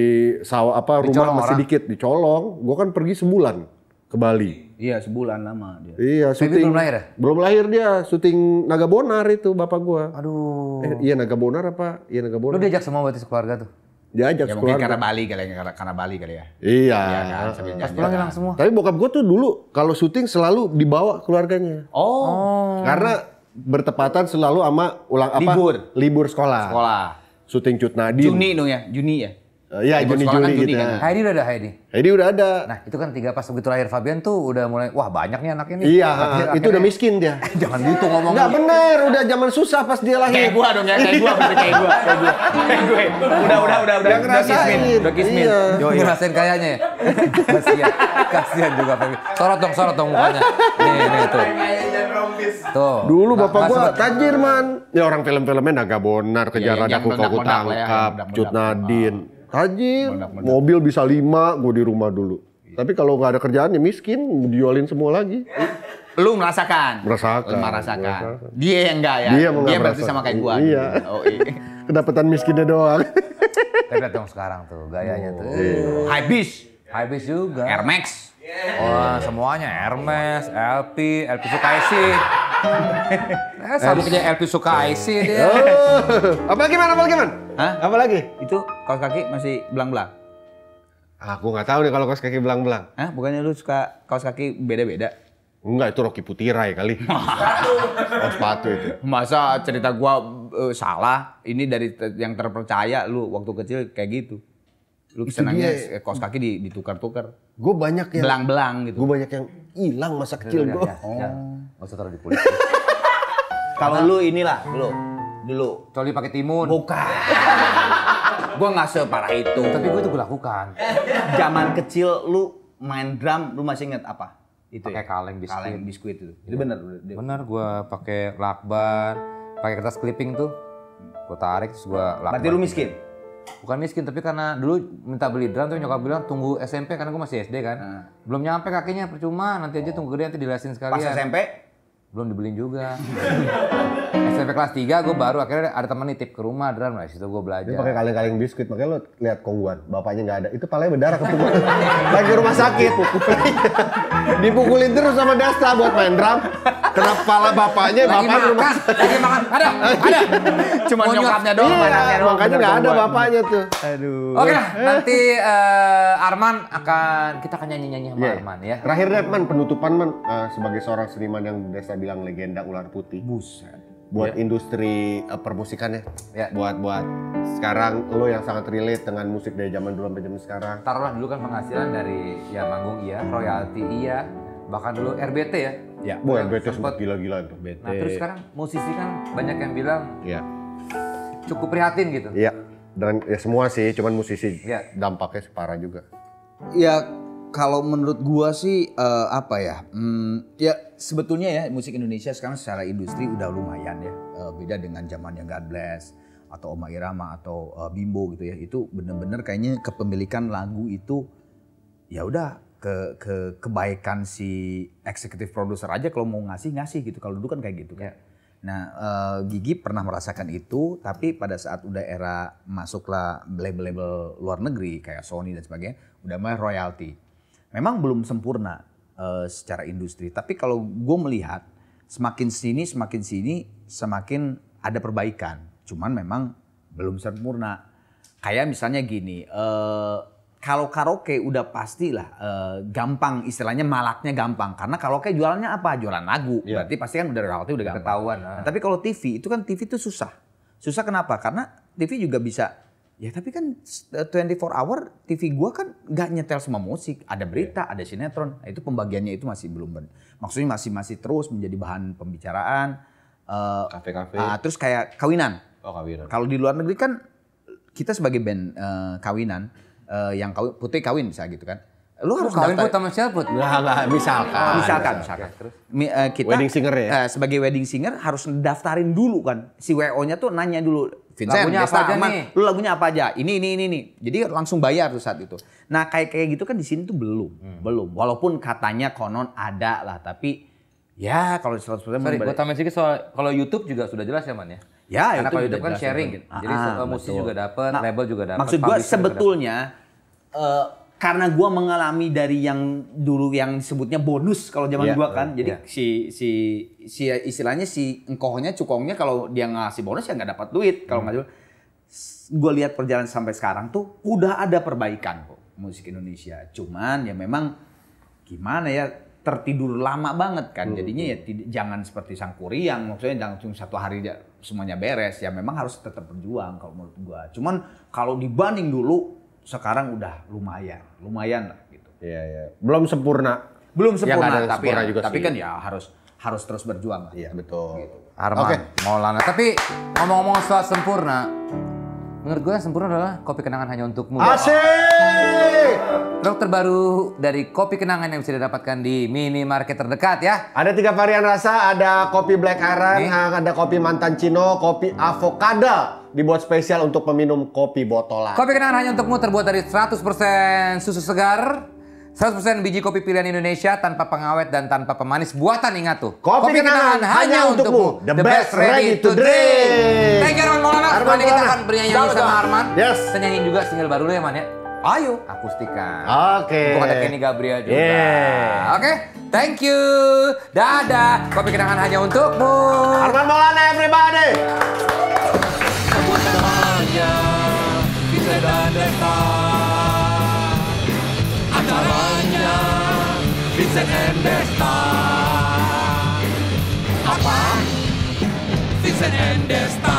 sawah apa dicolong rumah masih dikit dicolong. Gua kan pergi sebulan ke Bali Iya sebulan lama dia. Iya syuting. belum lahir ya? Belum lahir dia syuting Naga Bonar itu bapak gua. Aduh. Eh, iya Naga Bonar apa? Iya Naga Bonar. Lu diajak semua berarti keluarga tuh? Diajak ya, mungkin karena Bali kali ya, karena, Bali kali ya. Iya. Iya kan, Pas pulang hilang semua. Tapi bokap gua tuh dulu kalau syuting selalu dibawa keluarganya. Oh. oh. Karena bertepatan selalu sama ulang apa? Libur. Libur sekolah. Sekolah. Syuting Cut Nadine. Juni dong ya, Juni ya. Uh, Juni Juli gitu. Kan. Heidi udah ada Heidi. Heidi udah ada. Nah, itu kan tiga pas begitu lahir Fabian tuh udah mulai wah banyak nih anaknya nih. Iya, nah, itu udah miskin dia. [LAUGHS] Jangan gitu ngomong. Enggak benar udah zaman susah pas dia lahir. Kayak gua dong ya, kayak gua, kayak gua, kayak gua. [LAUGHS] Kayak gue. Ya. Udah udah udah udah udah kismin, udah kismin. Iya. Yo, iya. ngerasain kayaknya. [LAUGHS] Kasihan. Kasihan juga Fabian. Sorot dong, sorot dong mukanya. Nih, nih tuh. Tuh. Dulu bapak gua tajir man. Ya orang film-filmnya Naga Bonar, Kejar Radaku Kau Tangkap, Cut Nadin tajir, mobil bisa lima, gue di rumah dulu. Iya. Tapi kalau nggak ada kerjaan ya miskin, dijualin semua lagi. Lu merasakan? Merasakan. Lu merasakan. Dia yang enggak ya? Dia, Dia berarti sama kayak gue. Iya. Gitu. Oh, iya. [LAUGHS] Kedapetan miskinnya doang. Tapi dong sekarang tuh gayanya tuh. Oh. High beast. High juga. Air Max. Oh, semuanya Hermes, LP, LP suka IC. [LAUGHS] Nah, eh, sama kayak LP suka IC dia. Oh. Apa lagi man? Apa lagi man? Hah? Apa lagi? Itu kaos kaki masih belang-belang. Aku ah, nggak tahu nih kalau kaos kaki belang-belang. Hah? Bukannya lu suka kaos kaki beda-beda? Enggak, itu Rocky Putirai kali. [LAUGHS] oh, sepatu itu. Masa cerita gua uh, salah? Ini dari yang terpercaya lu waktu kecil kayak gitu. Lu senangnya dia, kos kaki di, ditukar-tukar. Gue banyak yang belang-belang gitu. Gue banyak yang hilang masa kecil gue. oh. taruh di kulit. [LAUGHS] Kalau lu inilah, lu dulu. Coli pakai timun. Bukan. [LAUGHS] gue nggak separah itu. Tapi gue itu gue lakukan. Zaman kecil lu main drum, lu masih inget apa? Itu pakai ya? kaleng biskuit. Kaleng biskuit itu. Itu ya. bener. Bener gue pakai lakban, pakai kertas clipping tuh. Gue tarik terus gue lakban. Berarti lu miskin? bukan miskin tapi karena dulu minta beli drum tuh nyokap bilang tunggu SMP karena gue masih SD kan. Hmm. Belum nyampe kakinya percuma nanti aja tunggu gede nanti dilesin sekalian. Pas SMP belum dibeliin juga. SMP [LAUGHS] kelas 3 gue baru akhirnya ada teman nitip ke rumah dran lah situ gue belajar. Pakai kaleng-kaleng biskuit makanya lo lihat kongguan, bapaknya nggak ada. Itu palanya berdarah ketumbuhan. [LAUGHS] Lagi rumah sakit. [LAUGHS] Dipukulin terus sama Dasta buat main drum. Kenapa pala bapaknya lagi bapak makan, rumah lagi makan. Ada, ada. Cuma Monyok. nyokapnya doang, iya, Makanya nggak ada bapaknya tuh. Aduh. Oke, nanti uh, Arman akan kita akan nyanyi-nyanyi sama yeah. Arman ya. Terakhir deh, Man, penutupan Man uh, sebagai seorang seniman yang Dasta bilang legenda ular putih. Buset. Buat ya. industri uh, eh, permusikan ya. Ya. Buat buat sekarang lo yang sangat relate dengan musik dari zaman dulu sampai zaman sekarang. Taruhlah dulu kan penghasilan dari ya manggung iya, royalti iya, bahkan dulu RBT ya. Ya, Boy, nah, RBT sempat gila-gila itu. Nah, terus sekarang musisi kan banyak yang bilang ya. cukup prihatin gitu. Iya. Dan ya semua sih, cuman musisi ya. dampaknya separah juga. Ya kalau menurut gua sih uh, apa ya? Hmm, ya sebetulnya ya musik Indonesia sekarang secara industri udah lumayan ya. Uh, beda dengan zaman yang God Bless atau Oma Irama atau uh, Bimbo gitu ya. Itu bener-bener kayaknya kepemilikan lagu itu ya udah ke ke kebaikan si eksekutif produser aja kalau mau ngasih ngasih gitu. Kalau dulu kan kayak gitu kan. Ya. Nah, uh, Gigi pernah merasakan itu, tapi pada saat udah era masuklah label-label luar negeri kayak Sony dan sebagainya, udah mah royalty memang belum sempurna uh, secara industri. Tapi kalau gue melihat semakin sini semakin sini semakin ada perbaikan. Cuman memang belum sempurna. Kayak misalnya gini, uh, kalau karaoke udah pastilah uh, eh, gampang istilahnya malaknya gampang karena karaoke jualannya apa? Jualan lagu. Yeah. Berarti pasti kan udah relatif udah gampang. Ketahuan. Ah. Nah, tapi kalau TV itu kan TV itu susah. Susah kenapa? Karena TV juga bisa Ya tapi kan 24 eh, hour TV gua kan gak nyetel semua musik, ada iya. berita, yeah. ada sinetron. Nah, itu pembagiannya itu masih belum ben. Maksudnya masih masih terus menjadi bahan pembicaraan. Eh, Kafe-kafe. Uh, uh, terus kayak kawinan. Oh, kawinan. Kalau di luar negeri kan kita sebagai band uh, kawinan uh, yang kawin, putih kawin bisa gitu kan lu harus kawin put sama siapa put? Nah, nah, misalkan. Misalkan, misalkan. Terus Mi, uh, kita wedding singer ya. Uh, sebagai wedding singer harus daftarin dulu kan. Si WO-nya tuh nanya dulu Vincent, lagunya Desta, apa aja Aman, nih? lu lagunya apa aja? Ini ini ini nih. Jadi langsung bayar tuh saat itu. Nah, kayak kayak gitu kan di sini tuh belum, hmm. belum. Walaupun katanya konon ada lah, tapi ya kalau 100% Sorry, gue tambahin sedikit soal kalau YouTube juga sudah jelas ya, Man ya. Ya, Karena kalau YouTube kan ya, sharing, Jadi ah, eh, musik juga dapat, nah, label juga dapat. Maksud gue sebetulnya uh, karena gue mengalami dari yang dulu yang disebutnya bonus kalau zaman yeah, gue kan, iya, jadi yeah. si si si istilahnya si engkohnya cukongnya kalau dia ngasih bonus ya nggak dapat duit kalau hmm. nggak hmm. gue lihat perjalanan sampai sekarang tuh udah ada perbaikan kok musik Indonesia, cuman ya memang gimana ya tertidur lama banget kan, jadinya ya jangan seperti sang kuriang, maksudnya jangan cuma satu hari semuanya beres ya memang harus tetap berjuang kalau menurut gue. Cuman kalau dibanding dulu sekarang udah lumayan, lumayan lah gitu. Iya, iya. Belum sempurna. Belum sempurna, ya, tapi sempurna juga tapi kan ya harus harus terus berjuang. Iya, betul. Gitu. Arman okay. Maulana. Tapi ngomong-ngomong soal sempurna, menurut gue yang sempurna adalah kopi kenangan hanya untukmu. Asik! Produk terbaru dari kopi kenangan yang bisa didapatkan di minimarket terdekat ya. Ada tiga varian rasa, ada kopi black arang, ada kopi mantan cino, kopi avocado, dibuat spesial untuk peminum kopi botolan. Kopi kenangan hanya untukmu terbuat dari 100% susu segar, 100% biji kopi pilihan Indonesia tanpa pengawet dan tanpa pemanis buatan ingat tuh. Kopi, kopi kenangan, kenangan hanya untukmu. The, best, ready, to drink. Thank you Arman Maulana. Arman kita akan bernyanyi sama, sama Arman. Yes. Kita juga single baru lu ya Man ya. Ayo. Akustikan. Oke. Okay. Untuk ada Kenny Gabriel juga. Yeah. Oke. Okay. Thank you. Dadah. Kopi kenangan hanya untukmu. Arman Maulana everybody pendeta Acaranya Vincent and Desta Apa? Vincent and Desta